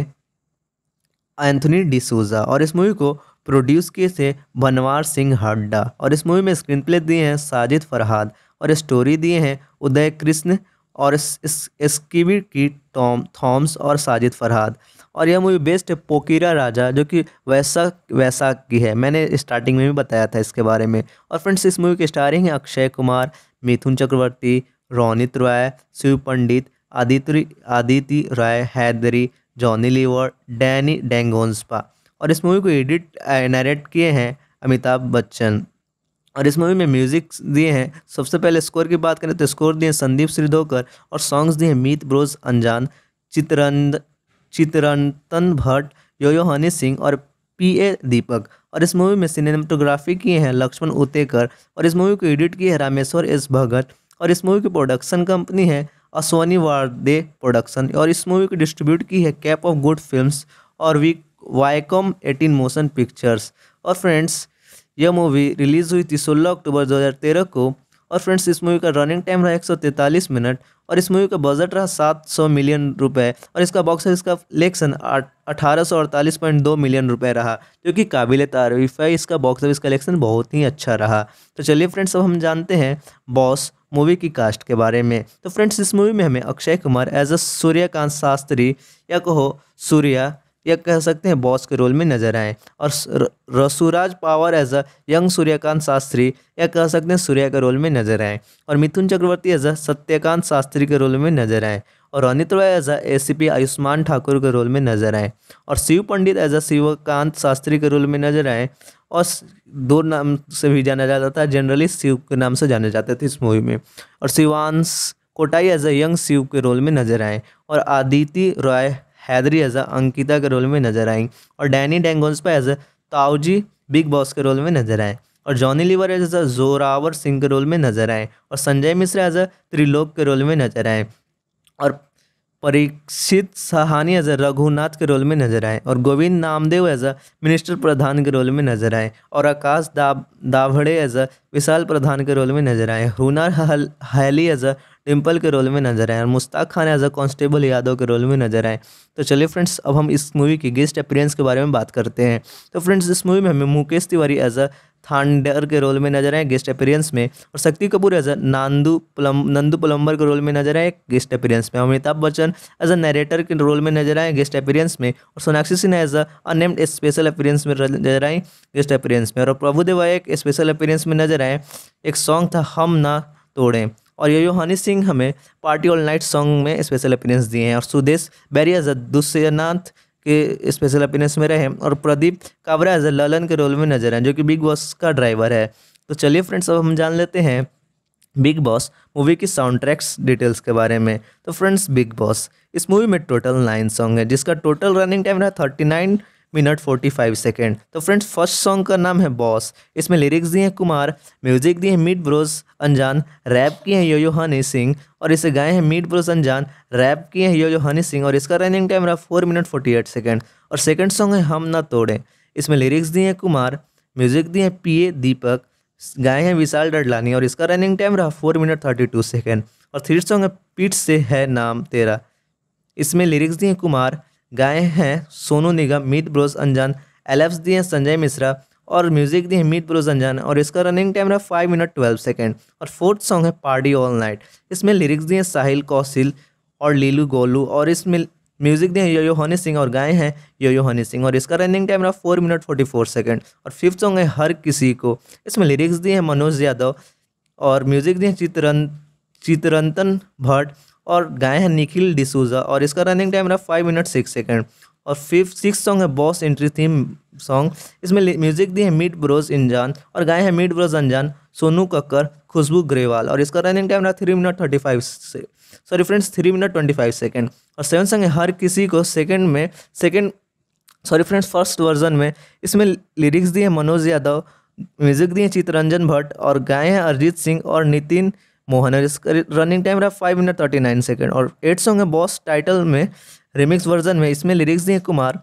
Speaker 1: एंथनी डिसूजा और इस मूवी को प्रोड्यूस किए थे बनवार सिंह हड्डा और इस मूवी में स्क्रीन प्ले दिए हैं साजिद फरहाद और स्टोरी दिए हैं उदय कृष्ण और इस, इस, इसकी की टॉम थॉम्स और साजिद फरहाद और यह मूवी बेस्ट है पोकीरा राजा जो कि वैसा वैसा की है मैंने स्टार्टिंग में भी बताया था इसके बारे में और फ्रेंड्स इस मूवी के स्टारिंग हैं Akshay Kumar Mithun Chakraborty Ronit Roy Shiv Pandit Aditya Aditi Roy Hydari Johnny liver Danny Denzongpa और इस मूवी को एडिट नरेट किए हैं अमिताभ बच्चन और इस मूवी में म्यूजिक दिए हैं सबसे पहले स्कोर की बात करें तो स्कोर दिए संदीप श्रीधोकर और सॉन्ग्स दिए मीत ब्रोज अनजान चित्रंद चित्रंतन भट्ट योयो हनी सिंह और पी ए दीपक और इस मूवी में सिनेमाटोग्राफी किए हैं लक्ष्मण उतेकर और इस मूवी को एडिट किए हैं रामेश्वर एस भगत और इस मूवी की प्रोडक्शन कंपनी है अश्वनी वारदे प्रोडक्शन और इस मूवी को डिस्ट्रीब्यूट की है कैप ऑफ गुड फिल्म्स और we Viacom eighteen motion pictures और फ्रेंड्स यह मूवी रिलीज़ हुई थी सोलह अक्टूबर दो को और फ्रेंड्स इस मूवी का रनिंग टाइम रहा एक मिनट और इस मूवी का बजट रहा 700 मिलियन रुपए और इसका बॉक्स ऑफिस का कलेक्शन अठारह मिलियन रुपए रहा जो कि काबिल तारीफ है इसका बॉक्स ऑफिस कलेक्शन बहुत ही अच्छा रहा तो चलिए फ्रेंड्स अब हम जानते हैं बॉस मूवी की कास्ट के बारे में तो फ्रेंड्स इस मूवी में हमें अक्षय कुमार एज अ सूर्यकांत शास्त्री या कहो सूर्या या कह सकते हैं बॉस के रोल में नजर आए और रसूराज power as a young Suryakant Shastri या कह सकते हैं सूर्या के रोल में नजर आए और मिथुन चक्रवर्ती एज अ सत्यकांत शास्त्री के रोल में नजर आए और Anit Roy as a S Ayushman Thakur के रोल में नजर आए और शिव पंडित एज अ शिवकांत शास्त्री के रोल में नजर आए और दो नाम से भी जाना जाता था जनरली शिव के नाम से जाने जाते थे इस मूवी में और Shivansh कोटाई as a young Shiv के रोल में नजर आए और आदिति रॉय हैदरी एज अंकिता के रोल में नजर आई और डैनी पर एज ताऊजी बिग बॉस के रोल में नजर आए और Johnny liver as a Zorawar Singh के रोल में नजर आए और संजय मिश्रा एज अ त्रिलोक के रोल में नजर आए और परीक्षित सहानी एज अ रघुनाथ के रोल में नजर आए और Govind Namdev as a minister Pradhan के रोल में नजर आए और आकाश दाभड़े एज अ विशाल प्रधान के रोल में नजर आए हुनर हैली एज अ डिम्पल के रोल में नजर आए और Mushtaq Khan as a constable Yadav के रोल में नजर आए तो चलिए फ्रेंड्स अब हम इस मूवी के गेस्ट अपीरेंस के बारे में बात करते हैं तो फ्रेंड्स इस मूवी में हमें मुकेश तिवारी एज अ थांडर के रोल में नजर आए गेस्ट अपीरियंस में और Shakti Kapoor as a Nandu plum Nandu plumber के रोल में नजर आए गेस्ट अपीरियंस में Amitabh Bachchan as a narrator के रोल में नजर आए गेस्ट अपीरियंस में और Sonakshi Sinha as a unnamed special appearance में नजर आए गेस्ट अपीरियंस में और प्रभुदेवा एक स्पेशल अपीरियंस में नजर आए एक सॉन्ग था हम ना तोड़ें और ये योहानी सिंह हमें पार्टी ऑल नाइट सॉन्ग में स्पेशल अपीरेंस दिए हैं और सुदेश बैरिया दुष्यनाथ के स्पेशल अपीरेंस में रहे और प्रदीप कावरा एज ललन के रोल में नजर आए जो कि बिग बॉस का ड्राइवर है तो चलिए फ्रेंड्स अब हम जान लेते हैं बिग बॉस मूवी की साउंड ट्रैक्स डिटेल्स के बारे में तो फ्रेंड्स बिग बॉस इस मूवी में टोटल नाइन सॉन्ग है जिसका टोटल रनिंग टाइम रहा thirty nine minute forty five second तो फ्रेंड्स फर्स्ट सॉन्ग का नाम है बॉस इसमें लिरिक्स दिए हैं कुमार म्यूजिक दिए हैं मीट ब्रोस अनजान रैप किए हैं यो यो हनी सिंह और इसे गाए हैं मीट ब्रोस अनजान रैप किए हैं यो यो हनी सिंह और इसका रनिंग टाइम रहा four minute forty eight second और सेकेंड सॉन्ग है हम ना तोड़ें इसमें लिरिक्स दिए हैं कुमार म्यूजिक दिए हैं पी ए दीपक गाए हैं विशाल डडलानी और इसका रनिंग टाइम रहा four minute thirty two second और थर्ड सॉन्ग है पीठ से है नाम तेरा इसमें लिरिक्स दिए कुमार गाए हैं सोनू निगम मीत ब्रोस अनजान एलएफ्स दिए हैं संजय मिश्रा और म्यूजिक दिए हैं मीत ब्रोस अनजान और इसका रनिंग टाइम रहा फाइव मिनट ट्वेल्व सेकेंड और फोर्थ सॉन्ग है पार्टी ऑल नाइट इसमें लिरिक्स दिए हैं साहिल कौशिल और लीलू गोलू और इसमें म्यूजिक दिए यो यो हनी सिंह और गाए हैं यो यो हनी सिंह और इसका रनिंग टाइम रहा four minute forty four second और फिफ्थ सॉन्ग है हर किसी को इसमें लिरिक्स दिए हैं मनोज यादव और म्यूजिक दिए चित्रन चित्रंतन भट्ट और गाए हैं निखिल डिसूजा और इसका रनिंग टाइम रहा फाइव मिनट सिक्स सेकेंड और फिफ्थ सिक्स सॉन्ग है बॉस एंट्री थीम सॉन्ग इसमें म्यूजिक दी है मीट ब्रोज इंजान और गाए हैं मीट ब्रोज अनजान सोनू कक्कर खुशबू ग्रेवाल और इसका रनिंग टाइम रहा थ्री मिनट थर्टी फाइव से sorry friends three minute twenty five second और सेवन सॉन्ग है हर किसी को सेकेंड में second sorry friends first version में इसमें लिरिक्स दिए हैं मनोज यादव म्यूजिक दिए चित्तरंजन भट्ट और गाए हैं अरिजीत सिंह और नितिन मोहन और इसका रनिंग टाइम रहा five minute thirty nine second और एट सॉन्ग है बॉस टाइटल में रिमिक्स वर्जन में इसमें लिरिक्स दिए कुमार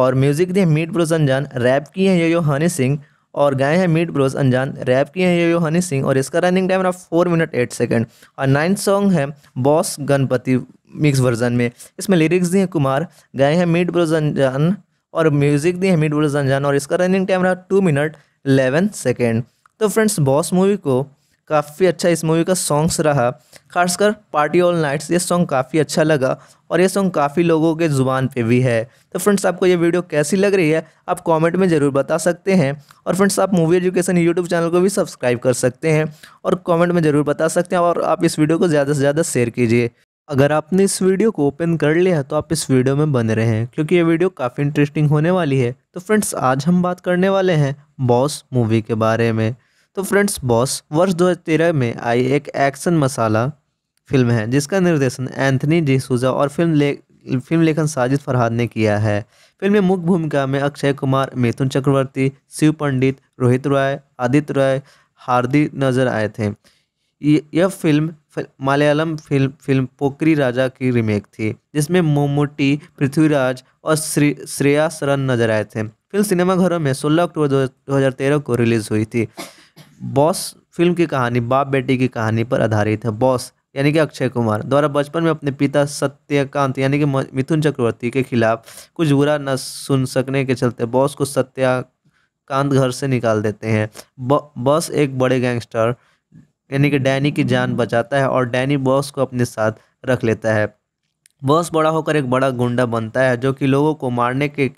Speaker 1: और म्यूजिक दिए मीट ब्रोज अनजान रैप किए हैं ये यो हनी सिंह और गाए हैं मीट ब्रोज अनजान रैप किए हैं ये यो हनी सिंह और इसका रनिंग टाइम रहा फोर मिनट एट सेकेंड और नाइन्थ सॉन्ग है बॉस गणपति मिक्स वर्जन में इसमें लिरिक्स दिए कुमार गाए हैं मीट ब्रोज अनजान और म्यूजिक दिए हैं मीट ब्रोज अनजान और इसका रनिंग टाइम रहा टू मिनट एलेवन सेकेंड तो फ्रेंड्स बॉस मूवी को काफ़ी अच्छा इस मूवी का सॉन्ग्स रहा खासकर पार्टी ऑल नाइट्स ये सॉन्ग काफ़ी अच्छा लगा और ये सॉन्ग काफ़ी लोगों के ज़ुबान पे भी है तो फ्रेंड्स आपको ये वीडियो कैसी लग रही है आप कमेंट में ज़रूर बता सकते हैं और फ्रेंड्स आप मूवी एजुकेशन यूट्यूब चैनल को भी सब्सक्राइब कर सकते हैं और कॉमेंट में ज़रूर बता सकते हैं और आप इस वीडियो को ज़्यादा से ज़्यादा शेयर कीजिए अगर आपने इस वीडियो को ओपन कर लिया है तो आप इस वीडियो में बन रहे हैं क्योंकि ये वीडियो काफ़ी इंटरेस्टिंग होने वाली है तो फ्रेंड्स आज हम बात करने वाले हैं बॉस मूवी के बारे में तो फ्रेंड्स बॉस वर्ष 2013 में आई एक एक्शन मसाला फिल्म है जिसका निर्देशन एंथनी डिसूजा और फिल्म ले फिल्म लेखन साजिद फरहाद ने किया है फिल्म में मुख्य भूमिका में अक्षय कुमार मिथुन चक्रवर्ती शिव पंडित रोहित रॉय आदित्य रॉय हार्दिक नजर आए थे यह फिल्म मलयालम फिल्म फिल्म पोकरी राजा की रीमेक थी जिसमें मोमोटी पृथ्वीराज और श्री श्रेया सरन नजर आए थे फिल्म सिनेमाघरों में 16 अक्टूबर 2013 को रिलीज़ हुई थी बॉस फिल्म की कहानी बाप बेटी की कहानी पर आधारित है बॉस यानी कि अक्षय कुमार द्वारा बचपन में अपने पिता सत्याकांत यानी कि मिथुन चक्रवर्ती के खिलाफ कुछ बुरा न सुन सकने के चलते बॉस को सत्याकांत घर से निकाल देते हैं बॉस एक बड़े गैंगस्टर यानी कि डैनी की जान बचाता है और डैनी बॉस को अपने साथ रख लेता है बॉस बड़ा होकर एक बड़ा गुंडा बनता है जो कि लोगों को मारने के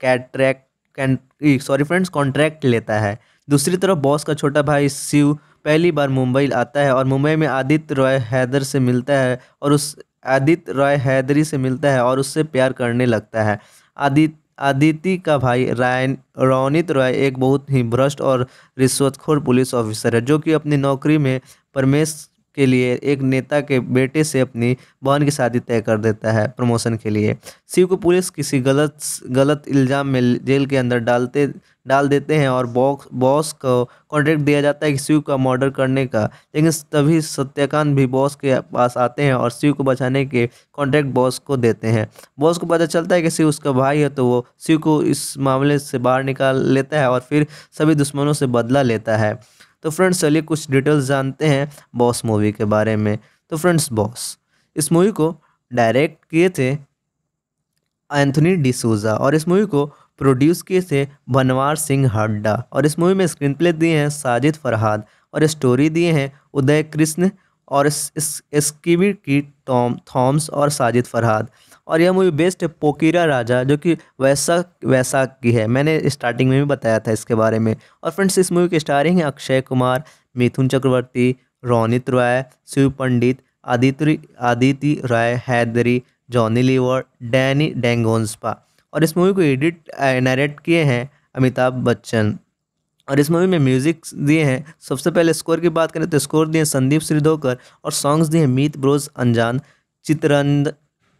Speaker 1: कैट्रैक्ट सॉरी फ्रेंड्स कॉन्ट्रैक्ट लेता है दूसरी तरफ बॉस का छोटा भाई शिव पहली बार मुंबई आता है और मुंबई में आदित्य रॉय हैदर से मिलता है और उस आदित्य रॉय हैदरी से मिलता है और उससे प्यार करने लगता है आदित्य आदिति का भाई रायन रौनित रॉय एक बहुत ही भ्रष्ट और रिश्वतखोर पुलिस ऑफिसर है जो कि अपनी नौकरी में परमेश के लिए एक नेता के बेटे से अपनी बहन की शादी तय कर देता है प्रमोशन के लिए शिव को पुलिस किसी गलत गलत इल्ज़ाम में जेल के अंदर डालते डाल देते हैं और बॉक्स बॉस को कॉन्ट्रैक्ट दिया जाता है कि शिव का मर्डर करने का लेकिन तभी सत्यकांत भी बॉस के पास आते हैं और शिव को बचाने के कॉन्ट्रैक्ट बॉस को देते हैं बॉस को पता चलता है कि शिव उसका भाई है तो वो शिव को इस मामले से बाहर निकाल लेता है और फिर सभी दुश्मनों से बदला लेता है तो फ्रेंड्स चलिए कुछ डिटेल्स जानते हैं बॉस मूवी के बारे में तो फ्रेंड्स बॉस इस मूवी को डायरेक्ट किए थे एंथनी डिसूजा और इस मूवी को प्रोड्यूस किए थे बनवार सिंह हड्डा और इस मूवी में स्क्रीन प्ले दिए हैं साजिद फरहाद और स्टोरी दिए हैं उदय कृष्ण और इस, इस, इसकी की टॉम थॉम्स और साजिद फरहाद और यह मूवी बेस्ट है पोकीरा राजा जो कि वैसा वैसा की है मैंने स्टार्टिंग में भी बताया था इसके बारे में और फ्रेंड्स इस मूवी के स्टारिंग हैं अक्षय कुमार मिथुन चक्रवर्ती रोनित रॉय शिव पंडित आदित्य आदिति राय Hydari Johnny liver Danny Denzongpa और इस मूवी को एडिट नरेट किए हैं अमिताभ बच्चन और इस मूवी में म्यूजिक दिए हैं सबसे पहले स्कोर की बात करें तो स्कोर दिए संदीप श्रीधोकर और सॉन्ग्स दिए हैं मीत ब्रोज अनजान चित्रंद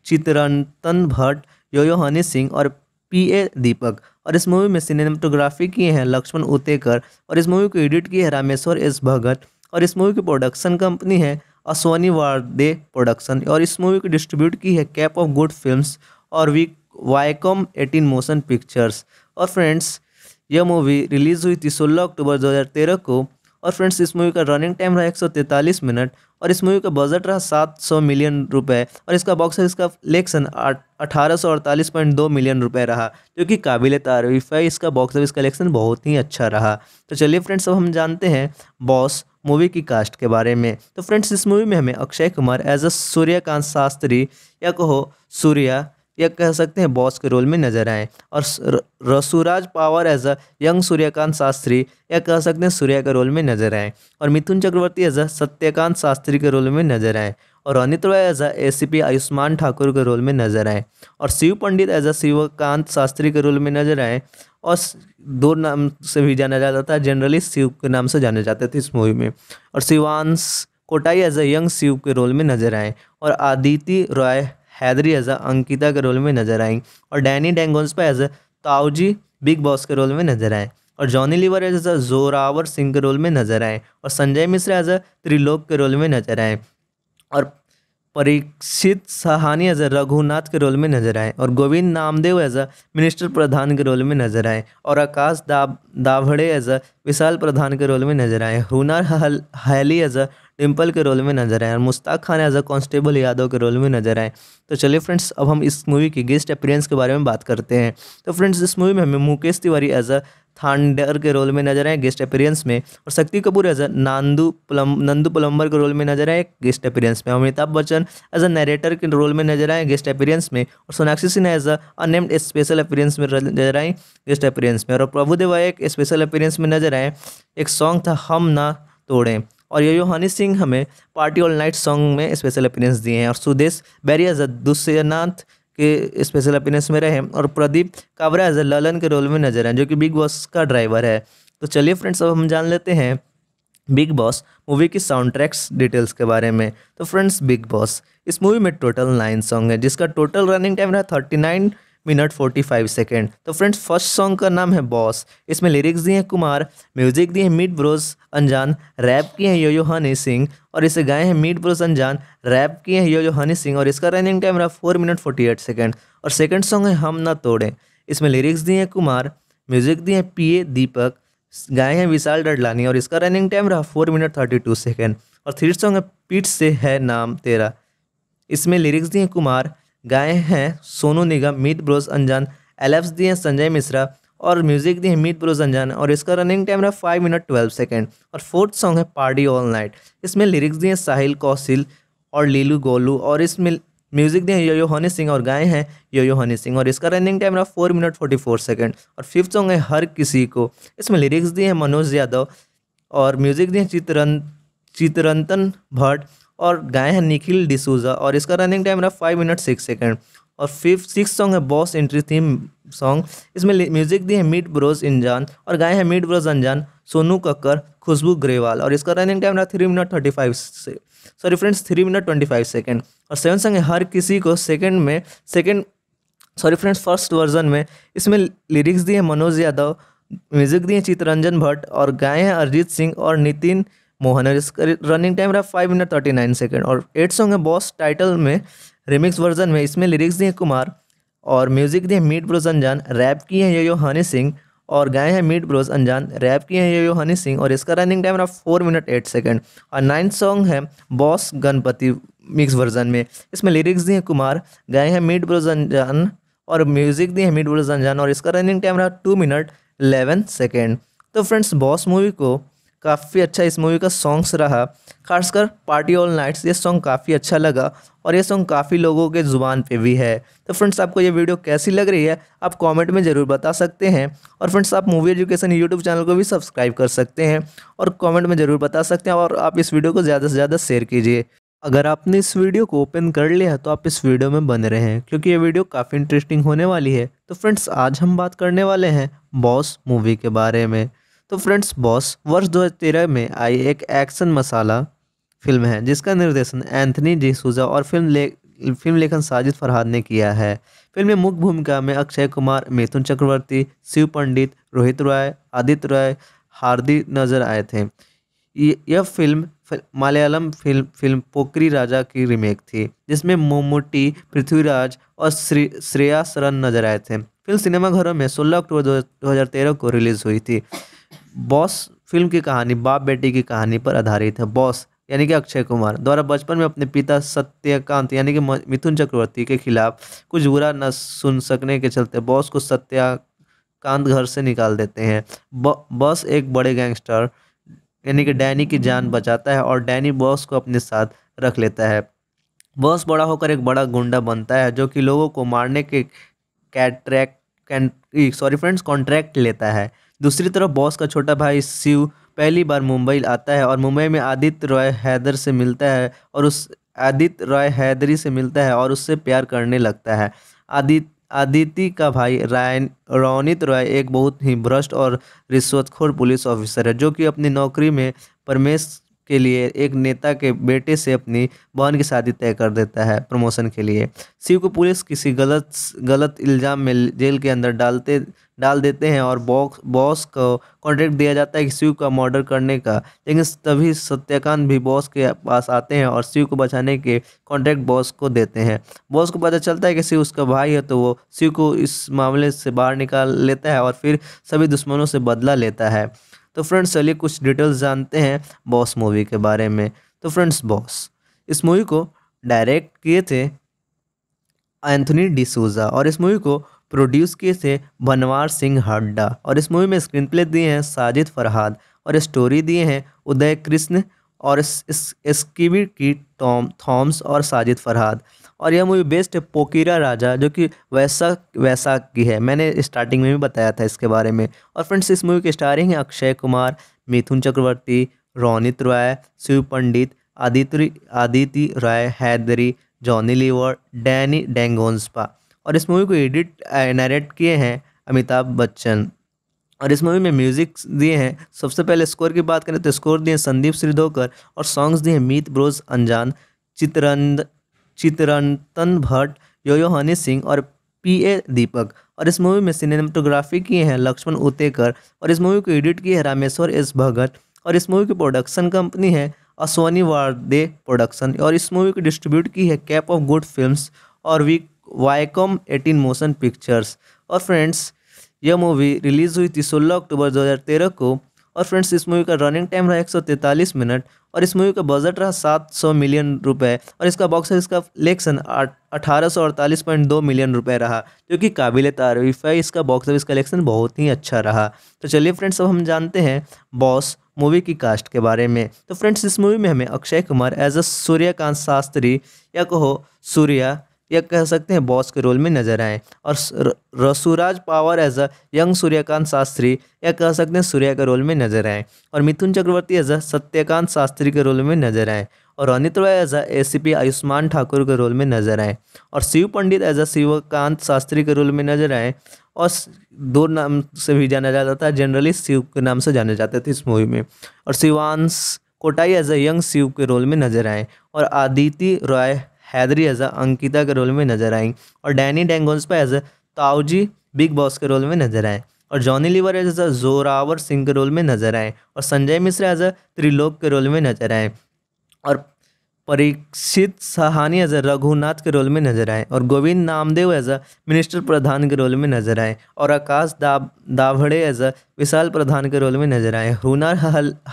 Speaker 1: चित्रंतन भट्ट योयो हनी सिंह और पी ए दीपक और इस मूवी में सिनेमाटोग्राफी किए हैं लक्ष्मण उतेकर और इस मूवी को एडिट की है रामेश्वर एस भगत और इस मूवी की प्रोडक्शन कंपनी है अश्वनी वारदे प्रोडक्शन और इस मूवी को डिस्ट्रीब्यूट की है कैप ऑफ गुड फिल्म्स और we Viacom eighteen motion pictures और फ्रेंड्स यह मूवी रिलीज़ हुई थी सोलह अक्टूबर 2013 को और फ्रेंड्स इस मूवी का रनिंग टाइम रहा एक मिनट और इस मूवी का बजट रहा 700 मिलियन रुपए और इसका बॉक्स ऑफिस का कलेक्शन अठारह मिलियन रुपए रहा जो कि काबिल तारीफ है इसका बॉक्स ऑफिस कलेक्शन बहुत ही अच्छा रहा तो चलिए फ्रेंड्स अब हम जानते हैं बॉस मूवी की कास्ट के बारे में तो फ्रेंड्स इस मूवी में हमें अक्षय कुमार एज अ सूर्यकांत शास्त्री या कहो सूर्या या कह सकते हैं बॉस के रोल में नजर आए और रसूराज power as a young Suryakant Shastri या कह सकते हैं सूर्या के रोल में नजर आए और मिथुन चक्रवर्ती एज अ सत्यकांत शास्त्री के रोल में नजर आए और अनित रॉय एज अ ए आयुष्मान ठाकुर के रोल में नजर आए और शिव पंडित एज अ शिवकांत शास्त्री के रोल में नजर आए और दो नाम से भी जाना जाता था जनरली शिव के नाम से जाने जाते थे इस मूवी में और Shivansh कोटाई as a young Shiv के रोल में नजर आए और आदिति रॉय हैदरी एज अंकिता के रोल में नजर आई और Danny Denzongpa as Tauji big boss के रोल में नजर आए और जॉनी लीवर एज अ जोरावर सिंह के रोल में नजर आए और संजय मिश्रा एज अ त्रिलोक के रोल में नजर आए और परीक्षित सहानी एज अ रघुनाथ के रोल में नजर आए और Govind Namdev as a minister Pradhan के रोल में नजर आए और आकाश दाभड़े एज अ विशाल प्रधान के रोल में नजर आए हुनर हैली एज अ डिम्पल के रोल में नजर आए और Mushtaq Khan as a constable Yadav के रोल में नजर आए तो चलिए फ्रेंड्स अब हम इस मूवी की गेस्ट अपीरेंस के बारे में बात करते हैं तो फ्रेंड्स इस मूवी में हमें मुकेश तिवारी एज अ थांडर के रोल में नजर आए गेस्ट अपीरियंस में और Shakti Kapoor as a Nandu plum Nandu plumber के रोल में नजर आए गेस्ट अपीरियंस में Amitabh Bachchan as a narrator के रोल में नजर आए गेस्ट अपीरियंस में और Sonakshi Sinha as a unnamed special appearance में नजर आए गेस्ट अपीरियंस में और प्रभु देवा एक स्पेशल अपीरियंस में नजर आए एक सॉन्ग था हम ना तोड़ें और यो हनी सिंह हमें पार्टी ऑल नाइट सॉन्ग में स्पेशल अपीरेंस दिए हैं और सुदेश बैरिया दुष्यनाथ के स्पेशल अपीरेंस में रहे और प्रदीप कावरा एज ललन के रोल में नजर आए जो कि बिग बॉस का ड्राइवर है तो चलिए फ्रेंड्स अब हम जान लेते हैं बिग बॉस मूवी की साउंड ट्रैक्स डिटेल्स के बारे में तो फ्रेंड्स बिग बॉस इस मूवी में टोटल नाइन सॉन्ग है जिसका टोटल रनिंग टाइम रहा थर्टी नाइन मिनट 45 सेकेंड तो फ्रेंड्स फर्स्ट सॉन्ग का नाम है बॉस इसमें लिरिक्स दिए हैं कुमार म्यूजिक दिए हैं मीट ब्रोस अनजान रैप किए हैं योयो हनी सिंह और इसे गाए हैं मीट ब्रोस अनजान रैप किए हैं योयो हनी सिंह और इसका रनिंग टाइम रहा four minute forty eight second और सेकेंड सॉन्ग है हम ना तोड़ें इसमें लिरिक्स दिए हैं कुमार म्यूजिक दिए हैं पी दीपक गाए हैं विशाल डडलानी और इसका रनिंग टाइम रहा four minute thirty two second और थर्ड सॉन्ग है पीठ से है नाम तेरा इसमें लिरिक्स दिए कुमार गाए हैं सोनू निगम मीत ब्रोज अंजान एलेप्स दिए हैं संजय मिश्रा और म्यूजिक दिए हैं मीत ब्रोज अंजान और इसका रनिंग टाइम रहा फाइव मिनट ट्वेल्व सेकेंड और फोर्थ सॉन्ग है पार्टी ऑल नाइट इसमें लिरिक्स दिए हैं साहिल कौशिल और लीलू गोलू और इसमें म्यूजिक दिए हैं यो हनी सिंह और गाए हैं यो हनी सिंह और इसका रनिंग टाइम रहा four minute forty four second और फिफ्थ सॉन्ग है हर किसी को इसमें लिरिक्स दिए हैं मनोज यादव और म्यूजिक दिए हैं चित्रन चित्रंतन भट्ट और गाए हैं निखिल डिसूजा और इसका रनिंग टाइम रहा फाइव मिनट सिक्स सेकेंड और फिफ्थ सिक्स सॉन्ग है बॉस एंट्री थीम सॉन्ग इसमें म्यूजिक दी है मीट ब्रोज इंजान और गाए हैं मीट ब्रोज अनजान सोनू कक्कर खुशबू ग्रेवाल और इसका रनिंग टाइम रहा थ्री मिनट थर्टी फाइव से sorry friends three minute twenty five second और सेवन सॉन्ग है हर किसी को सेकेंड में second sorry friends first version में इसमें लिरिक्स दिए हैं मनोज यादव म्यूजिक दिए हैं चित्तरंजन भट्ट और गाए हैं अरिजीत सिंह और नितिन मोहन और इसका रनिंग टाइम रहा five minute thirty nine second और एट सॉन्ग है बॉस टाइटल में रिमिक्स वर्जन में इसमें लिरिक्स दिए कुमार और म्यूजिक दिए मीट ब्रोज अनजान रैप किए हैं यो यो हनी सिंह और गाए हैं मीट ब्रोज अनजान रैप किए हैं यो यो हनी सिंह और इसका रनिंग टाइम रहा फोर मिनट एट सेकेंड और नाइन्थ सॉन्ग है बॉस गणपति मिक्स वर्जन में इसमें लिरिक्स दिए कुमार गाए हैं मीट ब्रोज अनजान और म्यूजिक दिए हैं मीट ब्रोज अनजान और इसका रनिंग टाइम रहा टू मिनट एलेवन सेकेंड तो फ्रेंड्स बॉस मूवी को काफ़ी अच्छा इस मूवी का सॉन्ग्स रहा खासकर पार्टी ऑल नाइट्स ये सॉन्ग काफ़ी अच्छा लगा और ये सॉन्ग काफ़ी लोगों के ज़ुबान पे भी है तो फ्रेंड्स आपको ये वीडियो कैसी लग रही है आप कमेंट में ज़रूर बता सकते हैं और फ्रेंड्स आप मूवी एजुकेशन यूट्यूब चैनल को भी सब्सक्राइब कर सकते हैं और कॉमेंट में ज़रूर बता सकते हैं और आप इस वीडियो को ज़्यादा से ज़्यादा शेयर कीजिए अगर आपने इस वीडियो को ओपन कर लिया है तो आप इस वीडियो में बन रहे हैं क्योंकि ये वीडियो काफ़ी इंटरेस्टिंग होने वाली है तो फ्रेंड्स आज हम बात करने वाले हैं बॉस मूवी के बारे में तो फ्रेंड्स बॉस वर्ष 2013 में आई एक एक्शन मसाला फिल्म है जिसका निर्देशन एंथनी डी सूजा और फिल्म ले फिल्म लेखन साजिद फरहाद ने किया है फिल्म में मुख्य भूमिका में अक्षय कुमार मिथुन चक्रवर्ती शिव पंडित रोहित रॉय आदित्य रॉय हार्दिक नजर आए थे यह फिल्म मलयालम फिल्म फिल्म पोकरी राजा की रीमेक थी जिसमें मोमोटी पृथ्वीराज और श्री श्रेया सरन नजर आए थे फिल्म सिनेमाघरों में 16 अक्टूबर 2013 को रिलीज़ हुई थी बॉस फिल्म की कहानी बाप बेटी की कहानी पर आधारित है बॉस यानी कि अक्षय कुमार द्वारा बचपन में अपने पिता सत्यकांत यानी कि मिथुन चक्रवर्ती के खिलाफ कुछ बुरा न सुन सकने के चलते बॉस को सत्याकांत घर से निकाल देते हैं बॉस एक बड़े गैंगस्टर यानी कि डैनी की जान बचाता है और डैनी बॉस को अपने साथ रख लेता है बॉस बड़ा होकर एक बड़ा गुंडा बनता है जो कि लोगों को मारने के कैट्रैक्ट सॉरी फ्रेंड्स कॉन्ट्रैक्ट लेता है दूसरी तरफ बॉस का छोटा भाई शिव पहली बार मुंबई आता है और मुंबई में आदित्य रॉय हैदर से मिलता है और उस आदित्य रॉय हैदरी से मिलता है और उससे प्यार करने लगता है आदित्य आदिति का भाई रायन रौनित रॉय एक बहुत ही भ्रष्ट और रिश्वतखोर पुलिस ऑफिसर है जो कि अपनी नौकरी में परमेश के लिए एक नेता के बेटे से अपनी बहन की शादी तय कर देता है प्रमोशन के लिए शिव को पुलिस किसी गलत गलत इल्ज़ाम में जेल के अंदर डालते डाल देते हैं और बॉक्स बॉस को कॉन्ट्रैक्ट दिया जाता है कि शिव का मर्डर करने का लेकिन तभी सत्यकांत भी बॉस के पास आते हैं और शिव को बचाने के कॉन्ट्रैक्ट बॉस को देते हैं बॉस को पता चलता है कि शिव उसका भाई है तो वो शिव को इस मामले से बाहर निकाल लेता है और फिर सभी दुश्मनों से बदला लेता है तो फ्रेंड्स चलिए कुछ डिटेल्स जानते हैं बॉस मूवी के बारे में तो फ्रेंड्स बॉस इस मूवी को डायरेक्ट किए थे एंथनी डिसूजा और इस मूवी को प्रोड्यूस किए थे बनवार सिंह हड्डा और इस मूवी में स्क्रीन प्ले दिए हैं साजिद फरहाद और स्टोरी दिए हैं उदय कृष्ण और स्कीवी की टॉम थॉम्स और साजिद फरहाद और यह मूवी बेस्ट है पोकीरा राजा जो कि वैसा वैसा की है मैंने स्टार्टिंग में भी बताया था इसके बारे में और फ्रेंड्स इस मूवी के स्टारिंग हैं अक्षय कुमार मिथुन चक्रवर्ती रोनित रॉय शिव पंडित आदित्य आदिति राय Hydari Johnny liver Danny Denzongpa और इस मूवी को एडिट नरेट किए हैं अमिताभ बच्चन और इस मूवी में म्यूजिक दिए हैं सबसे पहले स्कोर की बात करें तो स्कोर दिए संदीप श्रीधोकर और सॉन्ग्स दिए मीत ब्रोज अनजान चितरंद चितरंतन भट्ट योयो हनी सिंह और पी ए दीपक और इस मूवी में सिनेमाटोग्राफी किए हैं लक्ष्मण उतेकर और इस मूवी को एडिट किए हैं रामेश्वर एस भगत और इस मूवी की प्रोडक्शन कंपनी है अश्वनी वारदे प्रोडक्शन और इस मूवी को डिस्ट्रीब्यूट की है कैप ऑफ गुड फिल्म्स और we Viacom eighteen motion pictures और फ्रेंड्स यह मूवी रिलीज़ हुई थी 16 अक्टूबर 2013 को और फ्रेंड्स इस मूवी का रनिंग टाइम रहा एक मिनट और इस मूवी का बजट रहा 700 मिलियन रुपए और इसका बॉक्स ऑफिस का कलेक्शन अठारह दो मिलियन रुपए रहा जो कि काबिल तारीफ है इसका बॉक्स ऑफिस कलेक्शन बहुत ही अच्छा रहा तो चलिए फ्रेंड्स अब हम जानते हैं बॉस मूवी की कास्ट के बारे में तो फ्रेंड्स इस मूवी में हमें अक्षय कुमार एज अ सूर्यकांत शास्त्री या कहो सूर्या या कह सकते हैं बॉस के रोल में नजर आए और रसूराज power as a young Suryakant Shastri या कह सकते हैं सूर्या के रोल में नजर आए और मिथुन चक्रवर्ती एज अ सत्यकांत शास्त्री के रोल में नजर आए और Anit Roy as a P Ayushman Thakur के रोल में नजर आए और शिव पंडित एज अ शिवकांत शास्त्री के रोल में नजर आए और दो नाम से भी जाना जाता था जनरली शिव के नाम से जाने जाते थे इस मूवी में और Shivansh कोटाई as a young Shiv के रोल में नजर आए और आदिति रॉय हैदरी एज अंकिता के रोल में नजर आई और डैनी पर एज ताऊजी बिग बॉस के रोल में नजर आए और Johnny liver as a Zorawar Singh के रोल में नजर आए और संजय मिश्रा एज अ त्रिलोक के रोल में नजर आए और परीक्षित सहानी एज अ रघुनाथ के रोल में नजर आए और Govind Namdev as a minister Pradhan के रोल में नजर आए और आकाश दा दाभड़े एज अ विशाल प्रधान के रोल में नजर आए हुनर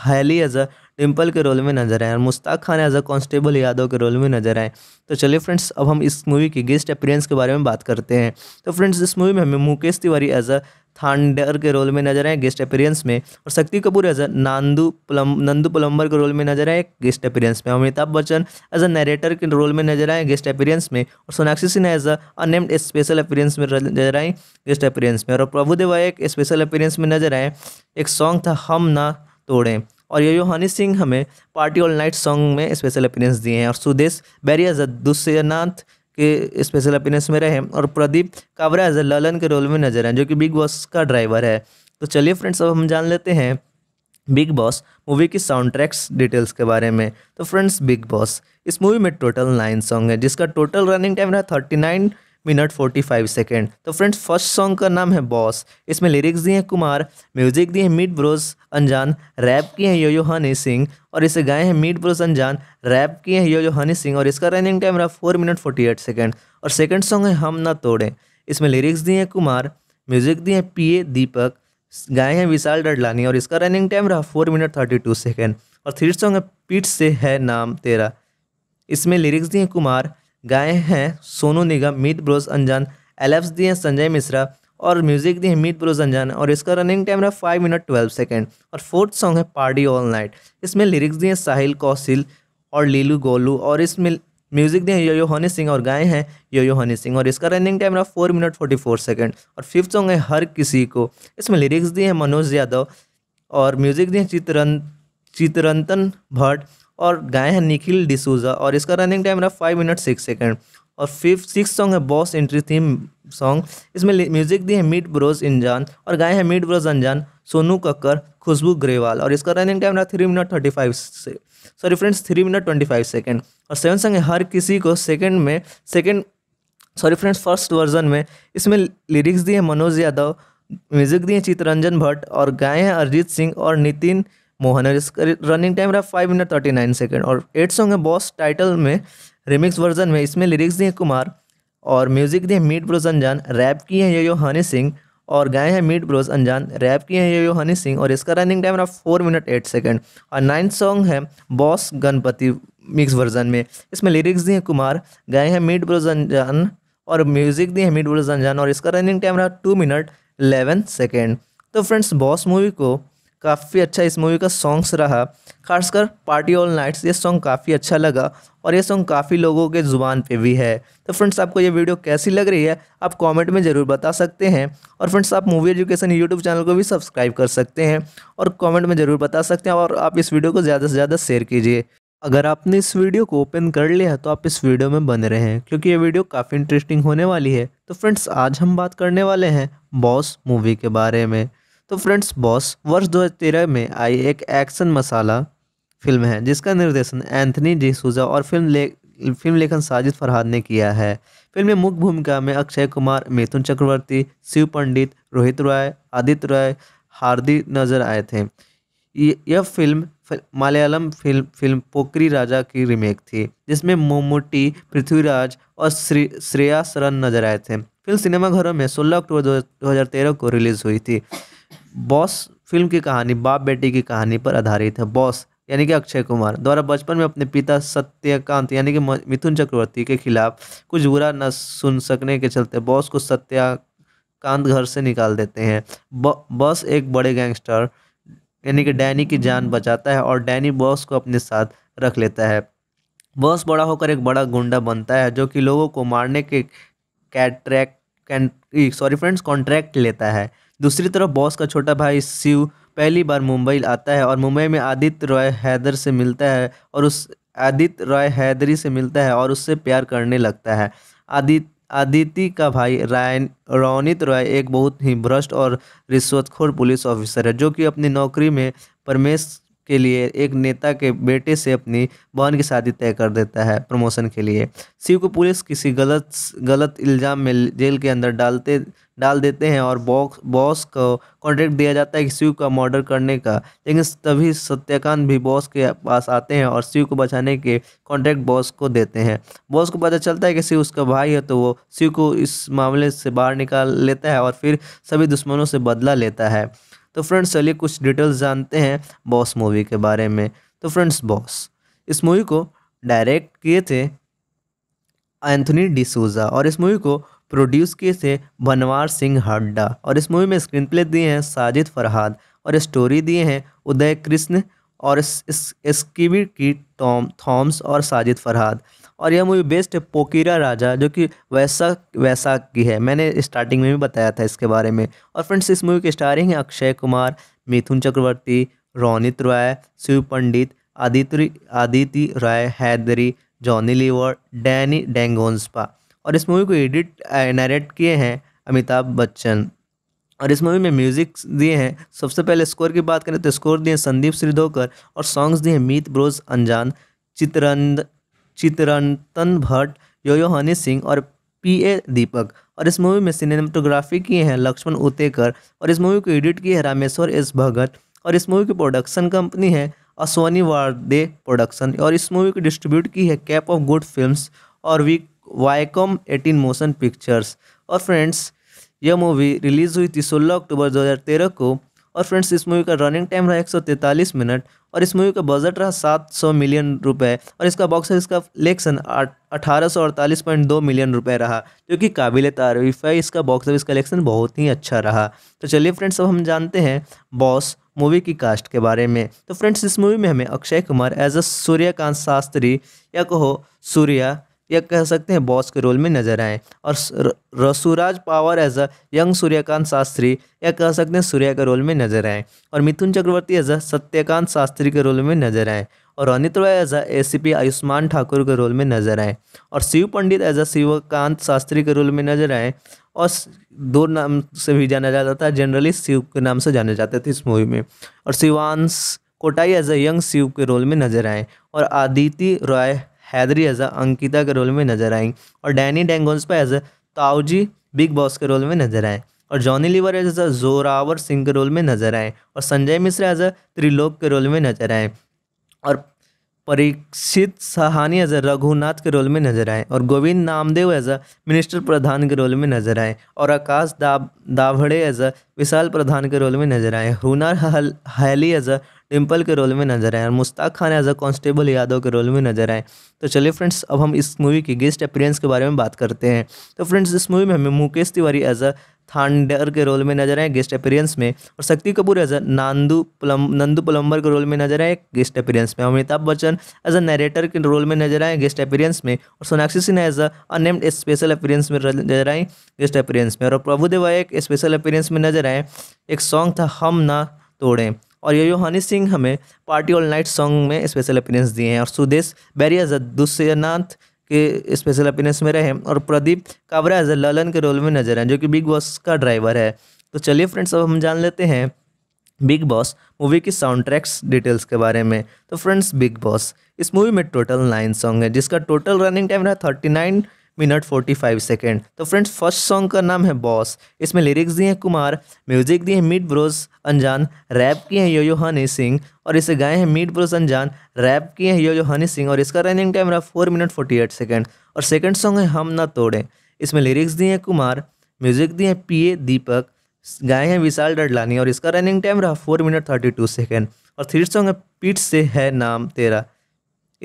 Speaker 1: हैली एज अ डिम्पल के रोल में नजर आए और Mushtaq Khan as a constable Yadav के रोल में नजर आए तो चलिए फ्रेंड्स अब हम इस मूवी की गेस्ट अपीरेंस के बारे में बात करते हैं तो फ्रेंड्स इस मूवी में हमें मुकेश तिवारी एज अ थांडर के रोल में नजर आए गेस्ट अपीरियंस में और शक्ति कपूर एज अ नांदू पलम नंदू पलम्बर के रोल में नजर आए गेस्ट अपीरियंस में Amitabh Bachchan as a narrator के रोल में नजर आए गेस्ट अपीरियंस में और Sonakshi Sinha as a unnamed special appearance में नजर आए गेस्ट अपीरियंस में और प्रभु देवा एक स्पेशल अपीरियंस में नजर आए एक सॉन्ग था हम ना तोड़ें और ये हनी सिंह हमें पार्टी ऑल नाइट सॉन्ग में स्पेशल अपीरेंस दिए हैं और सुदेश बैरिया दुष्यनाथ के स्पेशल अपीरेंस में रहे और प्रदीप कावरा एज ललन के रोल में नजर हैं जो कि बिग बॉस का ड्राइवर है तो चलिए फ्रेंड्स अब हम जान लेते हैं बिग बॉस मूवी की साउंड ट्रैक्स डिटेल्स के बारे में तो फ्रेंड्स बिग बॉस इस मूवी में टोटल नाइन सॉन्ग है जिसका टोटल रनिंग टाइम रहा thirty nine minute forty five second तो फ्रेंड्स फर्स्ट सॉन्ग का नाम है बॉस इसमें लिरिक्स दिए हैं कुमार म्यूजिक दिए हैं मीट ब्रोस अनजान रैप किए हैं यो यो हनी सिंह और इसे गाए हैं मीट ब्रोस अनजान रैप किए हैं यो यो हनी सिंह और इसका रनिंग टाइम रहा four minute forty eight second और सेकेंड सॉन्ग है हम ना तोड़ें इसमें लिरिक्स दिए हैं कुमार म्यूजिक दिए हैं पी ए दीपक गाए हैं विशाल डडलानी और इसका रनिंग टाइम रहा four minute thirty two second और थर्ड सॉन्ग है पीठ से है नाम तेरा इसमें लिरिक्स दिए कुमार गाए हैं सोनू निगम मीत ब्रोस अंजान एलेप्स दिए हैं संजय मिश्रा और म्यूजिक दिए हैं मीत ब्रोस अंजान और इसका रनिंग टाइम रहा फाइव मिनट ट्वेल्व सेकेंड और फोर्थ सॉन्ग है पार्टी ऑल नाइट इसमें लिरिक्स दिए हैं साहिल कौशिल और लीलू गोलू और इसमें म्यूजिक दिए हैं यो हनी सिंह और गाए हैं यो यो हनी सिंह और इसका रनिंग टाइम रहा four minute forty four second और फिफ्थ सॉन्ग है हर किसी को इसमें लिरिक्स दिए हैं मनोज यादव और म्यूजिक दिए हैं चित्रन चित्रंतन भट्ट और गाए हैं निखिल डिसूजा और इसका रनिंग टाइम रहा फाइव मिनट सिक्स सेकेंड और फिफ्थ सिक्स सॉन्ग है बॉस एंट्री थीम सॉन्ग इसमें म्यूजिक दी है मीट ब्रोज इंजान और गाए हैं मीट ब्रोज अनजान सोनू कक्कर खुशबू ग्रेवाल और इसका रनिंग टाइम रहा थ्री मिनट थर्टी फाइव से sorry friends three minute twenty five second और सेवन सॉन्ग है हर किसी को सेकेंड में second sorry friends first version में इसमें लिरिक्स दिए मनोज यादव म्यूजिक दिए चित्तरंजन भट्ट और गाए हैं अरिजीत सिंह और नितिन मोहन और इसका रनिंग टाइम रहा five minute thirty nine second और एट सॉन्ग है बॉस टाइटल में रिमिक्स वर्जन में इसमें लिरिक्स दिए कुमार और म्यूजिक दिए मीट ब्रोज अनजान रैप किए हैं ये यो हनी सिंह और गाए हैं मीट ब्रोज अनजान रैप किए हैं ये यो हनी सिंह और इसका रनिंग टाइम रहा फोर मिनट एट सेकेंड और नाइन्थ सॉन्ग है बॉस गणपति मिक्स वर्जन में इसमें लिरिक्स दिए कुमार गाए हैं मीट ब्रोज अनजान और म्यूजिक दिए हैं मीट ब्रोज अनजान और इसका रनिंग टाइम रहा टू मिनट एलेवन सेकेंड तो फ्रेंड्स बॉस मूवी को काफ़ी अच्छा इस मूवी का सॉन्ग्स रहा खासकर पार्टी ऑल नाइट्स ये सॉन्ग काफ़ी अच्छा लगा और ये सॉन्ग काफ़ी लोगों के ज़ुबान पे भी है तो फ्रेंड्स आपको ये वीडियो कैसी लग रही है आप कमेंट में ज़रूर बता सकते हैं और फ्रेंड्स आप मूवी एजुकेशन यूट्यूब चैनल को भी सब्सक्राइब कर सकते हैं और कॉमेंट में ज़रूर बता सकते हैं और आप इस वीडियो को ज़्यादा से ज़्यादा शेयर कीजिए अगर आपने इस वीडियो को ओपन कर लिया तो आप इस वीडियो में बने रहे हैं क्योंकि ये वीडियो काफ़ी इंटरेस्टिंग होने वाली है तो फ्रेंड्स आज हम बात करने वाले हैं बॉस मूवी के बारे में तो फ्रेंड्स बॉस वर्ष 2013 में आई एक एक्शन मसाला फिल्म है जिसका निर्देशन एंथनी डिसूजा और फिल्म ले फिल्म लेखन साजिद फरहाद ने किया है फिल्म में मुख्य भूमिका में अक्षय कुमार मिथुन चक्रवर्ती शिव पंडित रोहित रॉय आदित्य रॉय हार्दी नजर आए थे यह फिल्म मलयालम फिल्म फिल्म पोकरी राजा की रीमेक थी जिसमें मोमोटी पृथ्वीराज और श्री श्रेया सरन नजर आए थे फिल्म सिनेमाघरों में 16 अक्टूबर 2013 को रिलीज़ हुई थी बॉस फिल्म की कहानी बाप बेटी की कहानी पर आधारित है बॉस यानी कि अक्षय कुमार द्वारा बचपन में अपने पिता सत्यकांत यानी कि मिथुन चक्रवर्ती के खिलाफ कुछ बुरा न सुन सकने के चलते बॉस को सत्याकांत घर से निकाल देते हैं बॉस एक बड़े गैंगस्टर यानी कि डैनी की जान बचाता है और डैनी बॉस को अपने साथ रख लेता है बॉस बड़ा होकर एक बड़ा गुंडा बनता है जो कि लोगों को मारने के कैट्रैक सॉरी फ्रेंड्स कॉन्ट्रैक्ट लेता है दूसरी तरफ बॉस का छोटा भाई शिव पहली बार मुंबई आता है और मुंबई में आदित्य रॉय हैदर से मिलता है और उस आदित्य रॉय हैदरी से मिलता है और उससे प्यार करने लगता है आदित्य आदिति का भाई रायन रौनित रॉय एक बहुत ही भ्रष्ट और रिश्वतखोर पुलिस ऑफिसर है जो कि अपनी नौकरी में परमेश के लिए एक नेता के बेटे से अपनी बहन की शादी तय कर देता है प्रमोशन के लिए शिव को पुलिस किसी गलत गलत इल्ज़ाम में जेल के अंदर डालते डाल देते हैं और बॉक्स बॉस को कॉन्ट्रैक्ट दिया जाता है कि शिव का मर्डर करने का लेकिन तभी सत्यकांत भी बॉस के पास आते हैं और शिव को बचाने के कॉन्ट्रैक्ट बॉस को देते हैं बॉस को पता चलता है कि शिव उसका भाई है तो वो शिव को इस मामले से बाहर निकाल लेता है और फिर सभी दुश्मनों से बदला लेता है तो फ्रेंड्स चलिए कुछ डिटेल्स जानते हैं बॉस मूवी के बारे में तो फ्रेंड्स बॉस इस मूवी को डायरेक्ट किए थे एंथनी डिसूजा और इस मूवी को प्रोड्यूस किए थे बनवार सिंह हड्डा और इस मूवी में स्क्रीन प्ले दिए हैं साजिद फरहाद और स्टोरी दिए हैं उदय कृष्ण और इस, इस, इसकी की टॉम थॉम्स और साजिद फरहाद और यह मूवी बेस्ट है पोकीरा राजा जो कि वैसा वैसा की है मैंने स्टार्टिंग में भी बताया था इसके बारे में और फ्रेंड्स इस मूवी के स्टारिंग हैं अक्षय कुमार मिथुन चक्रवर्ती रोनित रॉय शिव पंडित आदित्य आदिति राय Hydari Johnny liver Danny Denzongpa और इस मूवी को एडिट नरेट किए हैं अमिताभ बच्चन और इस मूवी में म्यूजिक दिए हैं सबसे पहले स्कोर की बात करें तो स्कोर दिए संदीप श्रीधोकर और सॉन्ग्स दिए मीत ब्रोज अनजान चित्रंद चित्रंतन भट्ट योयो हनी सिंह और पी ए दीपक और इस मूवी में सिनेमाटोग्राफी किए हैं लक्ष्मण उतेकर और इस मूवी को एडिट की है रामेश्वर एस भगत और इस मूवी की प्रोडक्शन कंपनी है असवानी वारदे प्रोडक्शन और इस मूवी को डिस्ट्रीब्यूट की है कैप ऑफ गुड फिल्म्स और we Viacom eighteen motion pictures और फ्रेंड्स यह मूवी रिलीज़ हुई थी सोलह अक्टूबर दो को और फ्रेंड्स इस मूवी का रनिंग टाइम रहा एक मिनट और इस मूवी का बजट रहा 700 मिलियन रुपए और इसका बॉक्स ऑफिस का कलेक्शन अठारह मिलियन रुपए रहा जो कि काबिल तारीफ है इसका बॉक्स ऑफिस कलेक्शन बहुत ही अच्छा रहा तो चलिए फ्रेंड्स अब हम जानते हैं बॉस मूवी की कास्ट के बारे में तो फ्रेंड्स इस मूवी में हमें अक्षय कुमार एज अ सूर्यकांत शास्त्री या कहो सूर्या या कह सकते हैं बॉस के रोल में नजर आए और रसूराज power as a young Suryakant Shastri या कह सकते हैं सूर्या के रोल में नजर आए और मिथुन चक्रवर्ती एज अ सत्यकांत शास्त्री के रोल में नजर आए और Anit Roy as A C P Ayushman Thakur के रोल में नजर आए और शिव पंडित एज अ शिवकांत शास्त्री के रोल में नजर आए और दो नाम से भी जाना जाता था जनरली शिव के नाम से जाने जाते थे इस मूवी में और Shivansh कोटाई as a young Shiv के रोल में नजर आए और आदिति रॉय हैदरी एज अंकिता के रोल में नजर आएंगी और डैनी पर एज ताऊजी बिग बॉस के रोल में नजर आएँ और जॉनी लीवर एज अ जोरावर सिंह के रोल में नजर आए और संजय मिश्रा एज अ त्रिलोक के रोल में नजर आए और परीक्षित सहानी एज अ रघुनाथ के रोल में नजर आए और Govind Namdev as a minister Pradhan के रोल में नजर आए और आकाश दाभड़े एज अ विशाल प्रधान के रोल में नजर आए हुनर हल हैली एज अ डिम्पल के रोल में नजर आए और Mushtaq Khan as a constable Yadav के रोल में नजर आए तो चलिए फ्रेंड्स अब हम इस मूवी की गेस्ट अपीरेंस के बारे में बात करते हैं तो फ्रेंड्स इस मूवी में हमें मुकेश तिवारी एज अ थांडर के रोल में नजर आए गेस्ट अपीरियंस में और Shakti Kapoor as a Nandu plum Nandu plumber के रोल में नजर आए गेस्ट अपीरियंस में Amitabh Bachchan as a narrator के रोल में नजर आए गेस्ट अपीरियंस में और Sonakshi Sinha as a unnamed special appearance में नजर आए गेस्ट अपीरियंस में और प्रभु देवा एक स्पेशल अपीरियंस में नजर आए एक सॉन्ग था हम ना तोड़ें और यो हनी सिंह हमें पार्टी ऑल नाइट सॉन्ग में स्पेशल अपीरेंस दिए हैं और सुदेश बैरिया दुष्यनाथ के स्पेशल अपीरेंस में रहे और प्रदीप कावरा ललन के रोल में नजर आए जो कि बिग बॉस का ड्राइवर है तो चलिए फ्रेंड्स अब हम जान लेते हैं बिग बॉस मूवी की साउंड ट्रैक्स डिटेल्स के बारे में तो फ्रेंड्स बिग बॉस इस मूवी में टोटल नाइन सॉन्ग है जिसका टोटल रनिंग टाइम रहा thirty nine minute forty five second तो फ्रेंड्स फर्स्ट सॉन्ग का नाम है बॉस इसमें लिरिक्स दिए हैं कुमार म्यूजिक दिए हैं मीट ब्रोस अनजान रैप किए हैं यो यो हनी सिंह और इसे गाए हैं मीट ब्रोस अनजान रैप किए हैं यो यो हनी सिंह और इसका रनिंग टाइम रहा four minute forty eight second और सेकेंड सॉन्ग है हम ना तोड़े इसमें लिरिक्स दिए हैं कुमार म्यूजिक दिए हैं पी ए दीपक गाए हैं विशाल डडलानी और इसका रनिंग टाइम रहा four minute thirty two second और थर्ड सॉन्ग है पीठ से है नाम तेरा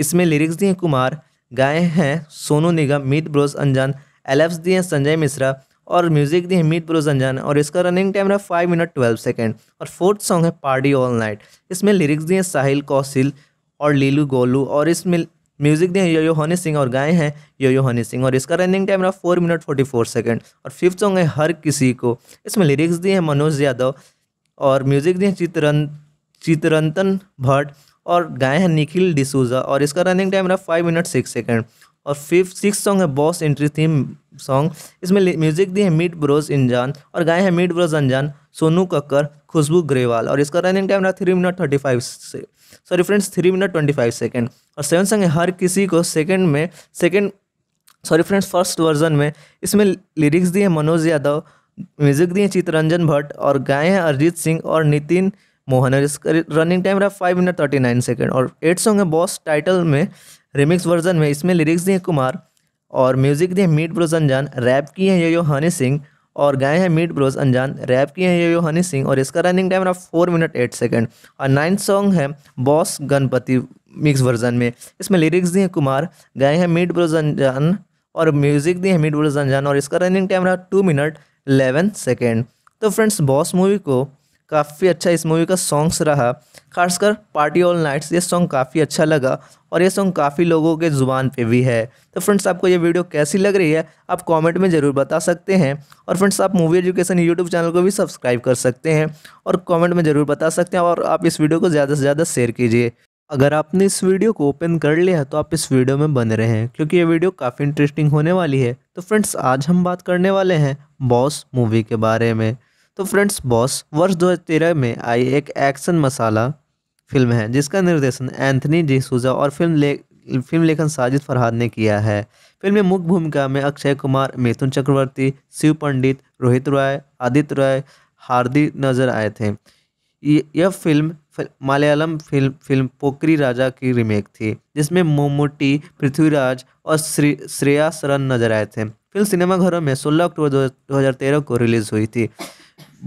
Speaker 1: इसमें लिरिक्स दिए कुमार गाए हैं सोनू निगम मीत ब्रोस अंजान एलेप्स दिए हैं संजय मिश्रा और म्यूजिक दिए हैं मीत ब्रोज अंजान और इसका रनिंग टाइम रहा फाइव मिनट ट्वेल्व सेकेंड और फोर्थ सॉन्ग है पार्टी ऑल नाइट इसमें लिरिक्स दिए हैं साहिल कौशिल और लीलू गोलू और इसमें म्यूजिक दिए हैं योयो हनी सिंह और गाए हैं योयो हनी सिंह और इसका रनिंग टाइम रहा four minute forty four second और फिफ्थ सॉन्ग है हर किसी को इसमें लिरिक्स दिए हैं मनोज यादव और म्यूजिक दिए चित्रन चित्रंतन भट्ट और गाए हैं निखिल डिसूजा और इसका रनिंग टाइम रहा फाइव मिनट सिक्स सेकेंड और फिफ्थ सिक्स सॉन्ग है बॉस एंट्री थीम सॉन्ग इसमें म्यूजिक दी है मीट ब्रोज इंजान और गाए हैं मीट ब्रोज अनजान सोनू कक्कर खुशबू ग्रेवाल और इसका रनिंग टाइम रहा थ्री मिनट थर्टी फाइव से sorry friends three minute twenty five second और सेवन सॉन्ग है हर किसी को सेकेंड में second sorry friends first version में इसमें लिरिक्स दिए मनोज यादव म्यूजिक दिए चित्तरंजन भट्ट और गाए हैं अरिजीत सिंह और नितिन मोहन और इसका रनिंग टाइम रहा five minute thirty nine second और एट सॉन्ग है बॉस टाइटल में रिमिक्स वर्जन में इसमें लिरिक्स दिए कुमार और म्यूजिक दिए मीट ब्रोज अनजान रैप की हैं ये यो हनी सिंह और गाए हैं मीट ब्रोज अनजान रैप की हैं ये यो हनी सिंह और इसका रनिंग टाइम रहा फोर मिनट एट सेकेंड और नाइन्थ सॉन्ग है बॉस गणपति मिक्स वर्जन में इसमें लिरिक्स दिए कुमार गाए हैं मीट ब्रोज अनजान और म्यूजिक दिए हैं मीट ब्रोज अनजान और इसका रनिंग टाइम रहा टू मिनट एलेवन सेकेंड तो फ्रेंड्स बॉस मूवी को काफ़ी अच्छा इस मूवी का सॉन्ग्स रहा खासकर पार्टी ऑल नाइट्स ये सॉन्ग काफ़ी अच्छा लगा और ये सॉन्ग काफ़ी लोगों के ज़ुबान पे भी है तो फ्रेंड्स आपको ये वीडियो कैसी लग रही है आप कमेंट में ज़रूर बता सकते हैं और फ्रेंड्स आप मूवी एजुकेशन यूट्यूब चैनल को भी सब्सक्राइब कर सकते हैं और कॉमेंट में ज़रूर बता सकते हैं और आप इस वीडियो को ज़्यादा से ज़्यादा शेयर कीजिए अगर आपने इस वीडियो को ओपन कर लिया तो आप इस वीडियो में बने रहें क्योंकि ये वीडियो काफ़ी इंटरेस्टिंग होने वाली है तो फ्रेंड्स आज हम बात करने वाले हैं बॉस मूवी के बारे में तो फ्रेंड्स बॉस वर्ष 2013 में आई एक एक्शन मसाला फिल्म है जिसका निर्देशन एंथनी डिसूजा और फिल्म ले फिल्म लेखन साजिद फरहाद ने किया है फिल्म में मुख्य भूमिका में अक्षय कुमार मिथुन चक्रवर्ती शिव पंडित रोहित रॉय आदित्य राय हार्दी नजर आए थे यह फिल्म मलयालम फिल्म फिल्म पोकरी राजा की रीमेक थी जिसमें मोमोटी पृथ्वीराज और श्री श्रेया सरन नजर आए थे फिल्म सिनेमाघरों में 16 अक्टूबर 2013 को रिलीज़ हुई थी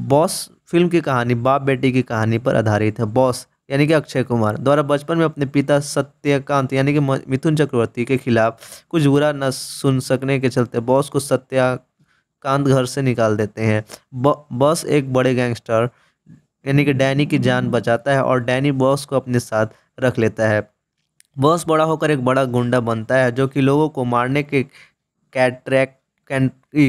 Speaker 1: बॉस फिल्म की कहानी बाप बेटी की कहानी पर आधारित है बॉस यानी कि अक्षय कुमार द्वारा बचपन में अपने पिता सत्यकांत यानी कि मिथुन चक्रवर्ती के खिलाफ कुछ बुरा न सुन सकने के चलते बॉस को सत्याकांत घर से निकाल देते हैं बॉस एक बड़े गैंगस्टर यानी कि डैनी की जान बचाता है और डैनी बॉस को अपने साथ रख लेता है बॉस बड़ा होकर एक बड़ा गुंडा बनता है जो कि लोगों को मारने के कैट्रैक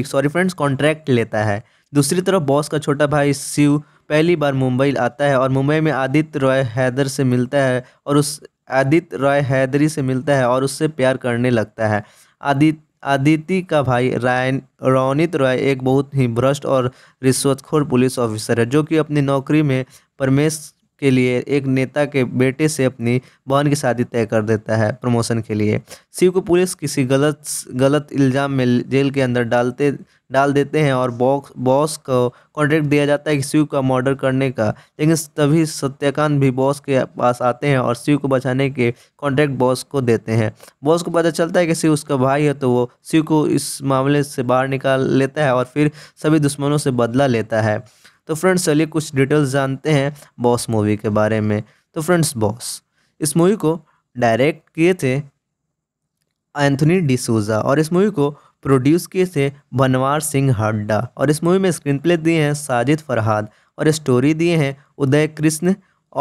Speaker 1: सॉरी फ्रेंड्स कॉन्ट्रैक्ट लेता है दूसरी तरफ बॉस का छोटा भाई शिव पहली बार मुंबई आता है और मुंबई में आदित्य रॉय हैदर से मिलता है और उस आदित्य रॉय हैदरी से मिलता है और उससे प्यार करने लगता है आदित्य आदिति का भाई रायन रौनित रॉय एक बहुत ही भ्रष्ट और रिश्वतखोर पुलिस ऑफिसर है जो कि अपनी नौकरी में परमेश के लिए एक नेता के बेटे से अपनी बहन की शादी तय कर देता है प्रमोशन के लिए शिव को पुलिस किसी गलत गलत इल्ज़ाम में जेल के अंदर डालते डाल देते हैं और बॉक्स बॉस को कॉन्ट्रैक्ट दिया जाता है कि शिव का मर्डर करने का लेकिन तभी सत्याकांत भी बॉस के पास आते हैं और शिव को बचाने के कॉन्ट्रैक्ट बॉस को देते हैं बॉस को पता चलता है कि शिव उसका भाई है तो वो शिव को इस मामले से बाहर निकाल लेता है और फिर सभी दुश्मनों से बदला लेता है तो फ्रेंड्स चलिए कुछ डिटेल्स जानते हैं बॉस मूवी के बारे में तो फ्रेंड्स बॉस इस मूवी को डायरेक्ट किए थे एंथनी डिसूजा और इस मूवी को प्रोड्यूस किए थे बनवार सिंह हड्डा और इस मूवी में स्क्रीन प्ले दिए हैं साजिद फरहाद और स्टोरी दिए हैं उदय कृष्ण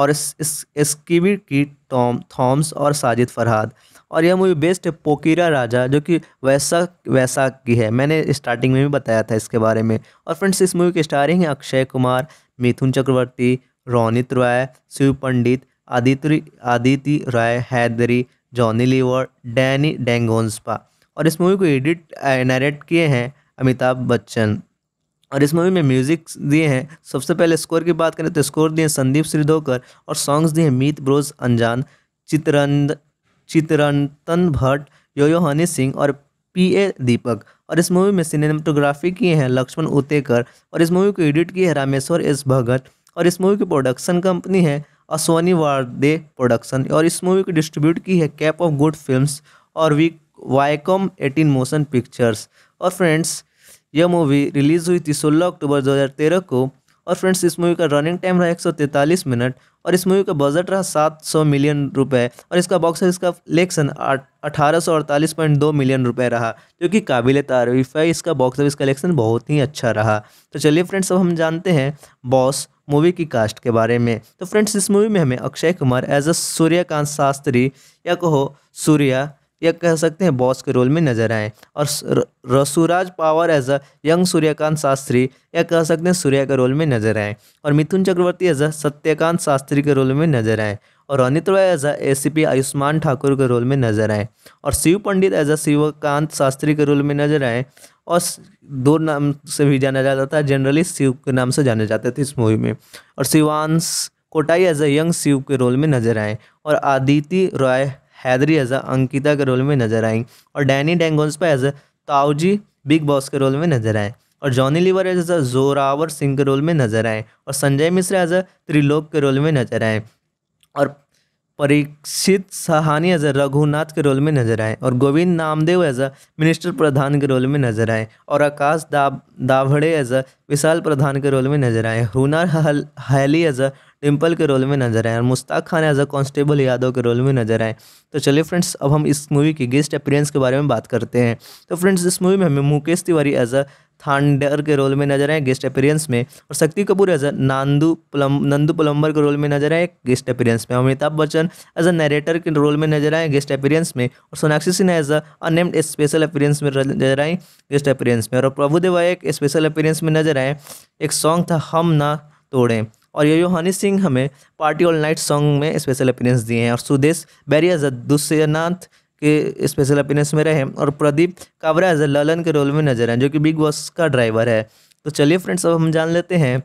Speaker 1: और स्कीवी की टॉम थॉम्स और साजिद फरहाद और यह मूवी बेस्ट है पोकीरा राजा जो कि वैसा वैसा की है मैंने स्टार्टिंग में भी बताया था इसके बारे में और फ्रेंड्स इस मूवी के स्टारिंग हैं अक्षय कुमार मिथुन चक्रवर्ती रोनित रॉय शिव पंडित आदित्य आदिति राय Hydari Johnny liver Danny Denzongpa और इस मूवी को एडिट डायरेक्ट किए हैं अमिताभ बच्चन और इस मूवी में म्यूजिक दिए हैं सबसे पहले स्कोर की बात करें तो स्कोर दिए संदीप श्रीधोकर और सॉन्ग्स दिए हैं मीत ब्रोज अनजान चित्रंद चितरंतन भट्ट योयो हनी सिंह और पी ए दीपक और इस मूवी में सिनेमाटोग्राफी किए हैं लक्ष्मण उतेकर और इस मूवी को एडिट किए हैं रामेश्वर एस भगत और इस मूवी की प्रोडक्शन कंपनी है अश्वनी वारदे प्रोडक्शन और इस मूवी को डिस्ट्रीब्यूट की है कैप ऑफ गुड फिल्म्स और week Viacom eighteen motion pictures और फ्रेंड्स यह मूवी रिलीज़ हुई थी 16 अक्टूबर 2013 को और फ्रेंड्स इस मूवी का रनिंग टाइम रहा एक मिनट और इस मूवी का बजट रहा 700 मिलियन रुपए और इसका बॉक्स ऑफिस का कलेक्शन अठारह मिलियन रुपए रहा जो कि काबिल तारीफ है इसका बॉक्स ऑफिस कलेक्शन बहुत ही अच्छा रहा तो चलिए फ्रेंड्स अब हम जानते हैं बॉस मूवी की कास्ट के बारे में तो फ्रेंड्स इस मूवी में हमें अक्षय कुमार एज अ सूर्यकांत शास्त्री या कहो सूर्या या कह सकते हैं बॉस के रोल में नजर आए और रसूराज power as a young Suryakant Shastri या कह सकते हैं सूर्या के रोल में नजर आए और मिथुन चक्रवर्ती एज अ सत्यकांत शास्त्री के रोल में नजर आए और Anit Roy as a S Ayushman Thakur के रोल में नजर आए और शिव पंडित एज अ शिवकांत शास्त्री के रोल में नजर आए और दो नाम से भी जाना जाता था जनरली शिव के नाम से जाने जाते थे इस मूवी में और Shivansh कोटाई as a young Shiv के रोल में नजर आए और आदिति रॉय हैदरी एज अंकिता के रोल में नजर आई और डैनी पर एज ताऊजी बिग बॉस के रोल में नजर आए और Johnny liver as a Zorawar Singh के रोल में नजर आए और संजय मिश्रा एज अ त्रिलोक के रोल में नजर आए और परीक्षित सहानी एज अ रघुनाथ के रोल में नजर आए और Govind Namdev as a minister Pradhan के रोल में नजर आए और आकाश दाभड़े एज अ विशाल प्रधान के रोल में नजर आए हुनर हैली एज अ डिम्पल के रोल में नजर आए और Mushtaq Khan as a constable Yadav के रोल में नजर आए तो चलिए फ्रेंड्स अब हम इस मूवी के गेस्ट अपीरेंस के बारे में बात करते हैं तो फ्रेंड्स इस मूवी में हमें मुकेश तिवारी एज अ थांडर के रोल में नजर आए गेस्ट अपीरियंस में और Shakti Kapoor as a Nandu plum Nandu plumber के रोल में नजर आए गेस्ट अपीरियंस में Amitabh Bachchan as a narrator के रोल में नजर आए गेस्ट अपीरियंस में और Sonakshi Sinha as a unnamed special appearance में नजर आए गेस्ट अपीरियंस में और प्रभुदेवा एक स्पेशल अपीरियंस में नजर आए एक सॉन्ग था हम ना तोड़ें और ये हनी सिंह हमें पार्टी ऑल नाइट सॉन्ग में स्पेशल अपीरेंस दिए हैं और सुदेश बैरिया दुष्यनाथ के स्पेशल अपीरेंस में रहे और प्रदीप कावरा एज ललन के रोल में नजर आए जो कि बिग बॉस का ड्राइवर है तो चलिए फ्रेंड्स अब हम जान लेते हैं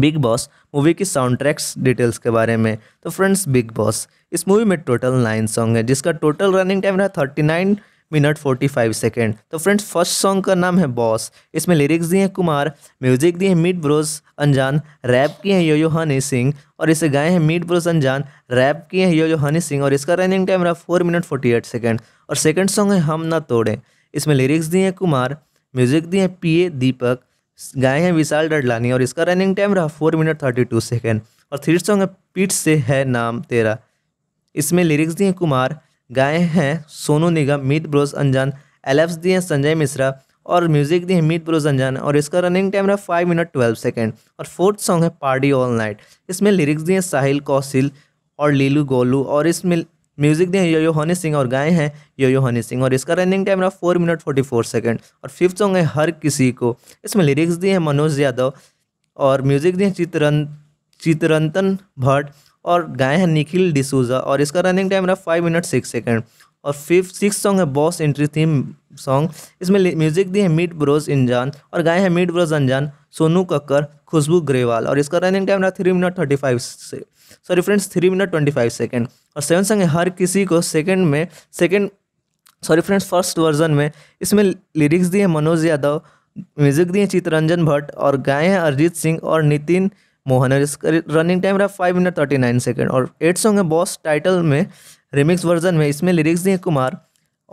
Speaker 1: बिग बॉस मूवी की साउंड ट्रैक्स डिटेल्स के बारे में तो फ्रेंड्स बिग बॉस इस मूवी में टोटल नाइन सॉन्ग है जिसका टोटल रनिंग टाइम रहा thirty nine minute forty five second तो फ्रेंड्स फर्स्ट सॉन्ग का नाम है बॉस इसमें लिरिक्स दिए हैं कुमार म्यूजिक दिए हैं मीट ब्रोस अनजान रैप किए हैं यो यो हनी सिंह और इसे गाए हैं मीट ब्रोस अनजान रैप किए हैं यो यो हनी सिंह और इसका रनिंग टाइम रहा four minute forty eight second और सेकेंड सॉन्ग है हम ना तोड़े इसमें लिरिक्स दिए हैं कुमार म्यूजिक दिए हैं पी ए दीपक गाए हैं विशाल डडलानी और इसका रनिंग टाइम रहा four minute thirty two second और थर्ड सॉन्ग है पीठ से है नाम तेरा इसमें लिरिक्स दिए कुमार गाए हैं सोनू निगम मीत ब्रोस अनजान एलेप्स दिए हैं संजय मिश्रा और म्यूजिक दिए हैं मीत ब्रोस अनजान और इसका रनिंग टाइम रहा फाइव मिनट ट्वेल्व सेकेंड और फोर्थ सॉन्ग है पार्टी ऑल नाइट इसमें लिरिक्स दिए हैं साहिल कौशिल और लीलू गोलू और इसमें म्यूजिक दिए यो यो हनी सिंह और गाए हैं यो यो हनी सिंह और इसका रनिंग टाइम रहा four minute forty four second और फिफ्थ सॉन्ग है हर किसी को इसमें लिरिक्स दिए हैं मनोज यादव और म्यूजिक दिए चित्रन चित्रंतन भट्ट और गाए हैं निखिल डिसूजा और इसका रनिंग टाइम रहा फाइव मिनट सिक्स सेकेंड और फिफ्थ सिक्स सॉन्ग है बॉस एंट्री थीम सॉन्ग इसमें म्यूजिक दी है मीट ब्रोज इंजान और गाए हैं मीट ब्रोज अनजान सोनू कक्कर खुशबू ग्रेवाल और इसका रनिंग टाइम रहा थ्री मिनट थर्टी फाइव से sorry friends three minute twenty five second और सेवन सॉन्ग है हर किसी को सेकेंड में second sorry friends first version में इसमें लिरिक्स दिए हैं मनोज यादव म्यूजिक दिए चित्तरंजन भट्ट और गाए हैं अरिजीत सिंह और नितिन मोहन और इसका रनिंग टाइम रहा five minute thirty nine second और एट सॉन्ग है बॉस टाइटल में रिमिक्स वर्जन में इसमें लिरिक्स दिए कुमार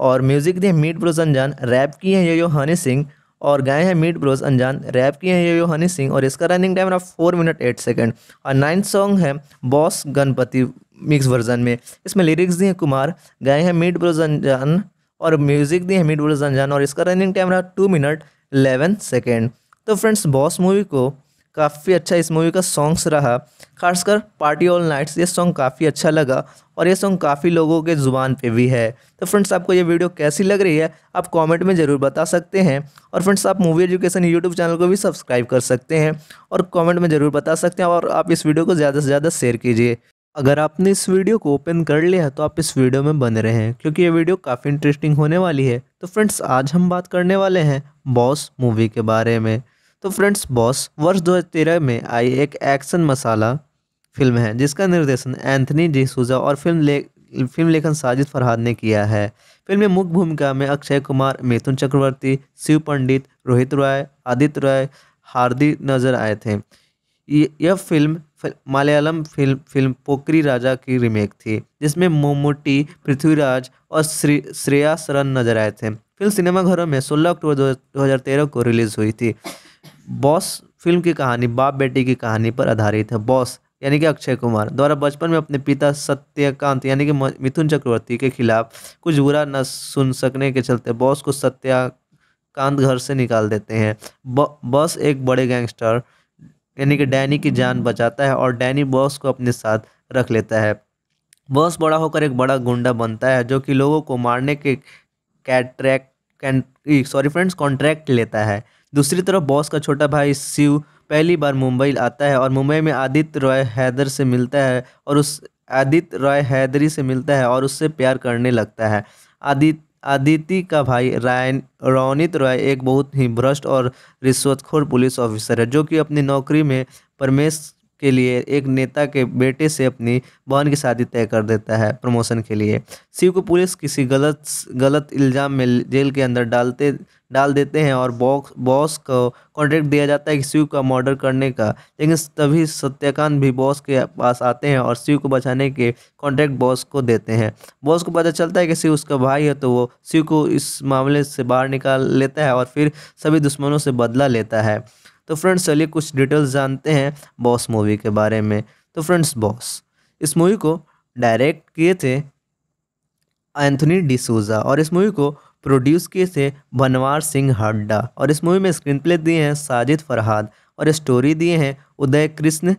Speaker 1: और म्यूजिक दिए मीट ब्रोज अनजान रैप किए हैं ये यो हनी सिंह और गाए हैं मीट ब्रोज अनजान रैप किए हैं ये यो हनी सिंह और इसका रनिंग टाइम रहा फोर मिनट एट सेकेंड और नाइन्थ सॉन्ग है बॉस गणपति मिक्स वर्जन में इसमें लिरिक्स दिए कुमार गाए हैं मीट ब्रोज अनजान और म्यूजिक दिए हैं मीट ब्रोज अनजान और इसका रनिंग टाइम रहा टू मिनट एलेवन सेकेंड तो फ्रेंड्स बॉस मूवी को काफ़ी अच्छा इस मूवी का सॉन्ग्स रहा खासकर पार्टी ऑल नाइट्स ये सॉन्ग काफ़ी अच्छा लगा और ये सॉन्ग काफ़ी लोगों के ज़ुबान पे भी है तो फ्रेंड्स आपको ये वीडियो कैसी लग रही है आप कमेंट में ज़रूर बता सकते हैं और फ्रेंड्स आप मूवी एजुकेशन यूट्यूब चैनल को भी सब्सक्राइब कर सकते हैं और कॉमेंट में ज़रूर बता सकते हैं और आप इस वीडियो को ज़्यादा से ज़्यादा शेयर कीजिए अगर आपने इस वीडियो को ओपन कर लिया है तो आप इस वीडियो में बन रहे हैं क्योंकि ये वीडियो काफ़ी इंटरेस्टिंग होने वाली है तो फ्रेंड्स आज हम बात करने वाले हैं बॉस मूवी के बारे में तो फ्रेंड्स बॉस वर्ष 2013 में आई एक एक्शन मसाला फिल्म है जिसका निर्देशन एंथनी डिसूजा और फिल्म ले फिल्म लेखन साजिद फरहाद ने किया है फिल्म में मुख्य भूमिका में अक्षय कुमार मिथुन चक्रवर्ती शिव पंडित रोहित रॉय आदित्य रॉय हार्दिक नजर आए थे यह फिल्म मलयालम फिल्म फिल्म पोकरी राजा की रीमेक थी जिसमें मोमोटी पृथ्वीराज और श्री श्रेया सरन नजर आए थे फिल्म सिनेमाघरों में 16 अक्टूबर 2013 को रिलीज़ हुई थी बॉस फिल्म की कहानी बाप बेटी की कहानी पर आधारित है बॉस यानी कि अक्षय कुमार द्वारा बचपन में अपने पिता सत्याकांत यानी कि मिथुन चक्रवर्ती के खिलाफ कुछ बुरा न सुन सकने के चलते बॉस को सत्याकांत घर से निकाल देते हैं बॉस एक बड़े गैंगस्टर यानी कि डैनी की जान बचाता है और डैनी बॉस को अपने साथ रख लेता है बॉस बड़ा होकर एक बड़ा गुंडा बनता है जो कि लोगों को मारने के कैट्रैक सॉरी फ्रेंड्स कॉन्ट्रैक्ट लेता है दूसरी तरफ बॉस का छोटा भाई शिव पहली बार मुंबई आता है और मुंबई में आदित्य रॉय हैदर से मिलता है और उस आदित्य रॉय हैदरी से मिलता है और उससे प्यार करने लगता है आदित्य आदिति का भाई रायन रौनित रॉय एक बहुत ही भ्रष्ट और रिश्वतखोर पुलिस ऑफिसर है जो कि अपनी नौकरी में परमेश के लिए एक नेता के बेटे से अपनी बहन की शादी तय कर देता है प्रमोशन के लिए शिव को पुलिस किसी गलत गलत इल्ज़ाम में जेल के अंदर डालते डाल देते हैं और बॉक्स बॉस को कॉन्ट्रैक्ट दिया जाता है कि शिव का मर्डर करने का लेकिन तभी सत्यकांत भी बॉस के पास आते हैं और शिव को बचाने के कॉन्ट्रैक्ट बॉस को देते हैं बॉस को पता चलता है कि शिव उसका भाई है तो वो शिव को इस मामले से बाहर निकाल लेता है और फिर सभी दुश्मनों से बदला लेता है तो फ्रेंड्स चलिए कुछ डिटेल्स जानते हैं बॉस मूवी के बारे में तो फ्रेंड्स बॉस इस मूवी को डायरेक्ट किए थे एंथनी डिसूजा और इस मूवी को प्रोड्यूस किए थे बनवार सिंह हड्डा और इस मूवी में स्क्रीन प्ले दिए हैं साजिद फरहाद और स्टोरी दिए हैं उदय कृष्ण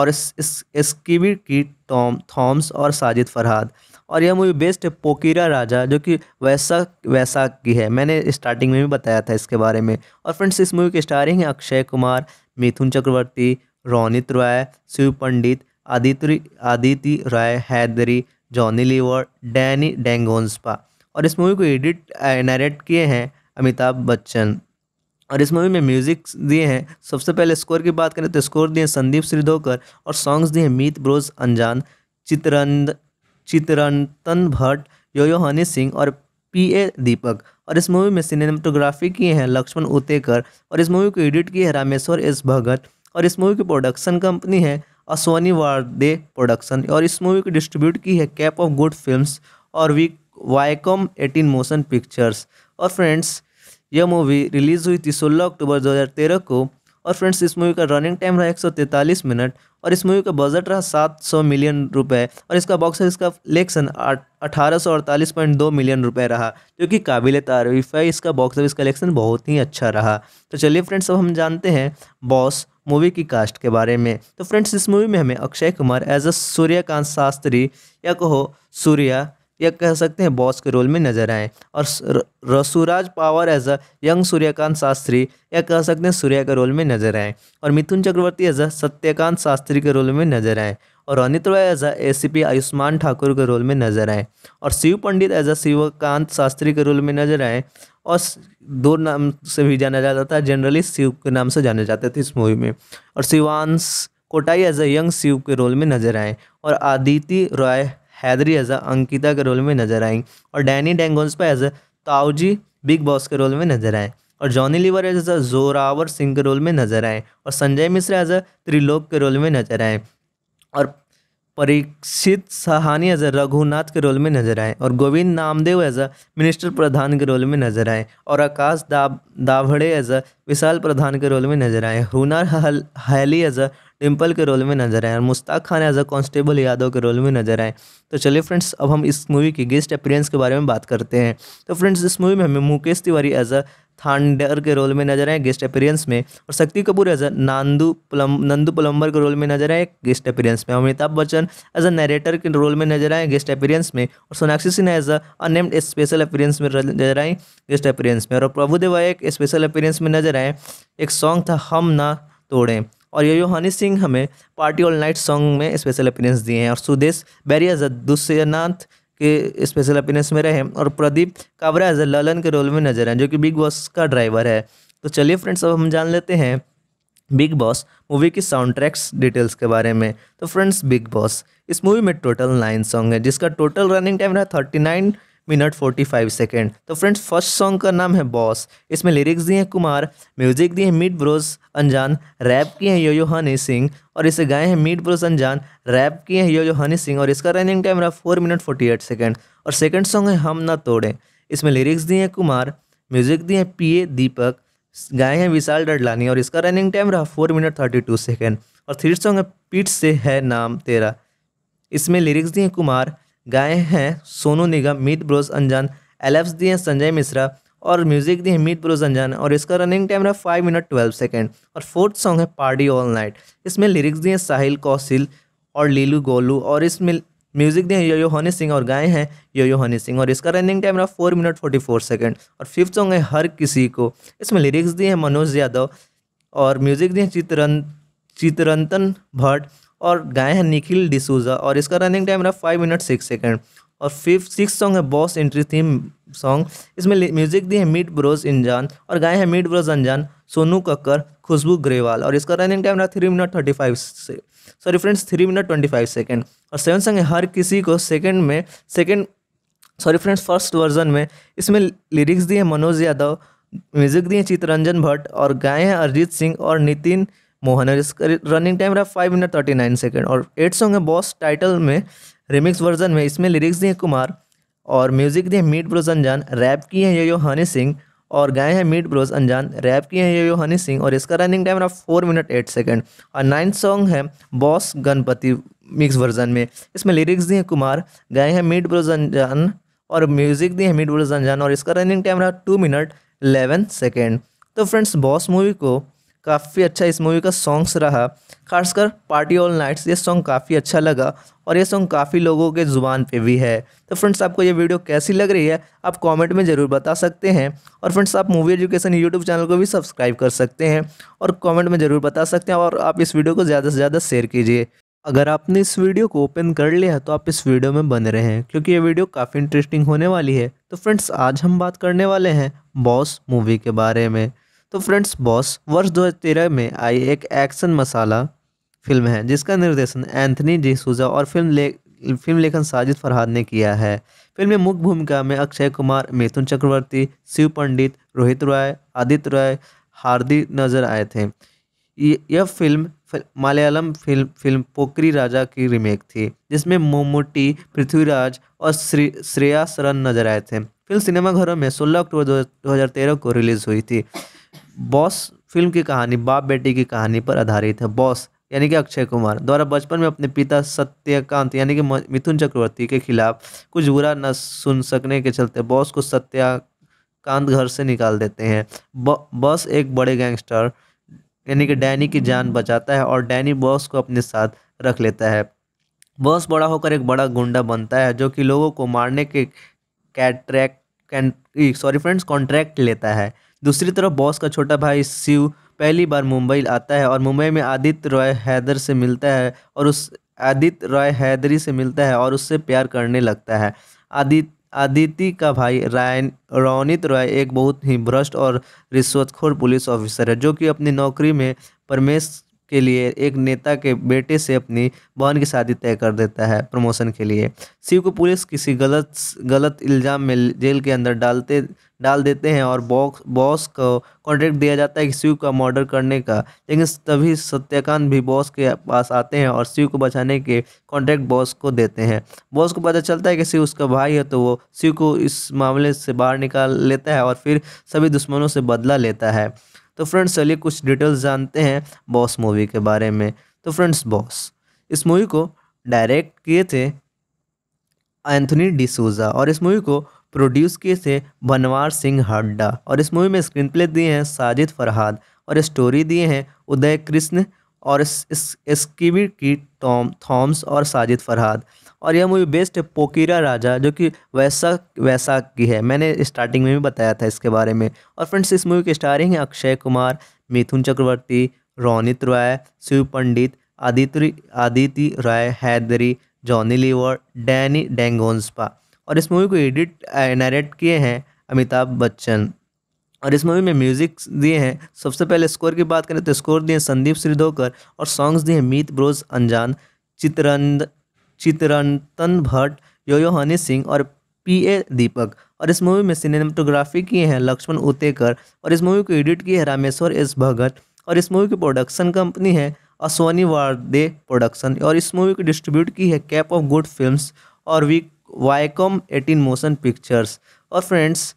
Speaker 1: और स्कीबिर की टॉम थॉम्स और साजिद फरहाद और यह मूवी बेस्ट है पोकीरा राजा जो कि वैसा वैसा की है मैंने स्टार्टिंग में भी बताया था इसके बारे में और फ्रेंड्स इस मूवी के स्टारिंग हैं अक्षय कुमार मिथुन चक्रवर्ती रोनित रॉय शिव पंडित आदित्य आदिति राय Hydari Johnny liver Danny Denzongpa और इस मूवी को एडिट नरेट किए हैं अमिताभ बच्चन और इस मूवी में म्यूजिक दिए हैं सबसे पहले स्कोर की बात करें तो स्कोर दिए संदीप श्रीधोकर और सॉन्ग्स दिए मीत ब्रोज अनजान चित्रंद चित्रंतन भट्ट योयो हनी सिंह और पी ए दीपक और इस मूवी में सिनेमाटोग्राफी किए हैं लक्ष्मण उतेकर और इस मूवी को एडिट किए हैं रामेश्वर एस भगत और इस मूवी की प्रोडक्शन कंपनी है अश्वनी वारदे प्रोडक्शन और इस मूवी को डिस्ट्रीब्यूट की है कैप ऑफ गुड फिल्म्स और we Viacom eighteen motion pictures और फ्रेंड्स यह मूवी रिलीज़ हुई थी 16 अक्टूबर 2013 को और फ्रेंड्स इस मूवी का रनिंग टाइम रहा एक मिनट और इस मूवी का बजट रहा 700 मिलियन रुपए और इसका बॉक्स ऑफिस का कलेक्शन अठारह मिलियन रुपए रहा जो कि काबिल तारीफ है इसका बॉक्स ऑफिस कलेक्शन बहुत ही अच्छा रहा तो चलिए फ्रेंड्स अब हम जानते हैं बॉस मूवी की कास्ट के बारे में तो फ्रेंड्स इस मूवी में हमें अक्षय कुमार एज अ सूर्यकांत शास्त्री या कहो सूर्या या कह सकते हैं बॉस के रोल में नजर आए और रसूराज power as a young Suryakant Shastri या कह सकते हैं सूर्या के रोल में नजर आए और मिथुन चक्रवर्ती एज अ सत्यकांत शास्त्री के रोल में नजर आए और अनित रॉय एज अ ए आयुष्मान ठाकुर के रोल में नजर आए और शिव पंडित एज अ शिवकांत शास्त्री के रोल में नजर आए और दो नाम से भी जाना जाता था जनरली शिव के नाम से जाने जाते थे इस मूवी में और Shivansh कोटाई as a young Shiv के रोल में नजर आए और आदिति रॉय हैदरी एज अंकिता के रोल में नजर आई और Danny Denzongpa as Tauji big boss के रोल में नजर आए और Johnny liver as a Zorawar Singh के रोल में नजर आए और संजय मिश्रा एज अ त्रिलोक के रोल में नजर आए और परीक्षित सहानी एज अ रघुनाथ के रोल में नजर आए और Govind Namdev as a minister Pradhan के रोल में नजर आए और आकाश दाभ दाभड़े एज अ विशाल प्रधान के रोल में नजर आए हुनर हैली एज अ डिम्पल के रोल में नजर आए और Mushtaq Khan as a constable Yadav के रोल में नजर आए तो चलिए फ्रेंड्स अब हम इस मूवी की गेस्ट अपीरेंस के बारे में बात करते हैं तो फ्रेंड्स इस मूवी में हमें मुकेश तिवारी एज अ थांडर के रोल में नजर आए गेस्ट अपीरियंस में और Shakti Kapoor as a Nandu plum Nandu plumber के रोल में नजर आए गेस्ट अपीरियंस में Amitabh Bachchan as a narrator के रोल में नजर आए गेस्ट अपीरियंस में और Sonakshi Sinha as a unnamed special appearance में नजर आए गेस्ट अपीरियंस में और प्रभु देवा एक स्पेशल अपीरियंस में नजर आए एक सॉन्ग था हम ना तोड़ें और यो हनी सिंह हमें पार्टी ऑल नाइट सॉन्ग में स्पेशल अपीरेंस दिए हैं और सुदेश बैरिया दुष्यनाथ के स्पेशल अपीरेंस में रहे और प्रदीप कावरा एज ललन के रोल में नजर आए जो कि बिग बॉस का ड्राइवर है तो चलिए फ्रेंड्स अब हम जान लेते हैं बिग बॉस मूवी की साउंड ट्रैक्स डिटेल्स के बारे में तो फ्रेंड्स बिग बॉस इस मूवी में टोटल नाइन सॉन्ग है जिसका टोटल रनिंग टाइम रहा thirty nine minute forty five second तो फ्रेंड्स फर्स्ट सॉन्ग का नाम है बॉस इसमें लिरिक्स दिए हैं कुमार म्यूजिक दिए हैं मीट ब्रोस अनजान रैप किए हैं योयो हनी सिंह और इसे गाए हैं मीट ब्रोस अनजान रैप किए हैं योयो हनी सिंह और इसका रनिंग टाइम रहा four minute forty eight second और सेकेंड सॉन्ग है हम ना तोड़ें इसमें लिरिक्स दिए हैं कुमार म्यूजिक दिए हैं पी ए दीपक गाए हैं विशाल डडलानी और इसका रनिंग टाइम रहा four minute thirty two second और थर्ड सॉन्ग है पीठ से है नाम तेरा इसमें लिरिक्स दिए कुमार गाए हैं सोनू निगम मीत ब्रोज अंजान एलेफ्स दिए हैं संजय मिश्रा और म्यूजिक दिए हैं मीत ब्रोज अंजान और इसका रनिंग टाइम रहा फाइव मिनट ट्वेल्व सेकेंड और फोर्थ सॉन्ग है पार्टी ऑल नाइट इसमें लिरिक्स दिए हैं साहिल कौशिल और लीलू गोलू और इसमें म्यूजिक दिए हैं यो हनी सिंह और गाए हैं यो हनी सिंह और इसका रनिंग टाइम रहा four minute forty four second और फिफ्थ सॉन्ग है हर किसी को इसमें लिरिक्स दिए हैं मनोज यादव और म्यूजिक दिए चित्रन चित्रंतन भट्ट और गाए हैं निखिल डिसूजा और इसका रनिंग टाइम रहा फाइव मिनट सिक्स सेकेंड और फिफ्थ सिक्स सॉन्ग है बॉस एंट्री थीम सॉन्ग इसमें म्यूजिक दी है मीट ब्रोज इंजान और गाए हैं मीट ब्रोज अनजान सोनू कक्कर खुशबू ग्रेवाल और इसका रनिंग टाइम रहा थ्री मिनट थर्टी फाइव से sorry friends three minute twenty five second और सेवन सॉन्ग है हर किसी को सेकेंड में second sorry friends first version में इसमें लिरिक्स दिए हैं मनोज यादव म्यूजिक दिए चित्तरंजन भट्ट और गाए हैं अरिजीत सिंह और नितिन मोहन और इसका रनिंग टाइम रहा five minute thirty nine second और एट सॉन्ग है बॉस टाइटल में रिमिक्स वर्जन में इसमें लिरिक्स दिए कुमार और म्यूजिक दिए मीट ब्रोज अनजान रैप किए हैं यो यो हनी सिंह और गाए हैं मीट ब्रोज अनजान रैप किए हैं यो यो हनी सिंह और इसका रनिंग टाइम रहा फोर मिनट एट सेकेंड और नाइन्थ सॉन्ग है बॉस गणपति मिक्स वर्जन में इसमें लिरिक्स दिए कुमार गाए हैं मीट ब्रोज अनजान और म्यूजिक दिए हैं मीट ब्रोज अनजान और इसका रनिंग टाइम रहा टू मिनट एलेवन सेकेंड तो फ्रेंड्स बॉस मूवी को काफ़ी अच्छा इस मूवी का सॉन्ग्स रहा खासकर पार्टी ऑल नाइट्स ये सॉन्ग काफ़ी अच्छा लगा और ये सॉन्ग काफ़ी लोगों के ज़ुबान पे भी है तो फ्रेंड्स आपको ये वीडियो कैसी लग रही है आप कमेंट में ज़रूर बता सकते हैं और फ्रेंड्स आप मूवी एजुकेशन यूट्यूब चैनल को भी सब्सक्राइब कर सकते हैं और कॉमेंट में ज़रूर बता सकते हैं और आप इस वीडियो को ज़्यादा से ज़्यादा शेयर कीजिए अगर आपने इस वीडियो को ओपन कर लिया है तो आप इस वीडियो में बन रहे हैं क्योंकि ये वीडियो काफ़ी इंटरेस्टिंग होने वाली है तो फ्रेंड्स आज हम बात करने वाले हैं बॉस मूवी के बारे में तो फ्रेंड्स बॉस वर्ष 2013 में आई एक एक्शन मसाला फिल्म है जिसका निर्देशन एंथनी डी सूजा और फिल्म ले फिल्म लेखन साजिद फरहाद ने किया है फिल्म में मुख्य भूमिका में अक्षय कुमार मिथुन चक्रवर्ती शिव पंडित रोहित रॉय आदित्य रॉय हार्दी नजर आए थे यह फिल्म मलयालम फिल्म फिल्म पोकरी राजा की रीमेक थी जिसमें मोमोटी पृथ्वीराज और श्री श्रेया सरन नजर आए थे फिल्म सिनेमाघरों में 16 अक्टूबर 2013 को रिलीज़ हुई थी बॉस फिल्म की कहानी बाप बेटी की कहानी पर आधारित है बॉस यानी कि अक्षय कुमार द्वारा बचपन में अपने पिता सत्यकांत यानी कि मिथुन चक्रवर्ती के खिलाफ कुछ बुरा न सुन सकने के चलते बॉस को सत्याकांत घर से निकाल देते हैं बॉस एक बड़े गैंगस्टर यानी कि डैनी की जान बचाता है और डैनी बॉस को अपने साथ रख लेता है बॉस बड़ा होकर एक बड़ा गुंडा बनता है जो कि लोगों को मारने के कैट्रैक सॉरी फ्रेंड्स कॉन्ट्रैक्ट लेता है दूसरी तरफ बॉस का छोटा भाई शिव पहली बार मुंबई आता है और मुंबई में आदित्य रॉय हैदर से मिलता है और उस आदित्य रॉय हैदरी से मिलता है और उससे प्यार करने लगता है आदित्य आदिति का भाई रायन रौनित रॉय एक बहुत ही भ्रष्ट और रिश्वतखोर पुलिस ऑफिसर है जो कि अपनी नौकरी में परमेश के लिए एक नेता के बेटे से अपनी बहन की शादी तय कर देता है प्रमोशन के लिए शिव को पुलिस किसी गलत गलत इल्ज़ाम में जेल के अंदर डालते डाल देते हैं और बॉक्स बॉस को कॉन्ट्रैक्ट दिया जाता है कि शिव का मर्डर करने का लेकिन तभी सत्यकांत भी बॉस के पास आते हैं और शिव को बचाने के कॉन्ट्रैक्ट बॉस को देते हैं बॉस को पता चलता है कि शिव उसका भाई है तो वो शिव को इस मामले से बाहर निकाल लेता है और फिर सभी दुश्मनों से बदला लेता है तो फ्रेंड्स चलिए कुछ डिटेल्स जानते हैं बॉस मूवी के बारे में तो फ्रेंड्स बॉस इस मूवी को डायरेक्ट किए थे एंथनी डिसूजा और इस मूवी को प्रोड्यूस किए थे बनवार सिंह हड्डा और इस मूवी में स्क्रीन प्ले दिए हैं साजिद फरहाद और स्टोरी दिए हैं उदय कृष्ण और इस, इस, इसकी की टॉम थॉम्स और साजिद फरहाद और यह मूवी बेस्ट है पोकीरा राजा जो कि वैसा वैसा की है मैंने स्टार्टिंग में भी बताया था इसके बारे में और फ्रेंड्स इस मूवी के स्टारिंग हैं Akshay Kumar Mithun Chakraborty Ronit Roy Shiv Pandit Aditya Aditi Roy Hydari Johnny liver Danny Denzongpa और इस मूवी को एडिट नरेट किए हैं अमिताभ बच्चन और इस मूवी में म्यूजिक दिए हैं सबसे पहले स्कोर की बात करें तो स्कोर दिए संदीप श्रीधोकर और सॉन्ग्स दिए हैं मीत ब्रोज अनजान चित्रंद चित्रंतन भट्ट योयो हनी सिंह और पी ए दीपक और इस मूवी में सिनेमाटोग्राफी किए हैं लक्ष्मण उतेकर और इस मूवी को एडिट किए हैं रामेश्वर एस भगत और इस मूवी की प्रोडक्शन कंपनी है अश्वनी वारदे प्रोडक्शन और इस मूवी को डिस्ट्रीब्यूट की है कैप ऑफ गुड फिल्म्स और we Viacom eighteen motion pictures और फ्रेंड्स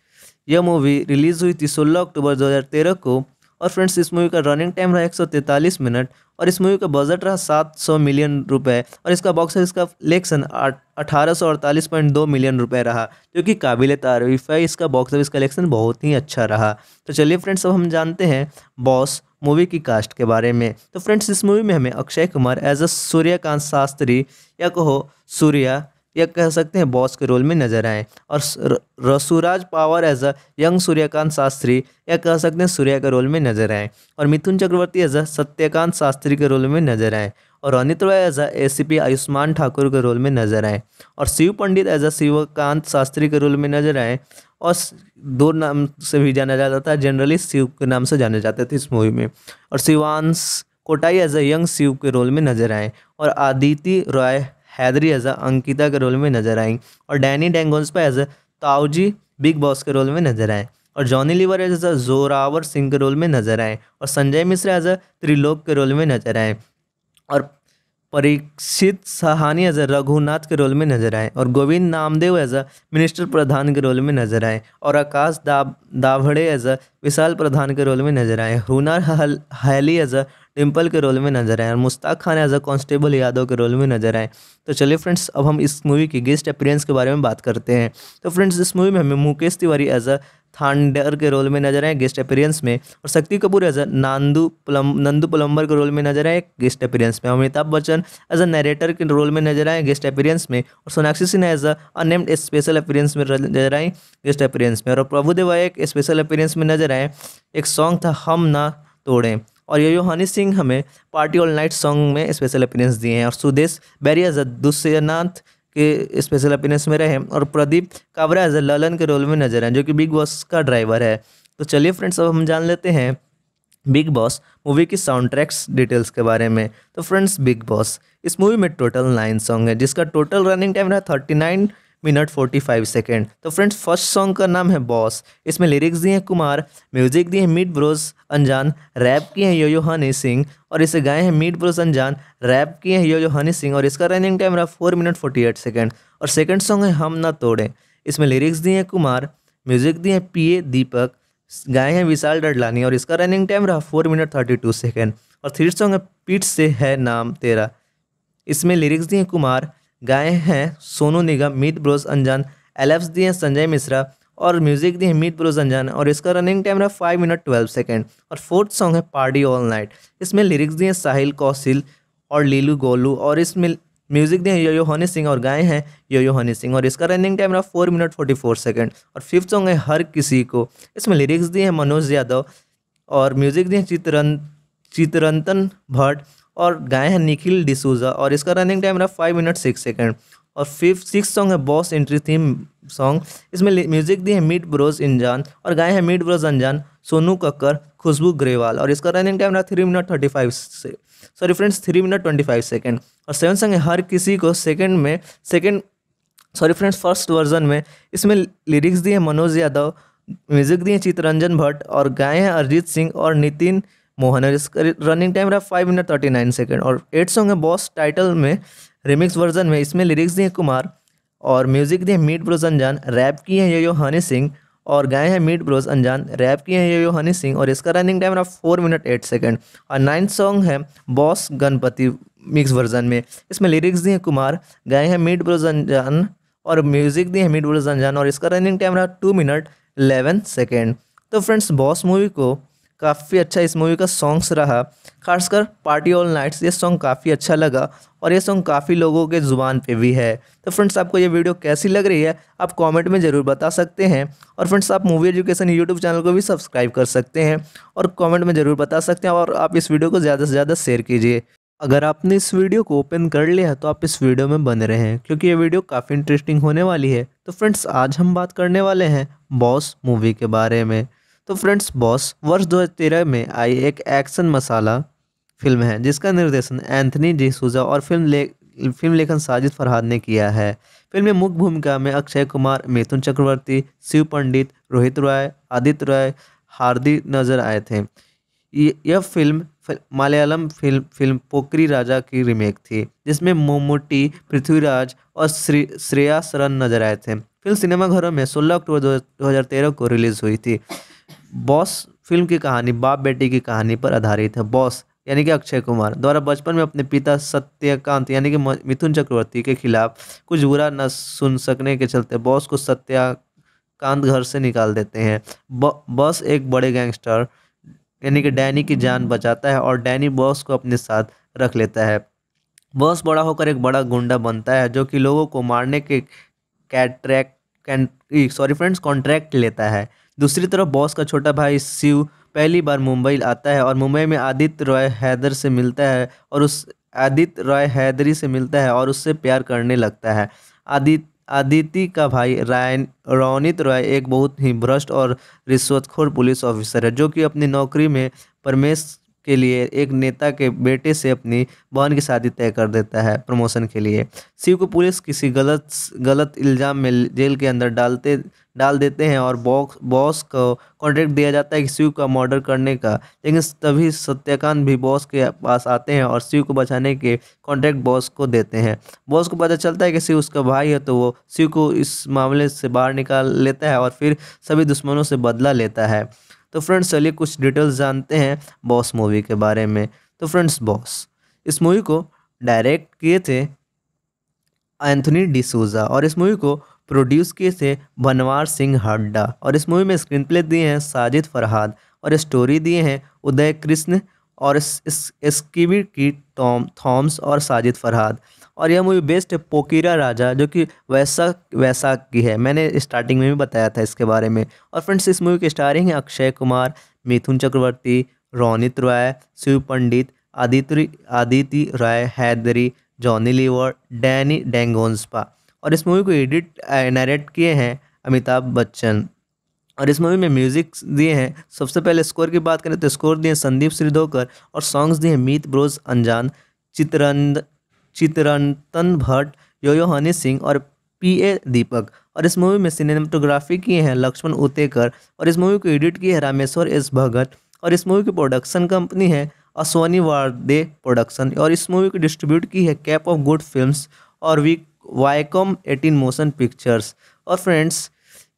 Speaker 1: यह मूवी रिलीज़ हुई थी सोलह अक्टूबर 2013 को और फ्रेंड्स इस मूवी का रनिंग टाइम रहा एक मिनट और इस मूवी का बजट रहा 700 मिलियन रुपए और इसका बॉक्स ऑफिस का कलेक्शन अठारह मिलियन रुपए रहा जो कि काबिल तारीफ है इसका बॉक्स ऑफिस कलेक्शन बहुत ही अच्छा रहा तो चलिए फ्रेंड्स अब हम जानते हैं बॉस मूवी की कास्ट के बारे में तो फ्रेंड्स इस मूवी में हमें अक्षय कुमार एज अ सूर्यकांत शास्त्री या कहो सूर्या या कह सकते हैं बॉस के रोल में नजर आए और रसूराज power as a young Suryakant Shastri या कह सकते हैं सूर्या के रोल में नजर आए और मिथुन चक्रवर्ती एज अ सत्यकांत शास्त्री के रोल में नजर आए और Anit Roy as a P Ayushman Thakur के रोल में नजर आए और शिव पंडित एज अ शिवकांत शास्त्री के रोल में नजर आए और दो नाम से भी जाना जाता था जनरली शिव के नाम से जाने जाते थे इस मूवी में और Shivansh कोटाई as a young Shiv के रोल में नजर आए और आदिति रॉय हैदरी एज अंकिता के रोल में नजर आई और डैनी पर एज ताऊजी बिग बॉस के रोल में नजर आए और Johnny liver as a Zorawar Singh के रोल में नजर आए और संजय मिश्रा एज अ त्रिलोक के रोल में नजर आए और परीक्षित सहानी एज ए रघुनाथ के रोल में नजर आए और Govind Namdev as a minister Pradhan के रोल में नजर आए और आकाश दाब दाभड़े एज अ विशाल प्रधान के रोल में नजर आए हुनर हैली एज अ डिम्पल के रोल में नजर आए और Mushtaq Khan as a constable Yadav के रोल में नजर आए तो चलिए फ्रेंड्स अब हम इस मूवी की गेस्ट अपीरेंस के बारे में बात करते हैं तो फ्रेंड्स इस मूवी में हमें मुकेश तिवारी एज अ थांडर के रोल में नजर आए गेस्ट अपेरियंस में और Shakti Kapoor as a Nandu plum Nandu plumber के रोल में नजर आए गेस्ट अपीयरेंस में Amitabh Bachchan as a narrator के रोल में नजर आए गेस्ट अपेरियंस में और Sonakshi Sinha as a special appearance में नजर आए गेस्ट अपेरियंस में और प्रभुदेवा एक स्पेशल अपीयरेंस में नजर आए एक सॉन्ग था हम ना तोड़ें और यो हनी सिंह हमें पार्टी ऑल नाइट सॉन्ग में स्पेशल अपेरियंस दिए हैं और सुदेश बैरियाज दुष्यनाथ के स्पेशल अपीनेंस में रहे और प्रदीप एज ललन के रोल में नजर आए जो कि बिग बॉस का ड्राइवर है तो चलिए फ्रेंड्स अब हम जान लेते हैं बिग बॉस मूवी की साउंड ट्रैक्स डिटेल्स के बारे में तो फ्रेंड्स बिग बॉस इस मूवी में टोटल नाइन सॉन्ग है जिसका टोटल रनिंग टाइम रहा thirty nine minute forty five second तो फ्रेंड्स फर्स्ट सॉन्ग का नाम है बॉस इसमें लिरिक्स दिए हैं कुमार म्यूजिक दिए हैं मीट ब्रोस अनजान रैप किए हैं यो यो हनी सिंह और इसे गाए हैं मीट ब्रोस अनजान रैप किए हैं यो यो हनी सिंह और इसका रनिंग टाइम रहा four minute forty eight second और सेकेंड सॉन्ग है हम ना तोड़ें इसमें लिरिक्स दिए हैं कुमार म्यूजिक दिए हैं पी ए दीपक गाए हैं विशाल डडलानी और इसका रनिंग टाइम रहा four minute thirty two second और थर्ड सॉन्ग है पीठ से है नाम तेरा इसमें लिरिक्स दिए कुमार गाए हैं सोनू निगम मीत ब्रोस अंजान एलेप्स दिए हैं संजय मिश्रा और म्यूजिक दिए हैं मीत ब्रोस अंजान और इसका रनिंग टाइम रहा फाइव मिनट ट्वेल्व सेकेंड और फोर्थ सॉन्ग है पार्टी ऑल नाइट इसमें लिरिक्स दिए हैं साहिल कौशिल और लीलू गोलू और इसमें म्यूजिक दिए हैं यो हनी सिंह और गाए हैं यो यो हनी सिंह और इसका रनिंग टाइम रहा four minute forty four second और फिफ्थ सॉन्ग है हर किसी को इसमें लिरिक्स दिए हैं मनोज यादव और म्यूजिक दिए हैं चित्रन चित्रंतन भट्ट और गाए हैं निखिल डिसूजा और इसका रनिंग टाइम रहा फाइव मिनट सिक्स सेकेंड और फिफ्थ सिक्स सॉन्ग है बॉस एंट्री थीम सॉन्ग इसमें म्यूजिक दी है मीट ब्रोज इंजान और गाए हैं मीट ब्रोज अनजान सोनू कक्कर खुशबू ग्रेवाल और इसका रनिंग टाइम रहा थ्री मिनट थर्टी फाइव से sorry friends three minute twenty five second और सेवन सॉन्ग है हर किसी को सेकेंड में second sorry friends first version में इसमें लिरिक्स दिए मनोज यादव म्यूजिक दिए चित्तरंजन भट्ट और गाए हैं अरिजीत सिंह और नितिन मोहन और इसका रनिंग टाइम रहा five minute thirty nine second और एट सॉन्ग है बॉस टाइटल में रिमिक्स वर्जन में इसमें लिरिक्स दिए कुमार और म्यूजिक दिए मीट ब्रोज अनजान रैप की हैं ये यो हनी सिंह और गाए हैं मीट ब्रोज अनजान रैप की हैं ये यो हनी सिंह और इसका रनिंग टाइम रहा फोर मिनट एट सेकेंड और नाइन्थ सॉन्ग है बॉस गणपति मिक्स वर्जन में इसमें लिरिक्स दिए कुमार गाए हैं मीट ब्रोज अनजान और म्यूजिक दिए हैं मीट ब्रोज अनजान और इसका रनिंग टाइम रहा टू मिनट एलेवन सेकेंड तो फ्रेंड्स बॉस मूवी को काफ़ी अच्छा इस मूवी का सॉन्ग्स रहा खासकर पार्टी ऑल नाइट्स ये सॉन्ग काफ़ी अच्छा लगा और ये सॉन्ग काफ़ी लोगों के ज़ुबान पे भी है तो फ्रेंड्स आपको ये वीडियो कैसी लग रही है आप कमेंट में ज़रूर बता सकते हैं और फ्रेंड्स आप मूवी एजुकेशन यूट्यूब चैनल को भी सब्सक्राइब कर सकते हैं और कॉमेंट में ज़रूर बता सकते हैं और आप इस वीडियो को ज़्यादा से ज़्यादा शेयर कीजिए अगर आपने इस वीडियो को ओपन कर लिया तो आप इस वीडियो में बने रहें क्योंकि ये वीडियो काफ़ी इंटरेस्टिंग होने वाली है तो फ्रेंड्स आज हम बात करने वाले हैं बॉस मूवी के बारे में तो फ्रेंड्स बॉस वर्ष 2013 में आई एक एक्शन मसाला फिल्म है जिसका निर्देशन एंथनी डिसूजा और फिल्म ले फिल्म लेखन साजिद फरहाद ने किया है फिल्म में मुख्य भूमिका में अक्षय कुमार मिथुन चक्रवर्ती शिव पंडित रोहित रॉय आदित्य रॉय हार्दी नजर आए थे यह फिल्म मलयालम फिल्म फिल्म पोकरी राजा की रीमेक थी जिसमें मोमोटी पृथ्वीराज और श्री श्रेया सरन नजर आए थे फिल्म सिनेमाघरों में 16 अक्टूबर 2013 को रिलीज़ हुई थी बॉस फिल्म की कहानी बाप बेटी की कहानी पर आधारित है बॉस यानी कि अक्षय कुमार द्वारा बचपन में अपने पिता सत्यकांत यानी कि मिथुन चक्रवर्ती के खिलाफ कुछ बुरा न सुन सकने के चलते बॉस को सत्याकांत घर से निकाल देते हैं बॉस एक बड़े गैंगस्टर यानी कि डैनी की जान बचाता है और डैनी बॉस को अपने साथ रख लेता है बॉस बड़ा होकर एक बड़ा गुंडा बनता है जो कि लोगों को मारने के कैट्रैक सॉरी फ्रेंड्स कॉन्ट्रैक्ट लेता है दूसरी तरफ बॉस का छोटा भाई शिव पहली बार मुंबई आता है और मुंबई में आदित्य रॉय हैदर से मिलता है और उस आदित्य रॉय हैदरी से मिलता है और उससे प्यार करने लगता है आदित्य आदिति का भाई रायन रौनित रॉय एक बहुत ही भ्रष्ट और रिश्वतखोर पुलिस ऑफिसर है जो कि अपनी नौकरी में परमेश के लिए एक नेता के बेटे से अपनी बहन की शादी तय कर देता है प्रमोशन के लिए शिव को पुलिस किसी गलत गलत इल्ज़ाम में जेल के अंदर डालते डाल देते हैं और बॉक्स बॉस को कॉन्ट्रैक्ट दिया जाता है कि शिव का मर्डर करने का लेकिन तभी सत्यकांत भी बॉस के पास आते हैं और शिव को बचाने के कॉन्ट्रैक्ट बॉस को देते हैं बॉस को पता चलता है कि शिव उसका भाई है तो वो शिव को इस मामले से बाहर निकाल लेता है और फिर सभी दुश्मनों से बदला लेता है तो फ्रेंड्स चलिए कुछ डिटेल्स जानते हैं बॉस मूवी के बारे में तो फ्रेंड्स बॉस इस मूवी को डायरेक्ट किए थे एंथनी डिसूजा और इस मूवी को प्रोड्यूस किए थे बनवार सिंह हड्डा और इस मूवी में स्क्रीन प्ले दिए हैं साजिद फरहाद और स्टोरी दिए हैं उदय कृष्ण और इस, इस, इसकी की टॉम थॉम्स और साजिद फरहाद और यह मूवी बेस्ट है पोकीरा राजा जो कि वैसा वैसा की है मैंने स्टार्टिंग में भी बताया था इसके बारे में और फ्रेंड्स इस मूवी के स्टारिंग हैं अक्षय कुमार मिथुन चक्रवर्ती रोनित रॉय शिव पंडित आदित्य आदिति राय Hydari Johnny liver Danny Denzongpa और इस मूवी को एडिट नरेट किए हैं अमिताभ बच्चन और इस मूवी में म्यूजिक दिए हैं सबसे पहले स्कोर की बात करें तो स्कोर दिए संदीप श्रीधोकर और सॉन्ग्स दिए मीत ब्रोज अनजान चित्रंद चित्रंतन भट्ट योयो हनी सिंह और पी ए दीपक और इस मूवी में सिनेमाटोग्राफी किए हैं लक्ष्मण उतेकर और इस मूवी को एडिट किए हैं रामेश्वर एस भगत और इस मूवी की प्रोडक्शन कंपनी है असवानी वारदे प्रोडक्शन और इस मूवी को डिस्ट्रीब्यूट की है कैप ऑफ गुड फिल्म्स और we Viacom eighteen motion pictures और फ्रेंड्स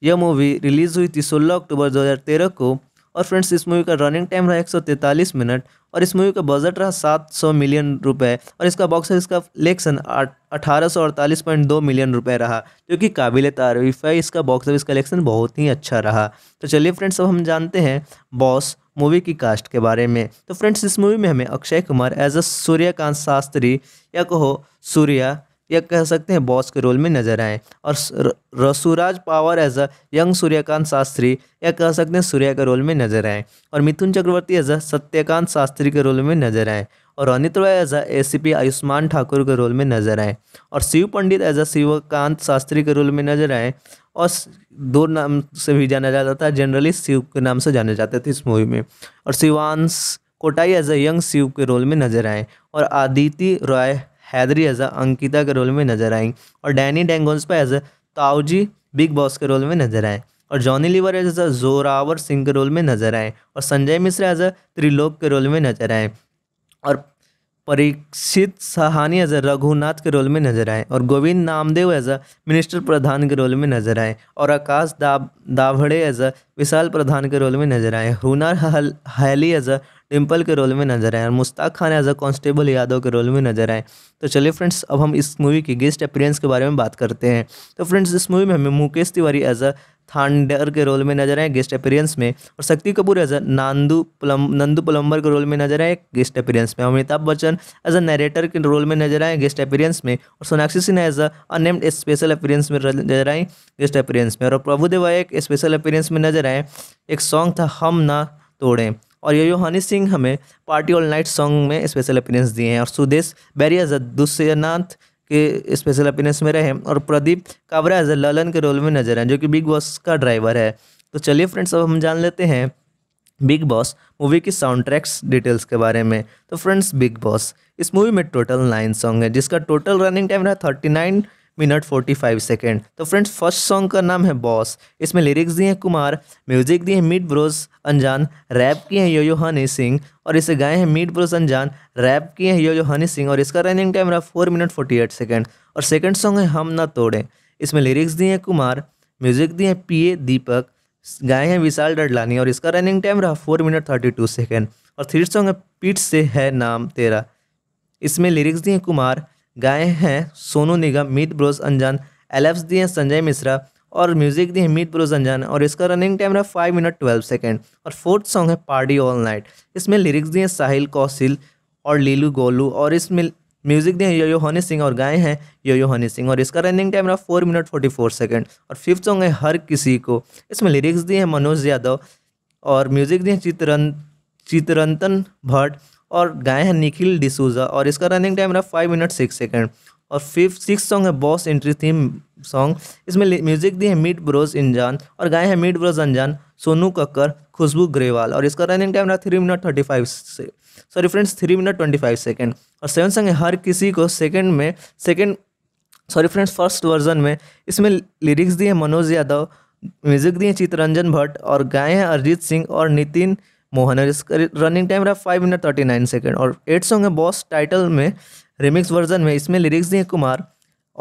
Speaker 1: यह मूवी रिलीज़ हुई थी सोलह अक्टूबर दो को और फ्रेंड्स इस मूवी का रनिंग टाइम रहा एक मिनट और इस मूवी का बजट रहा 700 मिलियन रुपए और इसका बॉक्स ऑफिस का कलेक्शन अठारह मिलियन रुपए रहा जो कि काबिल तारीफ है इसका बॉक्स ऑफिस कलेक्शन बहुत ही अच्छा रहा तो चलिए फ्रेंड्स अब हम जानते हैं बॉस मूवी की कास्ट के बारे में तो फ्रेंड्स इस मूवी में हमें अक्षय कुमार एज अ सूर्यकांत शास्त्री या कहो सूर्या या कह सकते हैं बॉस के रोल में नजर आए और रसूराज power as a young Suryakant Shastri या कह सकते हैं सूर्या के रोल में नजर आए और मिथुन चक्रवर्ती एज अ सत्यकांत शास्त्री के रोल में नजर आए और Anit Roy as A C P Ayushman Thakur के रोल में नजर आए और शिव पंडित एज अ शिवकांत शास्त्री के रोल में नजर आए और दो नाम से भी जाना जाता था जनरली शिव के नाम से जाने जाते थे इस मूवी में और Shivansh कोटाई as a young Shiv के रोल में नजर आए और आदिति रॉय हैदरी एज अंकिता के रोल में नजर आई और डैनी पर एज ताऊजी बिग बॉस के रोल में नजर आए और Johnny liver as a Zorawar Singh के रोल में नजर आए और संजय मिश्रा एज अ त्रिलोक के रोल में नजर आए और परीक्षित सहानी एज अ रघुनाथ के रोल में नजर आए और Govind Namdev as a minister Pradhan के रोल में नजर आए और आकाश दा दाभड़े एज अ विशाल प्रधान के रोल में नजर आए हुनर हल हैली एज अ डिम्पल के रोल में नजर आए और Mushtaq Khan as a constable Yadav के रोल में नजर आए तो चलिए फ्रेंड्स अब हम इस मूवी की गेस्ट अपीरेंस के बारे में बात करते हैं तो फ्रेंड्स इस मूवी में हमें मुकेश तिवारी एज अ थांडर के रोल में नजर आए गेस्ट अपेरियंस में और Shakti Kapoor as a Nandu plum Nandu plumber के रोल में नजर आए गेस्ट अपेरियंस में Amitabh Bachchan as a narrator के रोल में नजर आए गेस्ट अपीयरेंस में और Sonakshi Sinha as a unnamed special appearance में नजर आए गेस्ट अपीरियंस में और प्रभुदेवा एक स्पेशल अपीयरेंस में नजर आए एक सॉन्ग था हम ना तोड़ें और यो हनी सिंह हमें पार्टी ऑल नाइट सॉन्ग में स्पेशल अपीयरेंस दिए हैं और सुदेश बैरिया दुस्यनाथ के स्पेशल अपीनेस में रहे और प्रदीप कावराज ललन के रोल में नजर आए जो कि बिग बॉस का ड्राइवर है तो चलिए फ्रेंड्स अब हम जान लेते हैं बिग बॉस मूवी की साउंड ट्रैक्स डिटेल्स के बारे में तो फ्रेंड्स बिग बॉस इस मूवी में टोटल नाइन सॉन्ग है जिसका टोटल रनिंग टाइम रहा thirty nine minute forty five second तो फ्रेंड्स फर्स्ट सॉन्ग का नाम है बॉस इसमें लिरिक्स दिए हैं कुमार म्यूजिक दिए हैं मीट ब्रोस अनजान रैप किए हैं यो यो हनी सिंह और इसे गाए हैं मीट ब्रोस अनजान रैप किए हैं यो यो हनी सिंह और इसका रनिंग टाइम रहा four minute forty eight second और सेकेंड सॉन्ग है हम ना तोड़े इसमें लिरिक्स दिए हैं कुमार म्यूजिक दिए हैं पी ए दीपक गाए हैं विशाल डडलानी और इसका रनिंग टाइम रहा four minute thirty two second और थर्ड सॉन्ग है पीठ से है नाम तेरा इसमें लिरिक्स दिए कुमार गाए हैं सोनू निगम मीत ब्रोज अंजान एलेप्स दिए हैं संजय मिश्रा और म्यूजिक दिए हैं मीत ब्रोज अंजान और इसका रनिंग टाइम रहा फाइव मिनट ट्वेल्व सेकेंड और फोर्थ सॉन्ग है पार्टी ऑल नाइट इसमें लिरिक्स दिए हैं साहिल कौशिल और लीलू गोलू और इसमें म्यूजिक दिए हैं यो हनी सिंह और गाए हैं यो यो हनी सिंह और इसका रनिंग टाइम रहा four minute forty four second और फिफ्थ सॉन्ग है हर किसी को इसमें लिरिक्स दिए हैं मनोज यादव और म्यूजिक दिए चित्रन चित्रंतन भट्ट और गाए हैं निखिल डिसूजा और इसका रनिंग टाइम रहा फाइव मिनट सिक्स सेकेंड और फिफ्थ सिक्स सॉन्ग है बॉस एंट्री थीम सॉन्ग इसमें म्यूजिक दी है मीट ब्रोज इंजान और गाए हैं मीट ब्रोज अनजान सोनू कक्कर खुशबू ग्रेवाल और इसका रनिंग टाइम रहा थ्री मिनट थर्टी फाइव से sorry friends three minute twenty five second और सेवन सॉन्ग है हर किसी को सेकेंड में second sorry friends first version में इसमें लिरिक्स दिए मनोज यादव म्यूजिक दिए चित्तरंजन भट्ट और गाए हैं अरिजीत सिंह और नितिन मोहन और इसका रनिंग टाइम रहा five minute thirty nine second और एट सॉन्ग है बॉस टाइटल में रिमिक्स वर्जन में इसमें लिरिक्स दिए कुमार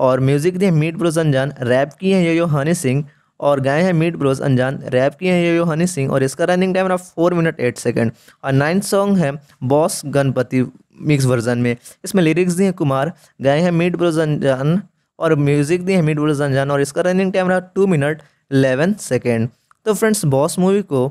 Speaker 1: और म्यूजिक दिए मीट ब्रोज अनजान रैप की हैं ये यो हनी सिंह और गाए हैं मीट ब्रोज अनजान रैप की हैं ये यो हनी सिंह और इसका रनिंग टाइम रहा फोर मिनट एट सेकेंड और नाइन्थ सॉन्ग है बॉस गणपति मिक्स वर्जन में इसमें लिरिक्स दिए कुमार गाए हैं मीट ब्रोज अनजान और म्यूजिक दिए हैं मीट ब्रोज अनजान और इसका रनिंग टाइम रहा टू मिनट एलेवन सेकेंड तो फ्रेंड्स बॉस मूवी को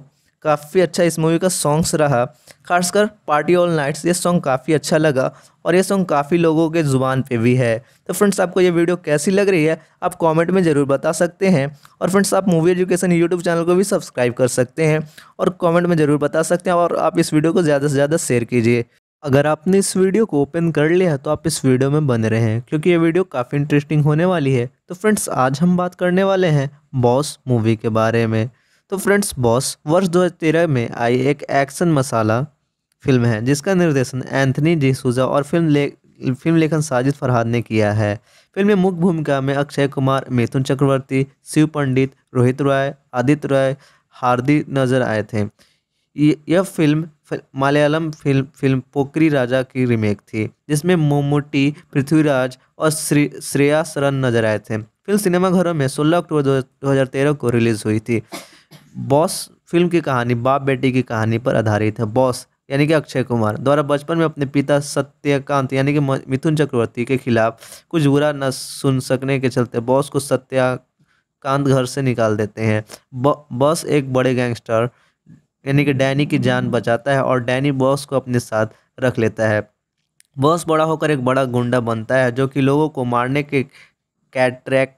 Speaker 1: काफ़ी अच्छा इस मूवी का सॉन्ग्स रहा खासकर पार्टी ऑल नाइट्स ये सॉन्ग काफ़ी अच्छा लगा और ये सॉन्ग काफ़ी लोगों के ज़ुबान पे भी है तो फ्रेंड्स आपको ये वीडियो कैसी लग रही है आप कमेंट में ज़रूर बता सकते हैं और फ्रेंड्स आप मूवी एजुकेशन यूट्यूब चैनल को भी सब्सक्राइब कर सकते हैं और कॉमेंट में ज़रूर बता सकते हैं और आप इस वीडियो को ज़्यादा से ज़्यादा शेयर कीजिए अगर आपने इस वीडियो को ओपन कर लिया तो आप इस वीडियो में बने रहें क्योंकि ये वीडियो काफ़ी इंटरेस्टिंग होने वाली है तो फ्रेंड्स आज हम बात करने वाले हैं बॉस मूवी के बारे में तो फ्रेंड्स बॉस वर्ष 2013 में आई एक एक्शन मसाला फिल्म है जिसका निर्देशन एंथनी डी सूजा और फिल्म ले फिल्म लेखन साजिद फरहाद ने किया है फिल्म में मुख्य भूमिका में अक्षय कुमार मिथुन चक्रवर्ती शिव पंडित रोहित रॉय आदित्य रॉय हार्दी नजर आए थे यह फिल्म मलयालम फिल्म फिल्म पोकरी राजा की रीमेक थी जिसमें मोमोटी पृथ्वीराज और श्री श्रेया सरन नजर आए थे फिल्म सिनेमाघरों में 16 अक्टूबर 2013 को रिलीज़ हुई थी बॉस फिल्म की कहानी बाप बेटी की कहानी पर आधारित है बॉस यानी कि अक्षय कुमार द्वारा बचपन में अपने पिता सत्यकांत यानी कि मिथुन चक्रवर्ती के खिलाफ कुछ बुरा न सुन सकने के चलते बॉस को सत्याकांत घर से निकाल देते हैं बॉस एक बड़े गैंगस्टर यानी कि डैनी की जान बचाता है और डैनी बॉस को अपने साथ रख लेता है बॉस बड़ा होकर एक बड़ा गुंडा बनता है जो कि लोगों को मारने के कैट्रैक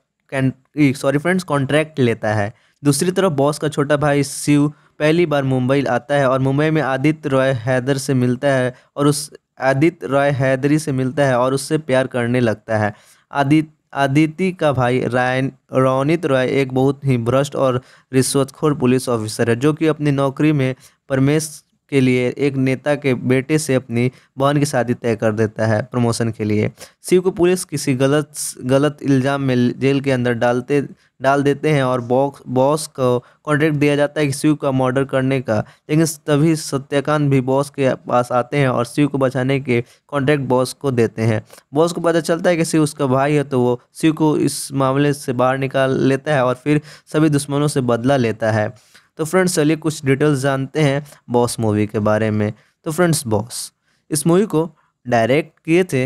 Speaker 1: सॉरी फ्रेंड्स कॉन्ट्रैक्ट लेता है दूसरी तरफ बॉस का छोटा भाई शिव पहली बार मुंबई आता है और मुंबई में आदित्य रॉय हैदर से मिलता है और उस आदित्य रॉय हैदरी से मिलता है और उससे प्यार करने लगता है आदित्य आदिति का भाई रायन रौनित रॉय एक बहुत ही भ्रष्ट और रिश्वतखोर पुलिस ऑफिसर है जो कि अपनी नौकरी में परमेश के लिए एक नेता के बेटे से अपनी बहन की शादी तय कर देता है प्रमोशन के लिए शिव को पुलिस किसी गलत गलत इल्ज़ाम में जेल के अंदर डालते डाल देते हैं और बॉक्स बॉस को कॉन्ट्रैक्ट दिया जाता है कि शिव का मर्डर करने का लेकिन तभी सत्यकांत भी बॉस के पास आते हैं और शिव को बचाने के कॉन्ट्रैक्ट बॉस को देते हैं बॉस को पता चलता है कि शिव उसका भाई है तो वो शिव को इस मामले से बाहर निकाल लेता है और फिर सभी दुश्मनों से बदला लेता है तो फ्रेंड्स चलिए कुछ डिटेल्स जानते हैं बॉस मूवी के बारे में तो फ्रेंड्स बॉस इस मूवी को डायरेक्ट किए थे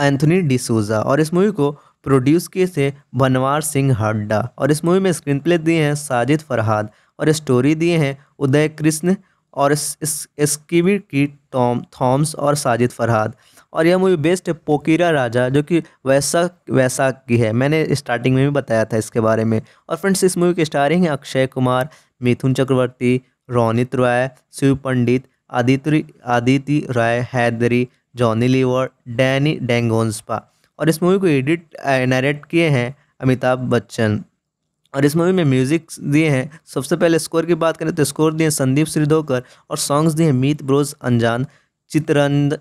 Speaker 1: एंथनी डिसूजा और इस मूवी को प्रोड्यूस किए थे बनवार सिंह हड्डा और इस मूवी में स्क्रीन प्ले दिए हैं साजिद फरहाद और स्टोरी दिए हैं उदय कृष्ण और इस, इस, इसकी की टॉम थॉम्स और साजिद फरहाद और यह मूवी बेस्ट है पोकीरा राजा जो कि वैसा वैसा की है मैंने स्टार्टिंग में भी बताया था इसके बारे में और फ्रेंड्स इस मूवी के स्टारिंग हैं Akshay Kumar Mithun Chakraborty Ronit Roy Shiv Pandit Aditya Aditi Roy Hydari Johnny liver Danny Denzongpa और इस मूवी को एडिट नरेट किए हैं अमिताभ बच्चन और इस मूवी में म्यूजिक दिए हैं सबसे पहले स्कोर की बात करें तो स्कोर दिए संदीप श्रीधोकर और सॉन्ग्स दिए मीत ब्रोज अनजान चित्रंद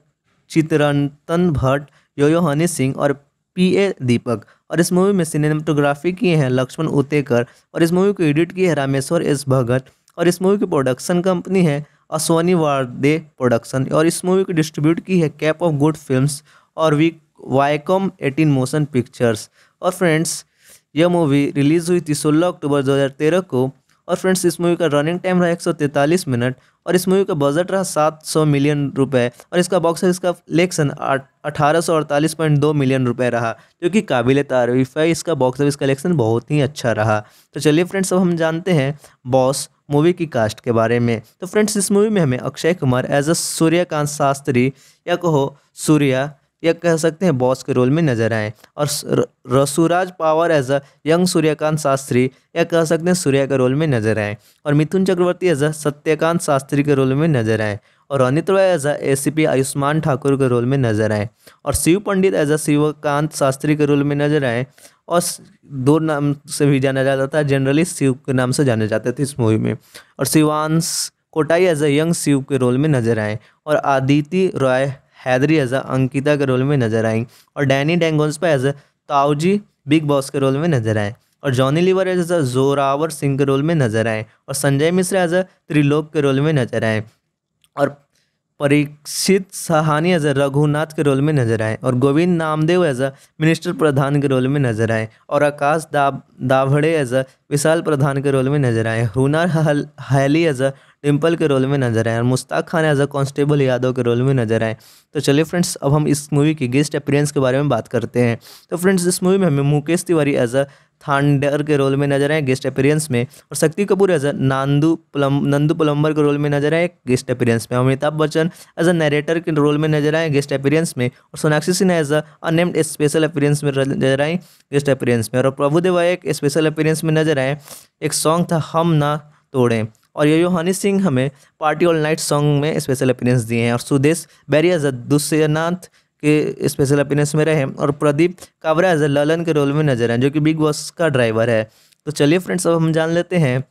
Speaker 1: चित्रंतन भट्ट योयो हनी सिंह और पी ए दीपक और इस मूवी में सिनेमाटोग्राफी किए हैं लक्ष्मण उतेकर और इस मूवी को एडिट किए हैं रामेश्वर एस भगत और इस मूवी की प्रोडक्शन कंपनी है अश्वनी वारदे प्रोडक्शन और इस मूवी को डिस्ट्रीब्यूट की है कैप ऑफ गुड फिल्म्स और we Viacom eighteen motion pictures और फ्रेंड्स यह मूवी रिलीज़ हुई थी सोलह अक्टूबर दो को और फ्रेंड्स इस मूवी का रनिंग टाइम रहा एक मिनट और इस मूवी का बजट रहा 700 मिलियन रुपए और इसका बॉक्स ऑफिस का कलेक्शन अठारह मिलियन रुपए रहा जो कि काबिल तारीफ है इसका बॉक्स ऑफिस कलेक्शन बहुत ही अच्छा रहा तो चलिए फ्रेंड्स अब हम जानते हैं बॉस मूवी की कास्ट के बारे में तो फ्रेंड्स इस मूवी में हमें अक्षय कुमार एज अ सूर्यकांत शास्त्री या कहो सूर्या या कह सकते हैं बॉस के रोल में नजर आए और रसूराज power as a young Suryakant Shastri या कह सकते हैं सूर्या के रोल में नजर आए और मिथुन चक्रवर्ती एज अ सत्यकांत शास्त्री के रोल में नजर आए और Anit Roy as a S Ayushman Thakur के रोल में नजर आए और शिव पंडित एज अ शिवकांत शास्त्री के रोल में नजर आए और दो नाम से भी जाना जाता था जनरली शिव के नाम से जाने जाते थे इस मूवी में और Shivansh कोटाई as a young Shiv के रोल में नजर आए और आदिति रॉय हैदरी एज अंकिता के रोल में नजर आएंगी और डैनी पर एज ताऊजी बिग बॉस के रोल में नजर आए और Johnny liver as a Zorawar Singh के रोल में नजर आए और संजय मिश्रा एज अ त्रिलोक के रोल में नजर आए और परीक्षित सहानी एज अ रघुनाथ के रोल में नजर आए और Govind Namdev as a minister Pradhan के रोल में नजर आए और आकाश दाभड़े एज अ विशाल प्रधान के रोल में नजर आए हुनर हैली एज अ डिम्पल के रोल में नजर आए और Mushtaq Khan as a constable Yadav के रोल में नजर आए तो चलिए फ्रेंड्स अब हम इस मूवी की गेस्ट अपीरेंस के बारे में बात करते हैं तो फ्रेंड्स इस मूवी में हमें मुकेश तिवारी एज अ थांडर के रोल में नजर आए गेस्ट अपीरियंस में और Shakti Kapoor as a Nandu plum Nandu plumber के रोल में नजर आए गेस्ट अपीरियंस में Amitabh Bachchan as a narrator के रोल में नजर आए गेस्ट अपीरियंस में और Sonakshi Sinha as a unnamed special appearance में नजर आए गेस्ट अपीरियंस में और प्रभुदेवा एक स्पेशल अपीरियंस में नजर आए एक सॉन्ग था हम ना तोड़ें और ये हनी सिंह हमें पार्टी ऑल नाइट सॉन्ग में स्पेशल अपीरेंस दिए हैं और सुदेश बैरिया दुष्यनाथ के स्पेशल अपीरेंस में रहे और प्रदीप कावरा एज ललन के रोल में नजर हैं जो कि बिग बॉस का ड्राइवर है तो चलिए फ्रेंड्स अब हम जान लेते हैं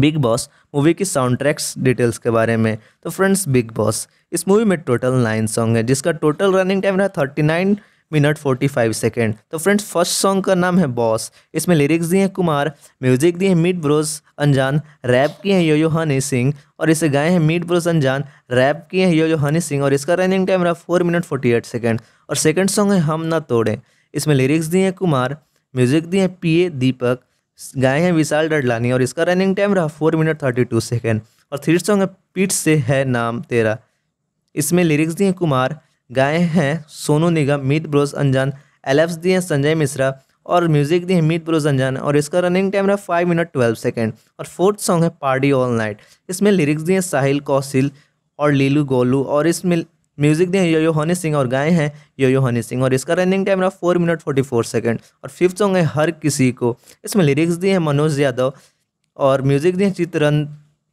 Speaker 1: बिग बॉस मूवी की साउंड ट्रैक्स डिटेल्स के बारे में तो फ्रेंड्स बिग बॉस इस मूवी में टोटल नाइन सॉन्ग है जिसका टोटल रनिंग टाइम रहा thirty nine minute forty five second तो फ्रेंड्स फर्स्ट सॉन्ग का नाम है बॉस इसमें लिरिक्स दिए हैं कुमार म्यूजिक दिए हैं मीट ब्रोस अनजान रैप किए हैं यो यो हनी सिंह और इसे गाए हैं मीट ब्रोस अनजान रैप किए हैं यो यो हनी सिंह और इसका रनिंग टाइम रहा four minute forty eight second और सेकेंड सॉन्ग है हम ना तोड़ें इसमें लिरिक्स दिए हैं कुमार म्यूजिक दिए हैं पी ए दीपक गाए हैं विशाल डडलानी और इसका रनिंग टाइम रहा four minute thirty two second और थर्ड सॉन्ग है पीठ से है नाम तेरा इसमें लिरिक्स दिए कुमार गाए हैं सोनू निगम मीत ब्रोस अनजान एलेप्स दिए हैं संजय मिश्रा और म्यूजिक दिए हैं मीत ब्रोस अनजान और इसका रनिंग टाइम रहा फाइव मिनट ट्वेल्व सेकेंड और फोर्थ सॉन्ग है पार्टी ऑल नाइट इसमें लिरिक्स दिए हैं साहिल कौशिल और लीलू गोलू और इसमें म्यूजिक दिए यो यो हनी सिंह और गाए हैं यो यो हनी सिंह और इसका रनिंग टाइम रहा four minute forty four second और फिफ्थ सॉन्ग है हर किसी को इसमें लिरिक्स दिए हैं मनोज यादव और म्यूजिक दिए चित्रन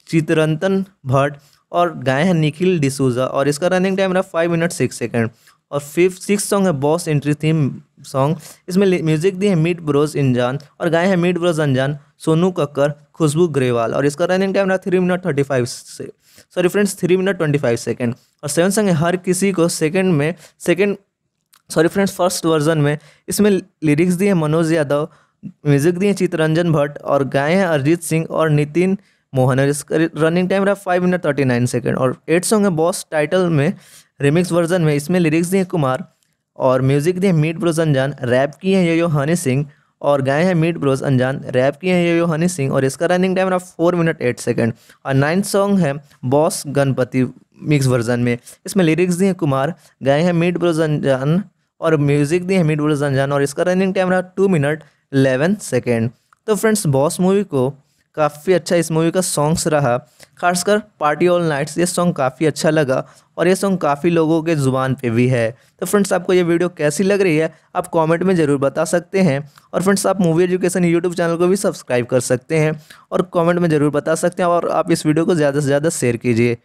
Speaker 1: चित्रंतन भट्ट और गाए हैं निखिल डिसूजा और इसका रनिंग टाइम रहा फाइव मिनट सिक्स सेकेंड और फिफ्थ सिक्स सॉन्ग है बॉस एंट्री थीम सॉन्ग इसमें म्यूजिक दी है मीट ब्रोज इंजान और गाए हैं मीट ब्रोज अनजान सोनू कक्कर खुशबू ग्रेवाल और इसका रनिंग टाइम रहा थ्री मिनट थर्टी फाइव से sorry friends three minute twenty five second और सेवन सॉन्ग है हर किसी को सेकेंड में second sorry friends first version में इसमें लिरिक्स दिए हैं मनोज यादव म्यूजिक दिए चित्ररंजन भट्ट और गाए हैं अरिजीत सिंह और नितिन मोहन और इसका रनिंग टाइम रहा five minute thirty nine second और एट सॉन्ग है बॉस टाइटल में रिमिक्स वर्जन में इसमें लिरिक्स दिए कुमार और म्यूजिक दिए मीट ब्रोज अनजान रैप किए हैं ये यो हनी सिंह और गाए हैं मीट ब्रोज अनजान रैप किए हैं ये यो हनी सिंह और इसका रनिंग टाइम रहा फोर मिनट एट सेकेंड और नाइन्थ सॉन्ग है बॉस गणपति मिक्स वर्जन में इसमें लिरिक्स दिए कुमार गाए हैं मीट ब्रोज अनजान और म्यूजिक दिए हैं मीट ब्रोज अनजान और इसका रनिंग टाइम रहा टू मिनट एलेवन सेकेंड तो फ्रेंड्स बॉस मूवी को काफ़ी अच्छा इस मूवी का सॉन्ग्स रहा खासकर पार्टी ऑल नाइट्स ये सॉन्ग काफ़ी अच्छा लगा और ये सॉन्ग काफ़ी लोगों के ज़ुबान पे भी है तो फ्रेंड्स आपको ये वीडियो कैसी लग रही है आप कमेंट में ज़रूर बता सकते हैं और फ्रेंड्स आप मूवी एजुकेशन यूट्यूब चैनल को भी सब्सक्राइब कर सकते हैं और कॉमेंट में ज़रूर बता सकते हैं और आप इस वीडियो को ज़्यादा से ज़्यादा शेयर कीजिए